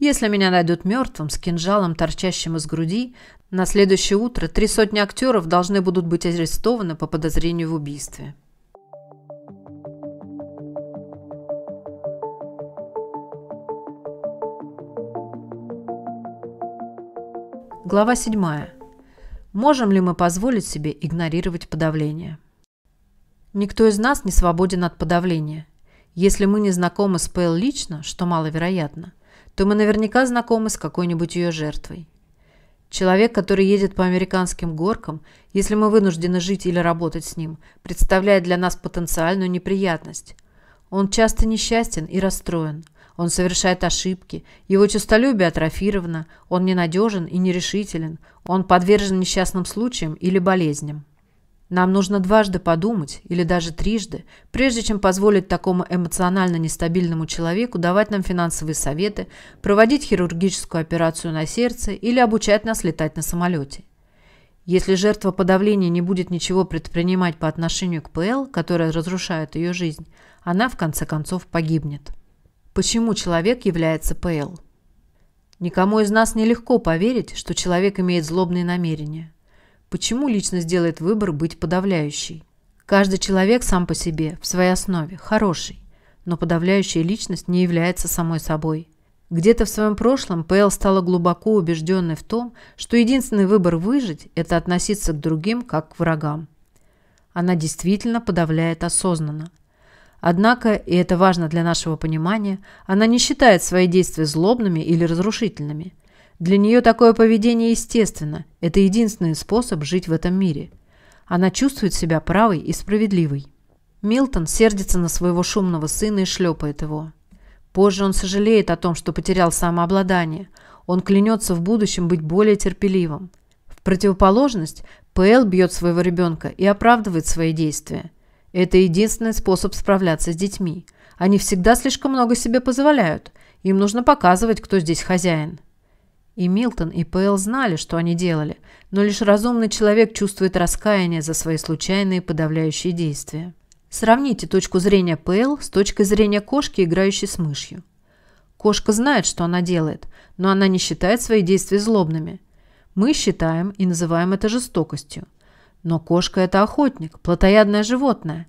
«Если меня найдут мертвым, с кинжалом, торчащим из груди, на следующее утро три сотни актеров должны будут быть арестованы по подозрению в убийстве». Глава 7. Можем ли мы позволить себе игнорировать подавление? Никто из нас не свободен от подавления. Если мы не знакомы с Пэл лично, что маловероятно, то мы наверняка знакомы с какой-нибудь ее жертвой. Человек, который едет по американским горкам, если мы вынуждены жить или работать с ним, представляет для нас потенциальную неприятность. Он часто несчастен и расстроен. Он совершает ошибки, его честолюбие атрофировано, он ненадежен и нерешителен, он подвержен несчастным случаям или болезням. Нам нужно дважды подумать, или даже трижды, прежде чем позволить такому эмоционально нестабильному человеку давать нам финансовые советы, проводить хирургическую операцию на сердце или обучать нас летать на самолете. Если жертва подавления не будет ничего предпринимать по отношению к ПЛ, которая разрушает ее жизнь, она в конце концов погибнет. Почему человек является ПЛ? Никому из нас нелегко поверить, что человек имеет злобные намерения. Почему личность делает выбор быть подавляющей? Каждый человек сам по себе, в своей основе, хороший, но подавляющая личность не является самой собой. Где-то в своем прошлом Пэл стала глубоко убежденной в том, что единственный выбор выжить – это относиться к другим как к врагам. Она действительно подавляет осознанно. Однако, и это важно для нашего понимания, она не считает свои действия злобными или разрушительными – для нее такое поведение естественно. Это единственный способ жить в этом мире. Она чувствует себя правой и справедливой. Милтон сердится на своего шумного сына и шлепает его. Позже он сожалеет о том, что потерял самообладание. Он клянется в будущем быть более терпеливым. В противоположность, ПЛ бьет своего ребенка и оправдывает свои действия. Это единственный способ справляться с детьми. Они всегда слишком много себе позволяют. Им нужно показывать, кто здесь хозяин. И Милтон, и Пэл знали, что они делали, но лишь разумный человек чувствует раскаяние за свои случайные подавляющие действия. Сравните точку зрения Пэл с точкой зрения кошки, играющей с мышью. Кошка знает, что она делает, но она не считает свои действия злобными. Мы считаем и называем это жестокостью. Но кошка – это охотник, плотоядное животное.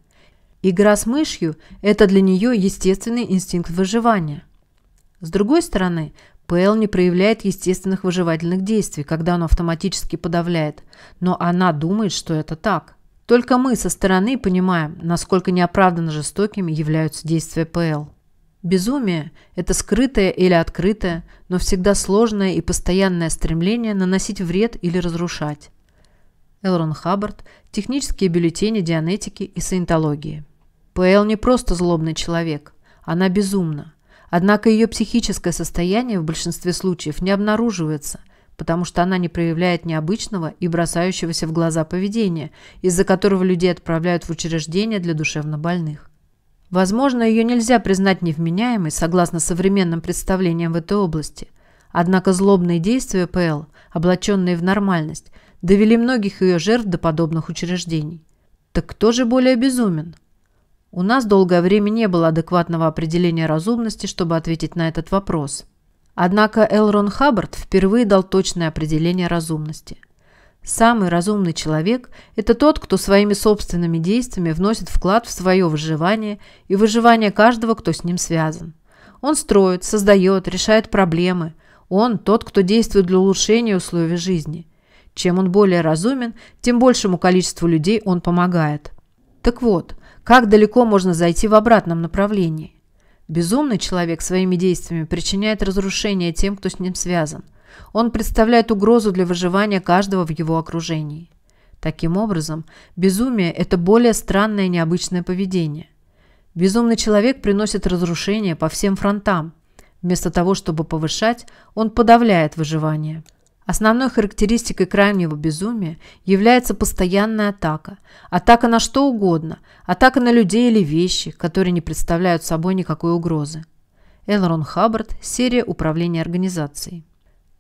Игра с мышью – это для нее естественный инстинкт выживания. С другой стороны, ПЛ не проявляет естественных выживательных действий, когда оно автоматически подавляет, но она думает, что это так. Только мы со стороны понимаем, насколько неоправданно жестокими являются действия ПЛ. Безумие – это скрытое или открытое, но всегда сложное и постоянное стремление наносить вред или разрушать. Элрон Хаббард, технические бюллетени дианетики и саентологии. ПЛ не просто злобный человек, она безумна. Однако ее психическое состояние в большинстве случаев не обнаруживается, потому что она не проявляет необычного и бросающегося в глаза поведения, из-за которого людей отправляют в учреждения для душевнобольных. Возможно, ее нельзя признать невменяемой согласно современным представлениям в этой области. Однако злобные действия ПЛ, облаченные в нормальность, довели многих ее жертв до подобных учреждений. Так кто же более безумен? У нас долгое время не было адекватного определения разумности, чтобы ответить на этот вопрос. Однако Элрон Хаббард впервые дал точное определение разумности. Самый разумный человек – это тот, кто своими собственными действиями вносит вклад в свое выживание и выживание каждого, кто с ним связан. Он строит, создает, решает проблемы. Он – тот, кто действует для улучшения условий жизни. Чем он более разумен, тем большему количеству людей он помогает. Так вот – как далеко можно зайти в обратном направлении? Безумный человек своими действиями причиняет разрушение тем, кто с ним связан. Он представляет угрозу для выживания каждого в его окружении. Таким образом, безумие – это более странное необычное поведение. Безумный человек приносит разрушение по всем фронтам. Вместо того, чтобы повышать, он подавляет выживание. Основной характеристикой крайнего безумия является постоянная атака. Атака на что угодно, атака на людей или вещи, которые не представляют собой никакой угрозы. Элрон Хаббард, серия управления организацией.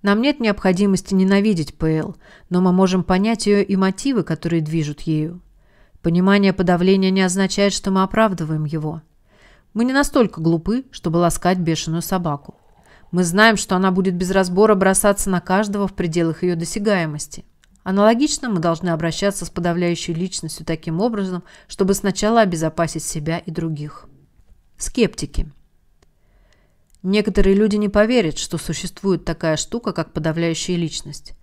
Нам нет необходимости ненавидеть ПЛ, но мы можем понять ее и мотивы, которые движут ею. Понимание подавления не означает, что мы оправдываем его. Мы не настолько глупы, чтобы ласкать бешеную собаку. Мы знаем, что она будет без разбора бросаться на каждого в пределах ее досягаемости. Аналогично мы должны обращаться с подавляющей личностью таким образом, чтобы сначала обезопасить себя и других. Скептики. Некоторые люди не поверят, что существует такая штука, как подавляющая личность.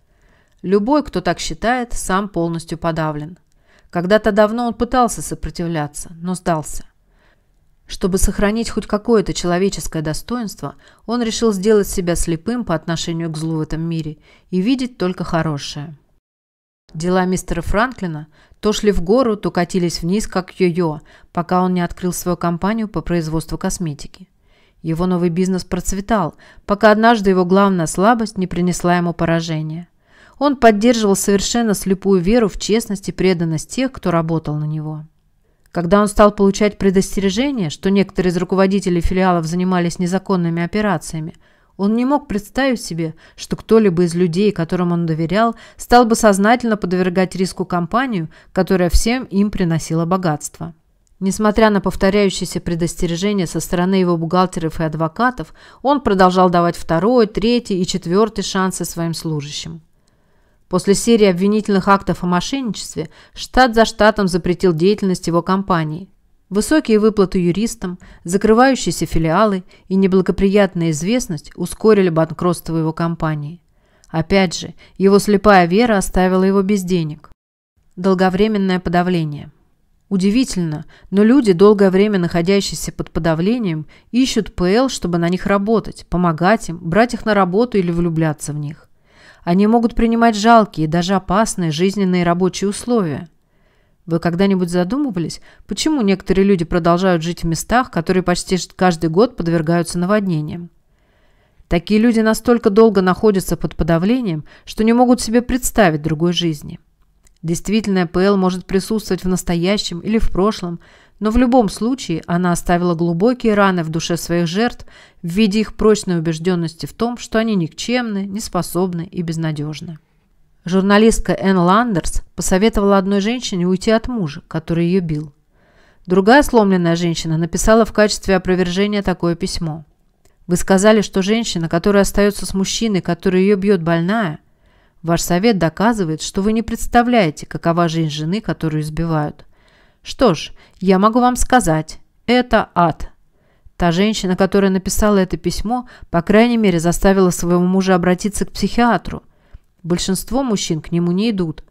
Любой, кто так считает, сам полностью подавлен. Когда-то давно он пытался сопротивляться, но сдался. Чтобы сохранить хоть какое-то человеческое достоинство, он решил сделать себя слепым по отношению к злу в этом мире и видеть только хорошее. Дела мистера Франклина то шли в гору, то катились вниз, как йо-йо, пока он не открыл свою компанию по производству косметики. Его новый бизнес процветал, пока однажды его главная слабость не принесла ему поражения. Он поддерживал совершенно слепую веру в честность и преданность тех, кто работал на него. Когда он стал получать предостережение, что некоторые из руководителей филиалов занимались незаконными операциями, он не мог представить себе, что кто-либо из людей, которым он доверял, стал бы сознательно подвергать риску компанию, которая всем им приносила богатство. Несмотря на повторяющиеся предостережения со стороны его бухгалтеров и адвокатов, он продолжал давать второй, третий и четвертый шансы своим служащим. После серии обвинительных актов о мошенничестве штат за штатом запретил деятельность его компании. Высокие выплаты юристам, закрывающиеся филиалы и неблагоприятная известность ускорили банкротство его компании. Опять же, его слепая вера оставила его без денег. Долговременное подавление. Удивительно, но люди, долгое время находящиеся под подавлением, ищут ПЛ, чтобы на них работать, помогать им, брать их на работу или влюбляться в них. Они могут принимать жалкие, даже опасные жизненные и рабочие условия. Вы когда-нибудь задумывались, почему некоторые люди продолжают жить в местах, которые почти каждый год подвергаются наводнениям? Такие люди настолько долго находятся под подавлением, что не могут себе представить другой жизни. Действительная ПЛ может присутствовать в настоящем или в прошлом – но в любом случае она оставила глубокие раны в душе своих жертв в виде их прочной убежденности в том, что они никчемны, неспособны и безнадежны. Журналистка Энн Ландерс посоветовала одной женщине уйти от мужа, который ее бил. Другая сломленная женщина написала в качестве опровержения такое письмо. «Вы сказали, что женщина, которая остается с мужчиной, который ее бьет, больная. Ваш совет доказывает, что вы не представляете, какова жизнь жены, которую избивают. Что ж, я могу вам сказать, это ад. Та женщина, которая написала это письмо, по крайней мере, заставила своего мужа обратиться к психиатру. Большинство мужчин к нему не идут.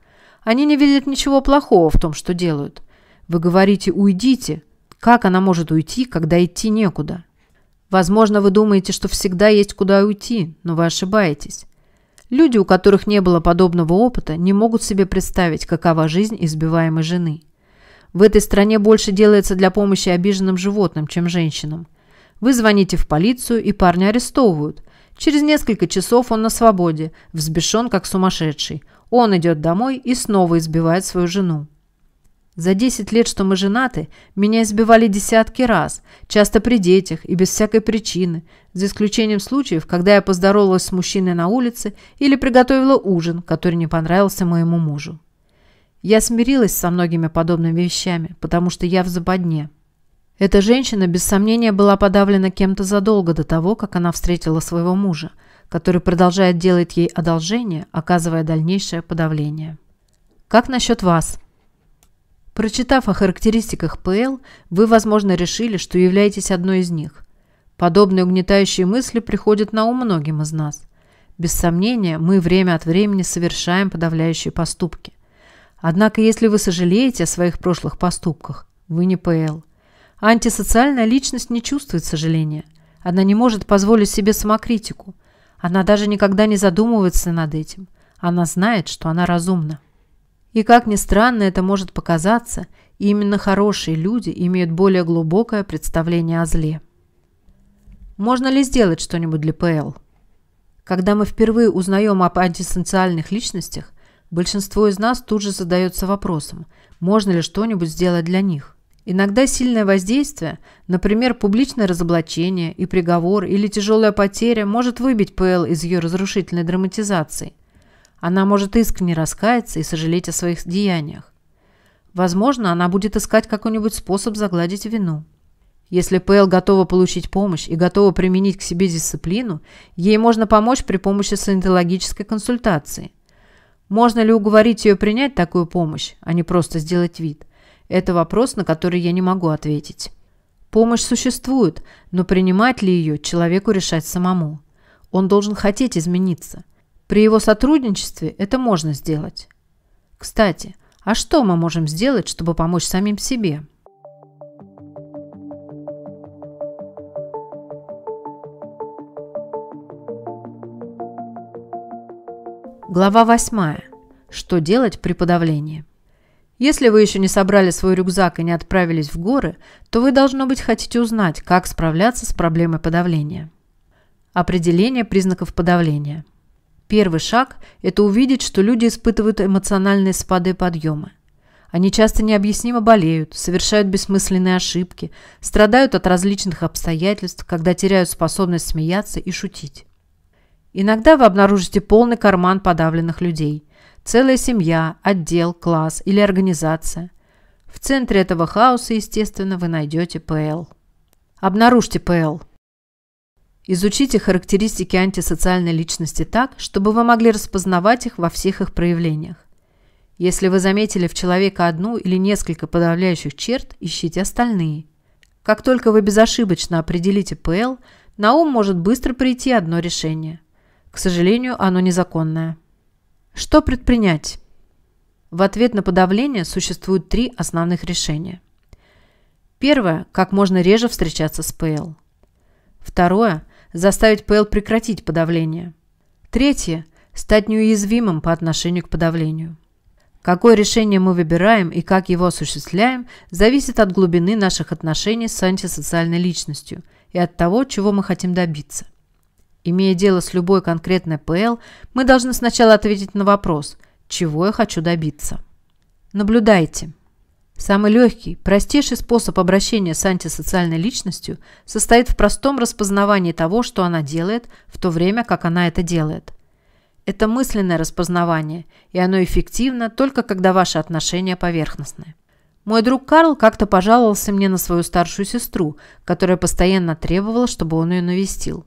Они не видят ничего плохого в том, что делают. Вы говорите «уйдите». Как она может уйти, когда идти некуда? Возможно, вы думаете, что всегда есть куда уйти, но вы ошибаетесь. Люди, у которых не было подобного опыта, не могут себе представить, какова жизнь избиваемой жены. В этой стране больше делается для помощи обиженным животным, чем женщинам. Вы звоните в полицию, и парня арестовывают. Через несколько часов он на свободе, взбешен как сумасшедший. Он идет домой и снова избивает свою жену. За 10 лет, что мы женаты, меня избивали десятки раз, часто при детях и без всякой причины, за исключением случаев, когда я поздоровалась с мужчиной на улице или приготовила ужин, который не понравился моему мужу. Я смирилась со многими подобными вещами, потому что я в западне. Эта женщина, без сомнения, была подавлена кем-то задолго до того, как она встретила своего мужа, который продолжает делать ей одолжение, оказывая дальнейшее подавление. Как насчет вас? Прочитав о характеристиках ПЛ, вы, возможно, решили, что являетесь одной из них. Подобные угнетающие мысли приходят на ум многим из нас. Без сомнения, мы время от времени совершаем подавляющие поступки. Однако, если вы сожалеете о своих прошлых поступках, вы не ПЛ. Антисоциальная личность не чувствует сожаления. Она не может позволить себе самокритику. Она даже никогда не задумывается над этим. Она знает, что она разумна. И как ни странно это может показаться, именно хорошие люди имеют более глубокое представление о зле. Можно ли сделать что-нибудь для ПЛ? Когда мы впервые узнаем об антисоциальных личностях, Большинство из нас тут же задается вопросом, можно ли что-нибудь сделать для них. Иногда сильное воздействие, например, публичное разоблачение и приговор или тяжелая потеря, может выбить ПЛ из ее разрушительной драматизации. Она может искренне раскаяться и сожалеть о своих деяниях. Возможно, она будет искать какой-нибудь способ загладить вину. Если ПЛ готова получить помощь и готова применить к себе дисциплину, ей можно помочь при помощи саентологической консультации – можно ли уговорить ее принять такую помощь, а не просто сделать вид? Это вопрос, на который я не могу ответить. Помощь существует, но принимать ли ее, человеку решать самому. Он должен хотеть измениться. При его сотрудничестве это можно сделать. Кстати, а что мы можем сделать, чтобы помочь самим себе? Глава 8. Что делать при подавлении? Если вы еще не собрали свой рюкзак и не отправились в горы, то вы, должно быть, хотите узнать, как справляться с проблемой подавления. Определение признаков подавления. Первый шаг – это увидеть, что люди испытывают эмоциональные спады и подъемы. Они часто необъяснимо болеют, совершают бессмысленные ошибки, страдают от различных обстоятельств, когда теряют способность смеяться и шутить. Иногда вы обнаружите полный карман подавленных людей. Целая семья, отдел, класс или организация. В центре этого хаоса, естественно, вы найдете ПЛ. Обнаружьте ПЛ. Изучите характеристики антисоциальной личности так, чтобы вы могли распознавать их во всех их проявлениях. Если вы заметили в человека одну или несколько подавляющих черт, ищите остальные. Как только вы безошибочно определите ПЛ, на ум может быстро прийти одно решение – к сожалению, оно незаконное. Что предпринять? В ответ на подавление Существуют три основных решения. Первое – как можно реже встречаться с ПЛ. Второе – заставить ПЛ прекратить подавление. Третье – стать неуязвимым по отношению к подавлению. Какое решение мы выбираем и как его осуществляем, зависит от глубины наших отношений с антисоциальной личностью и от того, чего мы хотим добиться. Имея дело с любой конкретной ПЛ, мы должны сначала ответить на вопрос, чего я хочу добиться. Наблюдайте. Самый легкий, простейший способ обращения с антисоциальной личностью состоит в простом распознавании того, что она делает, в то время, как она это делает. Это мысленное распознавание, и оно эффективно только когда ваши отношения поверхностны. Мой друг Карл как-то пожаловался мне на свою старшую сестру, которая постоянно требовала, чтобы он ее навестил.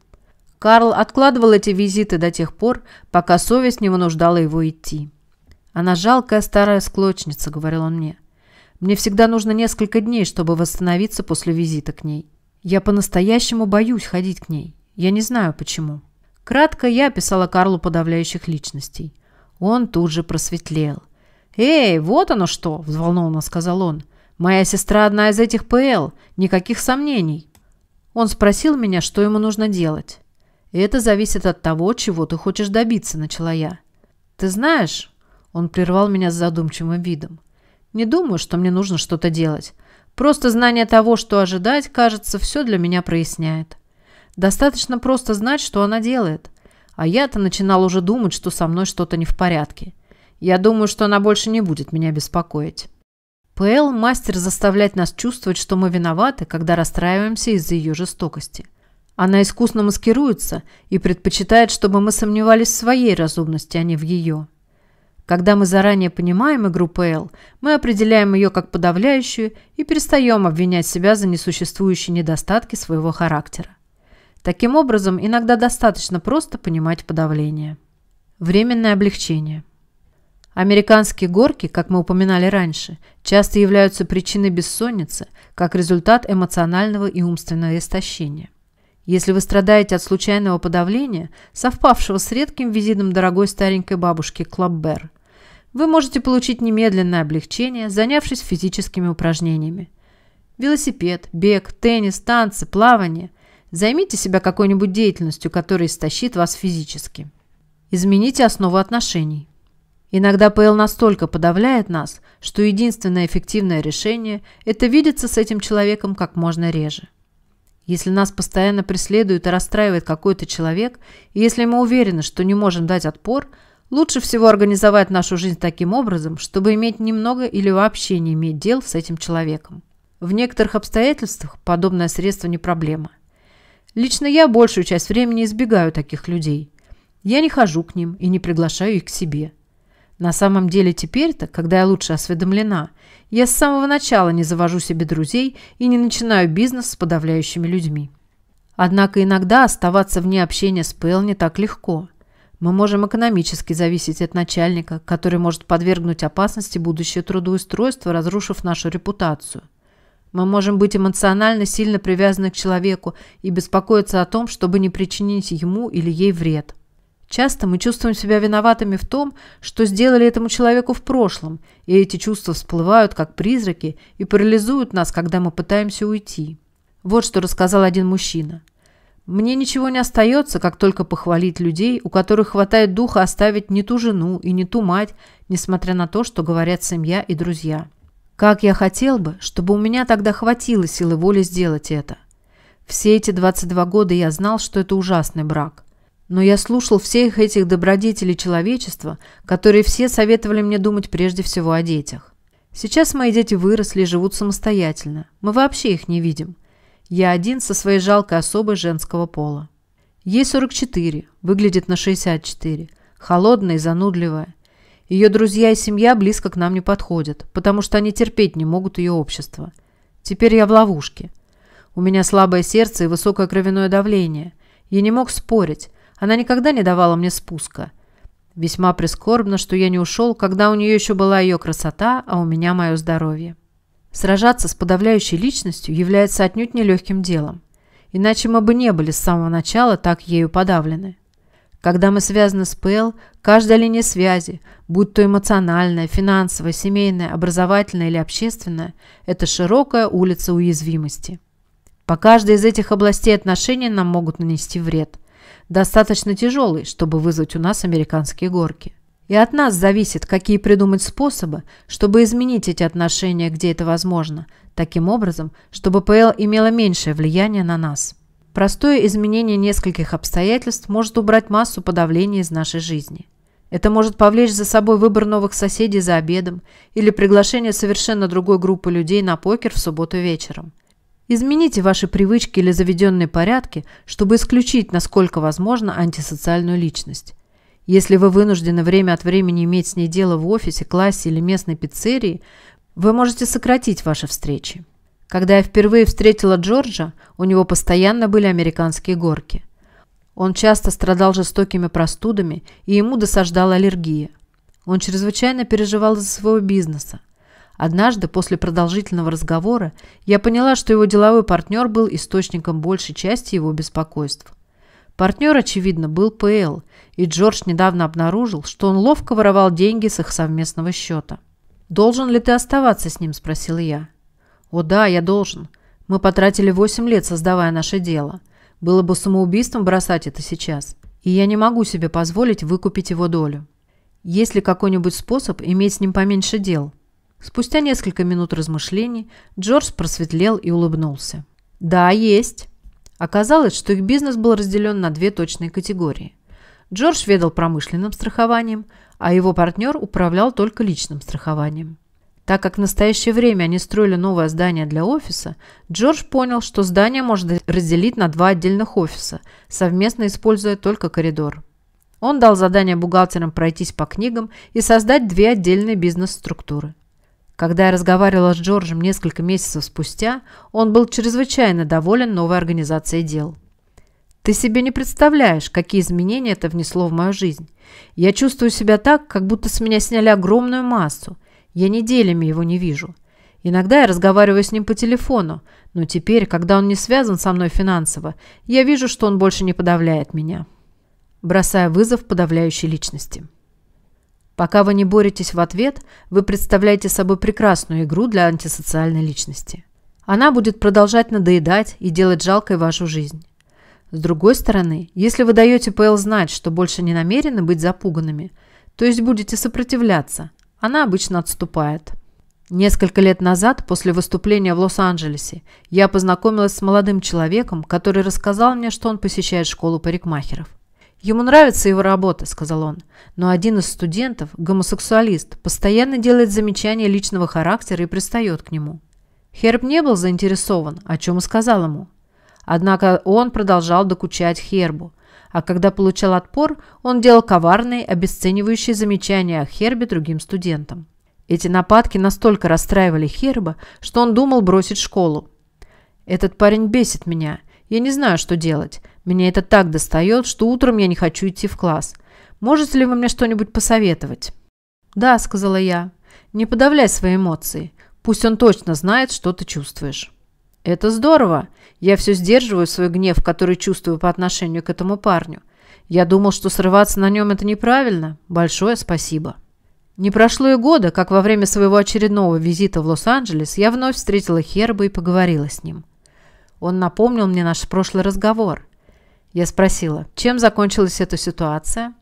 Карл откладывал эти визиты до тех пор, пока совесть не вынуждала его идти. «Она жалкая старая склочница», — говорил он мне. «Мне всегда нужно несколько дней, чтобы восстановиться после визита к ней. Я по-настоящему боюсь ходить к ней. Я не знаю, почему». Кратко я описала Карлу подавляющих личностей. Он тут же просветлел. «Эй, вот оно что!» – взволнованно сказал он. «Моя сестра одна из этих ПЛ. Никаких сомнений». Он спросил меня, что ему нужно делать это зависит от того, чего ты хочешь добиться, начала я. Ты знаешь, он прервал меня с задумчивым видом. Не думаю, что мне нужно что-то делать. Просто знание того, что ожидать, кажется, все для меня проясняет. Достаточно просто знать, что она делает. А я-то начинал уже думать, что со мной что-то не в порядке. Я думаю, что она больше не будет меня беспокоить. ПЛ – мастер заставлять нас чувствовать, что мы виноваты, когда расстраиваемся из-за ее жестокости. Она искусно маскируется и предпочитает, чтобы мы сомневались в своей разумности, а не в ее. Когда мы заранее понимаем игру ПЛ, мы определяем ее как подавляющую и перестаем обвинять себя за несуществующие недостатки своего характера. Таким образом, иногда достаточно просто понимать подавление. Временное облегчение. Американские горки, как мы упоминали раньше, часто являются причиной бессонницы, как результат эмоционального и умственного истощения. Если вы страдаете от случайного подавления, совпавшего с редким визитом дорогой старенькой бабушки Клаббер, вы можете получить немедленное облегчение, занявшись физическими упражнениями. Велосипед, бег, теннис, танцы, плавание. Займите себя какой-нибудь деятельностью, которая истощит вас физически. Измените основу отношений. Иногда ПЛ настолько подавляет нас, что единственное эффективное решение – это видеться с этим человеком как можно реже. Если нас постоянно преследует и расстраивает какой-то человек, и если мы уверены, что не можем дать отпор, лучше всего организовать нашу жизнь таким образом, чтобы иметь немного или вообще не иметь дел с этим человеком. В некоторых обстоятельствах подобное средство не проблема. Лично я большую часть времени избегаю таких людей. Я не хожу к ним и не приглашаю их к себе. На самом деле теперь-то, когда я лучше осведомлена – я с самого начала не завожу себе друзей и не начинаю бизнес с подавляющими людьми. Однако иногда оставаться вне общения с ПЛ не так легко. Мы можем экономически зависеть от начальника, который может подвергнуть опасности будущее трудоустройство, разрушив нашу репутацию. Мы можем быть эмоционально сильно привязаны к человеку и беспокоиться о том, чтобы не причинить ему или ей вред. Часто мы чувствуем себя виноватыми в том, что сделали этому человеку в прошлом, и эти чувства всплывают как призраки и парализуют нас, когда мы пытаемся уйти. Вот что рассказал один мужчина. «Мне ничего не остается, как только похвалить людей, у которых хватает духа оставить не ту жену и не ту мать, несмотря на то, что говорят семья и друзья. Как я хотел бы, чтобы у меня тогда хватило силы воли сделать это. Все эти 22 года я знал, что это ужасный брак. Но я слушал всех этих добродетелей человечества, которые все советовали мне думать прежде всего о детях. Сейчас мои дети выросли и живут самостоятельно. Мы вообще их не видим. Я один со своей жалкой особой женского пола. Ей 44, выглядит на 64, холодная и занудливая. Ее друзья и семья близко к нам не подходят, потому что они терпеть не могут ее общество. Теперь я в ловушке. У меня слабое сердце и высокое кровяное давление. Я не мог спорить, она никогда не давала мне спуска. Весьма прискорбно, что я не ушел, когда у нее еще была ее красота, а у меня мое здоровье. Сражаться с подавляющей личностью является отнюдь нелегким делом. Иначе мы бы не были с самого начала так ею подавлены. Когда мы связаны с ПЛ, каждая линия связи, будь то эмоциональная, финансовая, семейная, образовательная или общественная, это широкая улица уязвимости. По каждой из этих областей отношения нам могут нанести вред достаточно тяжелый, чтобы вызвать у нас американские горки. И от нас зависит, какие придумать способы, чтобы изменить эти отношения, где это возможно, таким образом, чтобы ПЛ имела меньшее влияние на нас. Простое изменение нескольких обстоятельств может убрать массу подавления из нашей жизни. Это может повлечь за собой выбор новых соседей за обедом или приглашение совершенно другой группы людей на покер в субботу вечером – Измените ваши привычки или заведенные порядки, чтобы исключить, насколько возможно, антисоциальную личность. Если вы вынуждены время от времени иметь с ней дело в офисе, классе или местной пиццерии, вы можете сократить ваши встречи. Когда я впервые встретила Джорджа, у него постоянно были американские горки. Он часто страдал жестокими простудами, и ему досаждала аллергия. Он чрезвычайно переживал из-за своего бизнеса, Однажды, после продолжительного разговора, я поняла, что его деловой партнер был источником большей части его беспокойств. Партнер, очевидно, был ПЛ, и Джордж недавно обнаружил, что он ловко воровал деньги с их совместного счета. «Должен ли ты оставаться с ним?» – спросила я. «О да, я должен. Мы потратили 8 лет, создавая наше дело. Было бы самоубийством бросать это сейчас, и я не могу себе позволить выкупить его долю. Есть ли какой-нибудь способ иметь с ним поменьше дел?» Спустя несколько минут размышлений Джордж просветлел и улыбнулся. «Да, есть». Оказалось, что их бизнес был разделен на две точные категории. Джордж ведал промышленным страхованием, а его партнер управлял только личным страхованием. Так как в настоящее время они строили новое здание для офиса, Джордж понял, что здание можно разделить на два отдельных офиса, совместно используя только коридор. Он дал задание бухгалтерам пройтись по книгам и создать две отдельные бизнес-структуры. Когда я разговаривала с Джорджем несколько месяцев спустя, он был чрезвычайно доволен новой организацией дел. «Ты себе не представляешь, какие изменения это внесло в мою жизнь. Я чувствую себя так, как будто с меня сняли огромную массу. Я неделями его не вижу. Иногда я разговариваю с ним по телефону, но теперь, когда он не связан со мной финансово, я вижу, что он больше не подавляет меня». Бросая вызов подавляющей личности. Пока вы не боретесь в ответ, вы представляете собой прекрасную игру для антисоциальной личности. Она будет продолжать надоедать и делать жалкой вашу жизнь. С другой стороны, если вы даете ПЛ знать, что больше не намерены быть запуганными, то есть будете сопротивляться, она обычно отступает. Несколько лет назад, после выступления в Лос-Анджелесе, я познакомилась с молодым человеком, который рассказал мне, что он посещает школу парикмахеров – «Ему нравится его работа», – сказал он. «Но один из студентов, гомосексуалист, постоянно делает замечания личного характера и пристает к нему». Херб не был заинтересован, о чем и сказал ему. Однако он продолжал докучать Хербу. А когда получал отпор, он делал коварные, обесценивающие замечания о Хербе другим студентам. Эти нападки настолько расстраивали Херба, что он думал бросить школу. «Этот парень бесит меня. Я не знаю, что делать. Меня это так достает, что утром я не хочу идти в класс. Можете ли вы мне что-нибудь посоветовать?» «Да», – сказала я. «Не подавляй свои эмоции. Пусть он точно знает, что ты чувствуешь». «Это здорово. Я все сдерживаю свой гнев, который чувствую по отношению к этому парню. Я думал, что срываться на нем – это неправильно. Большое спасибо». Не прошло и года, как во время своего очередного визита в Лос-Анджелес я вновь встретила Херба и поговорила с ним. Он напомнил мне наш прошлый разговор. Я спросила, чем закончилась эта ситуация?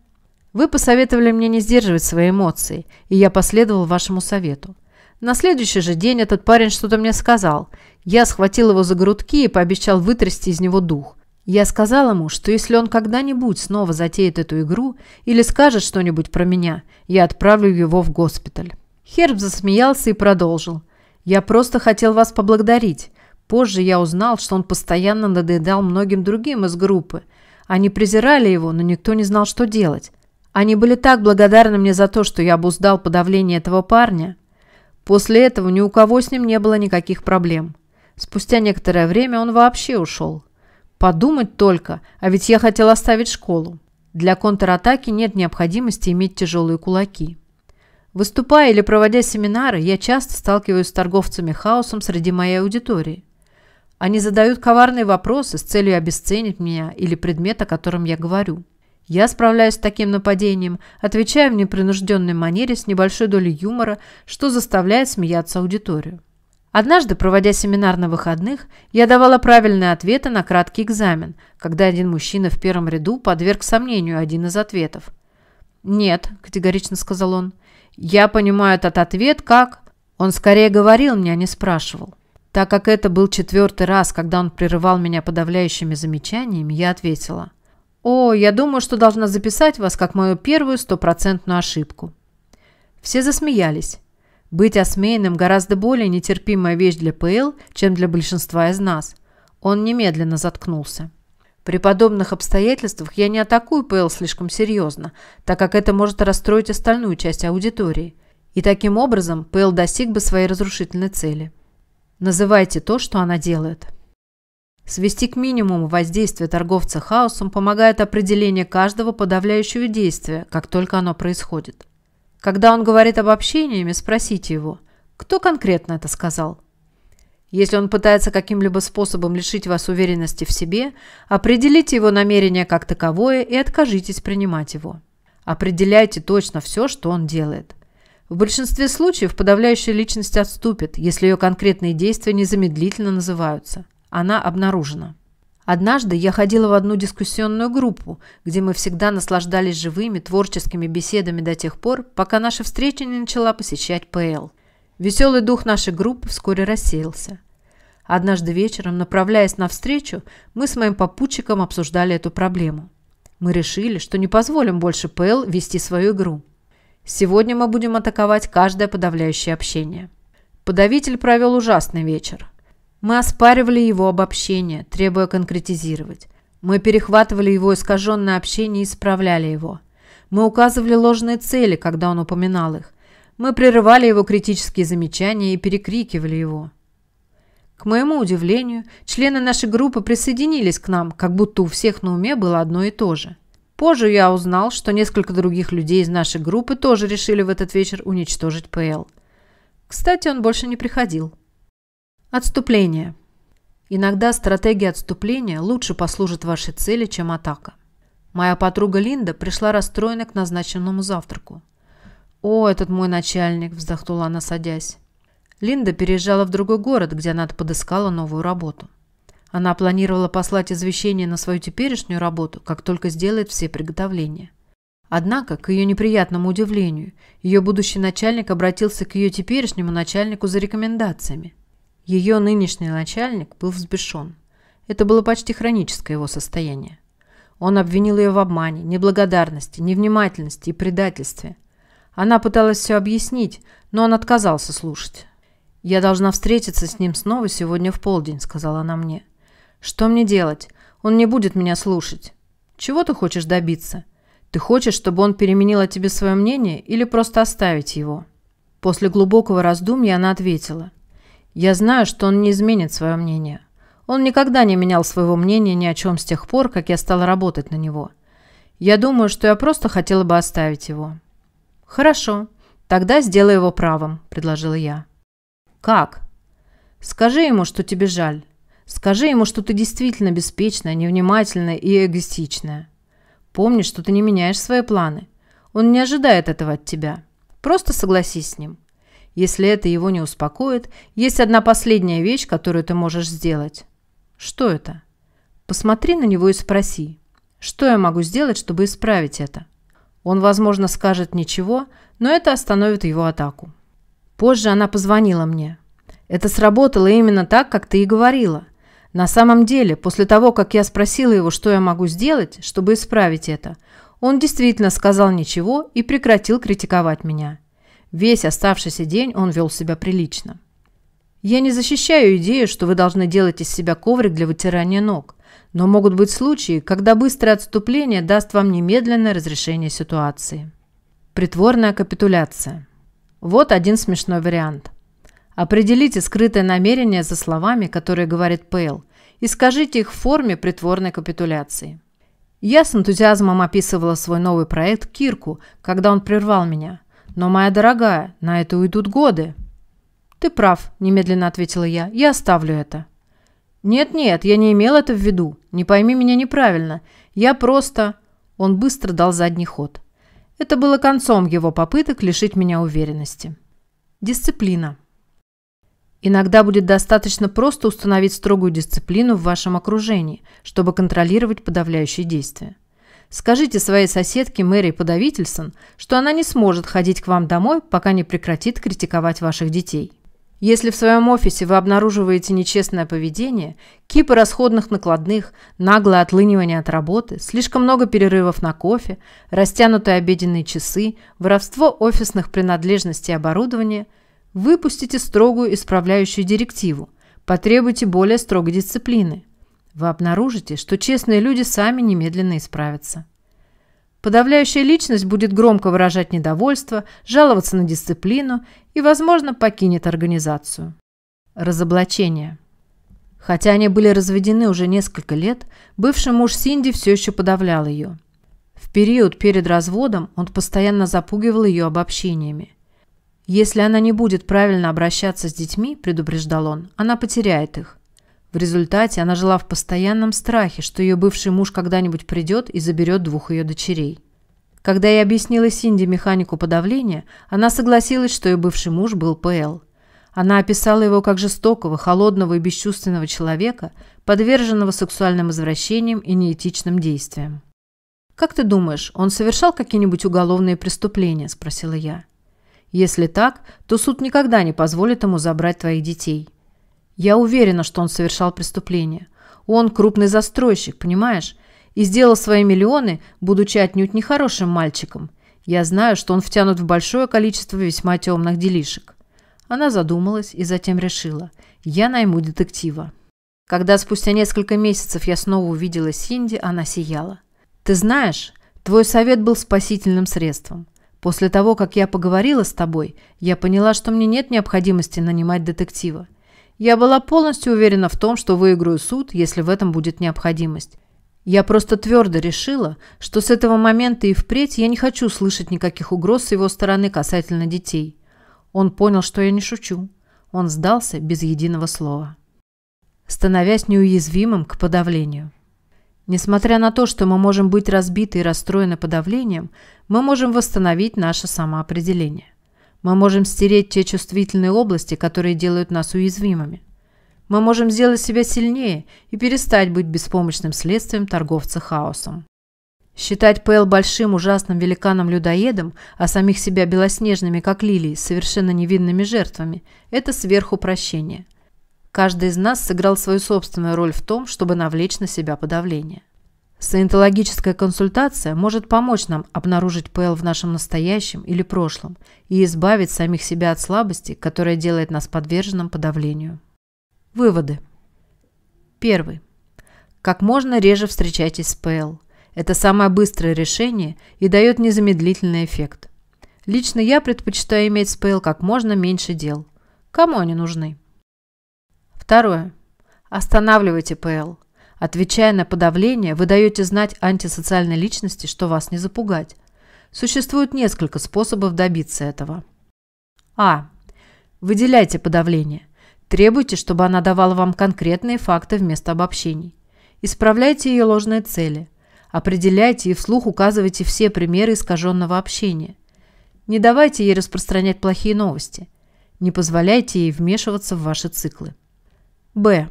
Вы посоветовали мне не сдерживать свои эмоции, и я последовал вашему совету. На следующий же день этот парень что-то мне сказал. Я схватил его за грудки и пообещал вытрясти из него дух. Я сказал ему, что если он когда-нибудь снова затеет эту игру или скажет что-нибудь про меня, я отправлю его в госпиталь. Херб засмеялся и продолжил. «Я просто хотел вас поблагодарить. Позже я узнал, что он постоянно надоедал многим другим из группы. Они презирали его, но никто не знал, что делать. Они были так благодарны мне за то, что я обуздал подавление этого парня. После этого ни у кого с ним не было никаких проблем. Спустя некоторое время он вообще ушел. Подумать только, а ведь я хотел оставить школу. Для контратаки нет необходимости иметь тяжелые кулаки. Выступая или проводя семинары, я часто сталкиваюсь с торговцами хаосом среди моей аудитории. Они задают коварные вопросы с целью обесценить меня или предмет, о котором я говорю. Я справляюсь с таким нападением, отвечая в непринужденной манере с небольшой долей юмора, что заставляет смеяться аудиторию. Однажды, проводя семинар на выходных, я давала правильные ответы на краткий экзамен, когда один мужчина в первом ряду подверг сомнению один из ответов. «Нет», – категорично сказал он, – «я понимаю этот ответ как…» Он скорее говорил мне, а не спрашивал. Так как это был четвертый раз, когда он прерывал меня подавляющими замечаниями, я ответила. «О, я думаю, что должна записать вас как мою первую стопроцентную ошибку». Все засмеялись. Быть осмеянным гораздо более нетерпимая вещь для ПЛ, чем для большинства из нас. Он немедленно заткнулся. При подобных обстоятельствах я не атакую ПЛ слишком серьезно, так как это может расстроить остальную часть аудитории. И таким образом ПЛ достиг бы своей разрушительной цели. Называйте то, что она делает. Свести к минимуму воздействие торговца хаосом помогает определение каждого подавляющего действия, как только оно происходит. Когда он говорит об общениями, спросите его, кто конкретно это сказал. Если он пытается каким-либо способом лишить вас уверенности в себе, определите его намерение как таковое и откажитесь принимать его. Определяйте точно все, что он делает – в большинстве случаев подавляющая личность отступит, если ее конкретные действия незамедлительно называются. Она обнаружена. Однажды я ходила в одну дискуссионную группу, где мы всегда наслаждались живыми творческими беседами до тех пор, пока наша встреча не начала посещать ПЛ. Веселый дух нашей группы вскоре рассеялся. Однажды вечером, направляясь на встречу, мы с моим попутчиком обсуждали эту проблему. Мы решили, что не позволим больше ПЛ вести свою игру. Сегодня мы будем атаковать каждое подавляющее общение. Подавитель провел ужасный вечер. Мы оспаривали его обобщение, требуя конкретизировать. Мы перехватывали его искаженное общение и исправляли его. Мы указывали ложные цели, когда он упоминал их. Мы прерывали его критические замечания и перекрикивали его. К моему удивлению, члены нашей группы присоединились к нам, как будто у всех на уме было одно и то же. Позже я узнал, что несколько других людей из нашей группы тоже решили в этот вечер уничтожить ПЛ. Кстати, он больше не приходил. Отступление. Иногда стратегия отступления лучше послужит вашей цели, чем атака. Моя подруга Линда пришла расстроена к назначенному завтраку. «О, этот мой начальник!» – вздохнула она, садясь. Линда переезжала в другой город, где она подыскала новую работу. Она планировала послать извещение на свою теперешнюю работу, как только сделает все приготовления. Однако, к ее неприятному удивлению, ее будущий начальник обратился к ее теперешнему начальнику за рекомендациями. Ее нынешний начальник был взбешен. Это было почти хроническое его состояние. Он обвинил ее в обмане, неблагодарности, невнимательности и предательстве. Она пыталась все объяснить, но он отказался слушать. «Я должна встретиться с ним снова сегодня в полдень», — сказала она мне. Что мне делать? Он не будет меня слушать. Чего ты хочешь добиться? Ты хочешь, чтобы он переменил о тебе свое мнение или просто оставить его? После глубокого раздумья она ответила. Я знаю, что он не изменит свое мнение. Он никогда не менял своего мнения ни о чем с тех пор, как я стала работать на него. Я думаю, что я просто хотела бы оставить его. Хорошо, тогда сделай его правым, предложила я. Как? Скажи ему, что тебе жаль. Скажи ему, что ты действительно беспечная, невнимательная и эгоистичная. Помни, что ты не меняешь свои планы. Он не ожидает этого от тебя. Просто согласись с ним. Если это его не успокоит, есть одна последняя вещь, которую ты можешь сделать. Что это? Посмотри на него и спроси. Что я могу сделать, чтобы исправить это? Он, возможно, скажет ничего, но это остановит его атаку. Позже она позвонила мне. Это сработало именно так, как ты и говорила. На самом деле, после того, как я спросила его, что я могу сделать, чтобы исправить это, он действительно сказал ничего и прекратил критиковать меня. Весь оставшийся день он вел себя прилично. Я не защищаю идею, что вы должны делать из себя коврик для вытирания ног, но могут быть случаи, когда быстрое отступление даст вам немедленное разрешение ситуации. Притворная капитуляция. Вот один смешной вариант – Определите скрытое намерение за словами, которые говорит Пейл, и скажите их в форме притворной капитуляции. Я с энтузиазмом описывала свой новый проект Кирку, когда он прервал меня. «Но, моя дорогая, на это уйдут годы». «Ты прав», – немедленно ответила я. «Я оставлю это». «Нет-нет, я не имел это в виду. Не пойми меня неправильно. Я просто...» Он быстро дал задний ход. Это было концом его попыток лишить меня уверенности. Дисциплина. Иногда будет достаточно просто установить строгую дисциплину в вашем окружении, чтобы контролировать подавляющие действия. Скажите своей соседке Мэри Подавительсон, что она не сможет ходить к вам домой, пока не прекратит критиковать ваших детей. Если в своем офисе вы обнаруживаете нечестное поведение, кипы расходных накладных, наглое отлынивание от работы, слишком много перерывов на кофе, растянутые обеденные часы, воровство офисных принадлежностей и оборудования – Выпустите строгую исправляющую директиву. Потребуйте более строгой дисциплины. Вы обнаружите, что честные люди сами немедленно исправятся. Подавляющая личность будет громко выражать недовольство, жаловаться на дисциплину и, возможно, покинет организацию. Разоблачение. Хотя они были разведены уже несколько лет, бывший муж Синди все еще подавлял ее. В период перед разводом он постоянно запугивал ее обобщениями. «Если она не будет правильно обращаться с детьми, – предупреждал он, – она потеряет их. В результате она жила в постоянном страхе, что ее бывший муж когда-нибудь придет и заберет двух ее дочерей. Когда я объяснила Синди механику подавления, она согласилась, что ее бывший муж был ПЛ. Она описала его как жестокого, холодного и бесчувственного человека, подверженного сексуальным извращениям и неэтичным действиям. «Как ты думаешь, он совершал какие-нибудь уголовные преступления?» – спросила я. Если так, то суд никогда не позволит ему забрать твоих детей. Я уверена, что он совершал преступление. Он крупный застройщик, понимаешь? И сделал свои миллионы, будучи отнюдь нехорошим мальчиком. Я знаю, что он втянут в большое количество весьма темных делишек. Она задумалась и затем решила. Я найму детектива. Когда спустя несколько месяцев я снова увидела Синди, она сияла. Ты знаешь, твой совет был спасительным средством. После того, как я поговорила с тобой, я поняла, что мне нет необходимости нанимать детектива. Я была полностью уверена в том, что выиграю суд, если в этом будет необходимость. Я просто твердо решила, что с этого момента и впредь я не хочу слышать никаких угроз с его стороны касательно детей. Он понял, что я не шучу. Он сдался без единого слова, становясь неуязвимым к подавлению. Несмотря на то, что мы можем быть разбиты и расстроены подавлением, мы можем восстановить наше самоопределение. Мы можем стереть те чувствительные области, которые делают нас уязвимыми. Мы можем сделать себя сильнее и перестать быть беспомощным следствием торговца хаосом. Считать Пэл большим ужасным великаном-людоедом, а самих себя белоснежными, как лилии, совершенно невинными жертвами – это сверхупрощение – Каждый из нас сыграл свою собственную роль в том, чтобы навлечь на себя подавление. Саентологическая консультация может помочь нам обнаружить ПЛ в нашем настоящем или прошлом и избавить самих себя от слабости, которая делает нас подверженным подавлению. Выводы. Первый. Как можно реже встречайтесь с ПЛ. Это самое быстрое решение и дает незамедлительный эффект. Лично я предпочитаю иметь с ПЛ как можно меньше дел. Кому они нужны? Второе. Останавливайте ПЛ. Отвечая на подавление, вы даете знать антисоциальной личности, что вас не запугать. Существует несколько способов добиться этого. А. Выделяйте подавление. Требуйте, чтобы она давала вам конкретные факты вместо обобщений. Исправляйте ее ложные цели. Определяйте и вслух указывайте все примеры искаженного общения. Не давайте ей распространять плохие новости. Не позволяйте ей вмешиваться в ваши циклы. Б.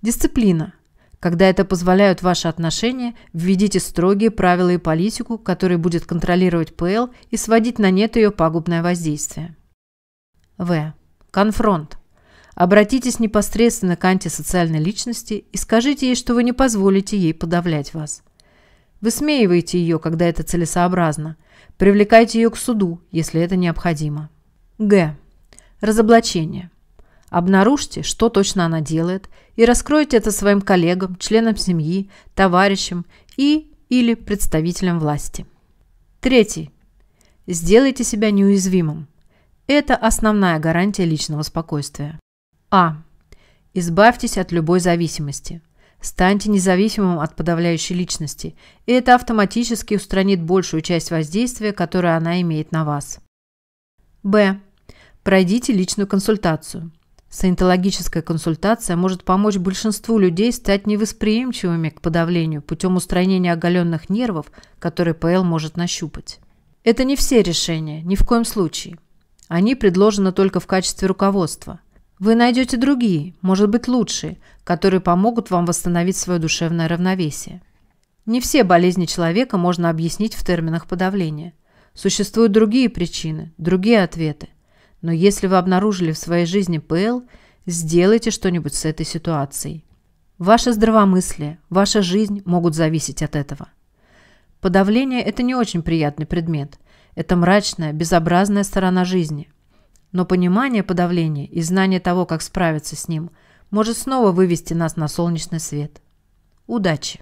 Дисциплина. Когда это позволяют ваши отношения, введите строгие правила и политику, которые будет контролировать ПЛ и сводить на нет ее пагубное воздействие. В. Конфронт. Обратитесь непосредственно к антисоциальной личности и скажите ей, что вы не позволите ей подавлять вас. Высмеивайте ее, когда это целесообразно. Привлекайте ее к суду, если это необходимо. Г. Разоблачение. Обнаружьте, что точно она делает, и раскройте это своим коллегам, членам семьи, товарищам и или представителям власти. Третий. Сделайте себя неуязвимым. Это основная гарантия личного спокойствия. А. Избавьтесь от любой зависимости. Станьте независимым от подавляющей личности, и это автоматически устранит большую часть воздействия, которое она имеет на вас. Б. Пройдите личную консультацию. Саентологическая консультация может помочь большинству людей стать невосприимчивыми к подавлению путем устранения оголенных нервов, которые ПЛ может нащупать. Это не все решения, ни в коем случае. Они предложены только в качестве руководства. Вы найдете другие, может быть лучшие, которые помогут вам восстановить свое душевное равновесие. Не все болезни человека можно объяснить в терминах подавления. Существуют другие причины, другие ответы – но если вы обнаружили в своей жизни ПЛ, сделайте что-нибудь с этой ситуацией. Ваше здравомыслие, ваша жизнь могут зависеть от этого. Подавление – это не очень приятный предмет. Это мрачная, безобразная сторона жизни. Но понимание подавления и знание того, как справиться с ним, может снова вывести нас на солнечный свет. Удачи!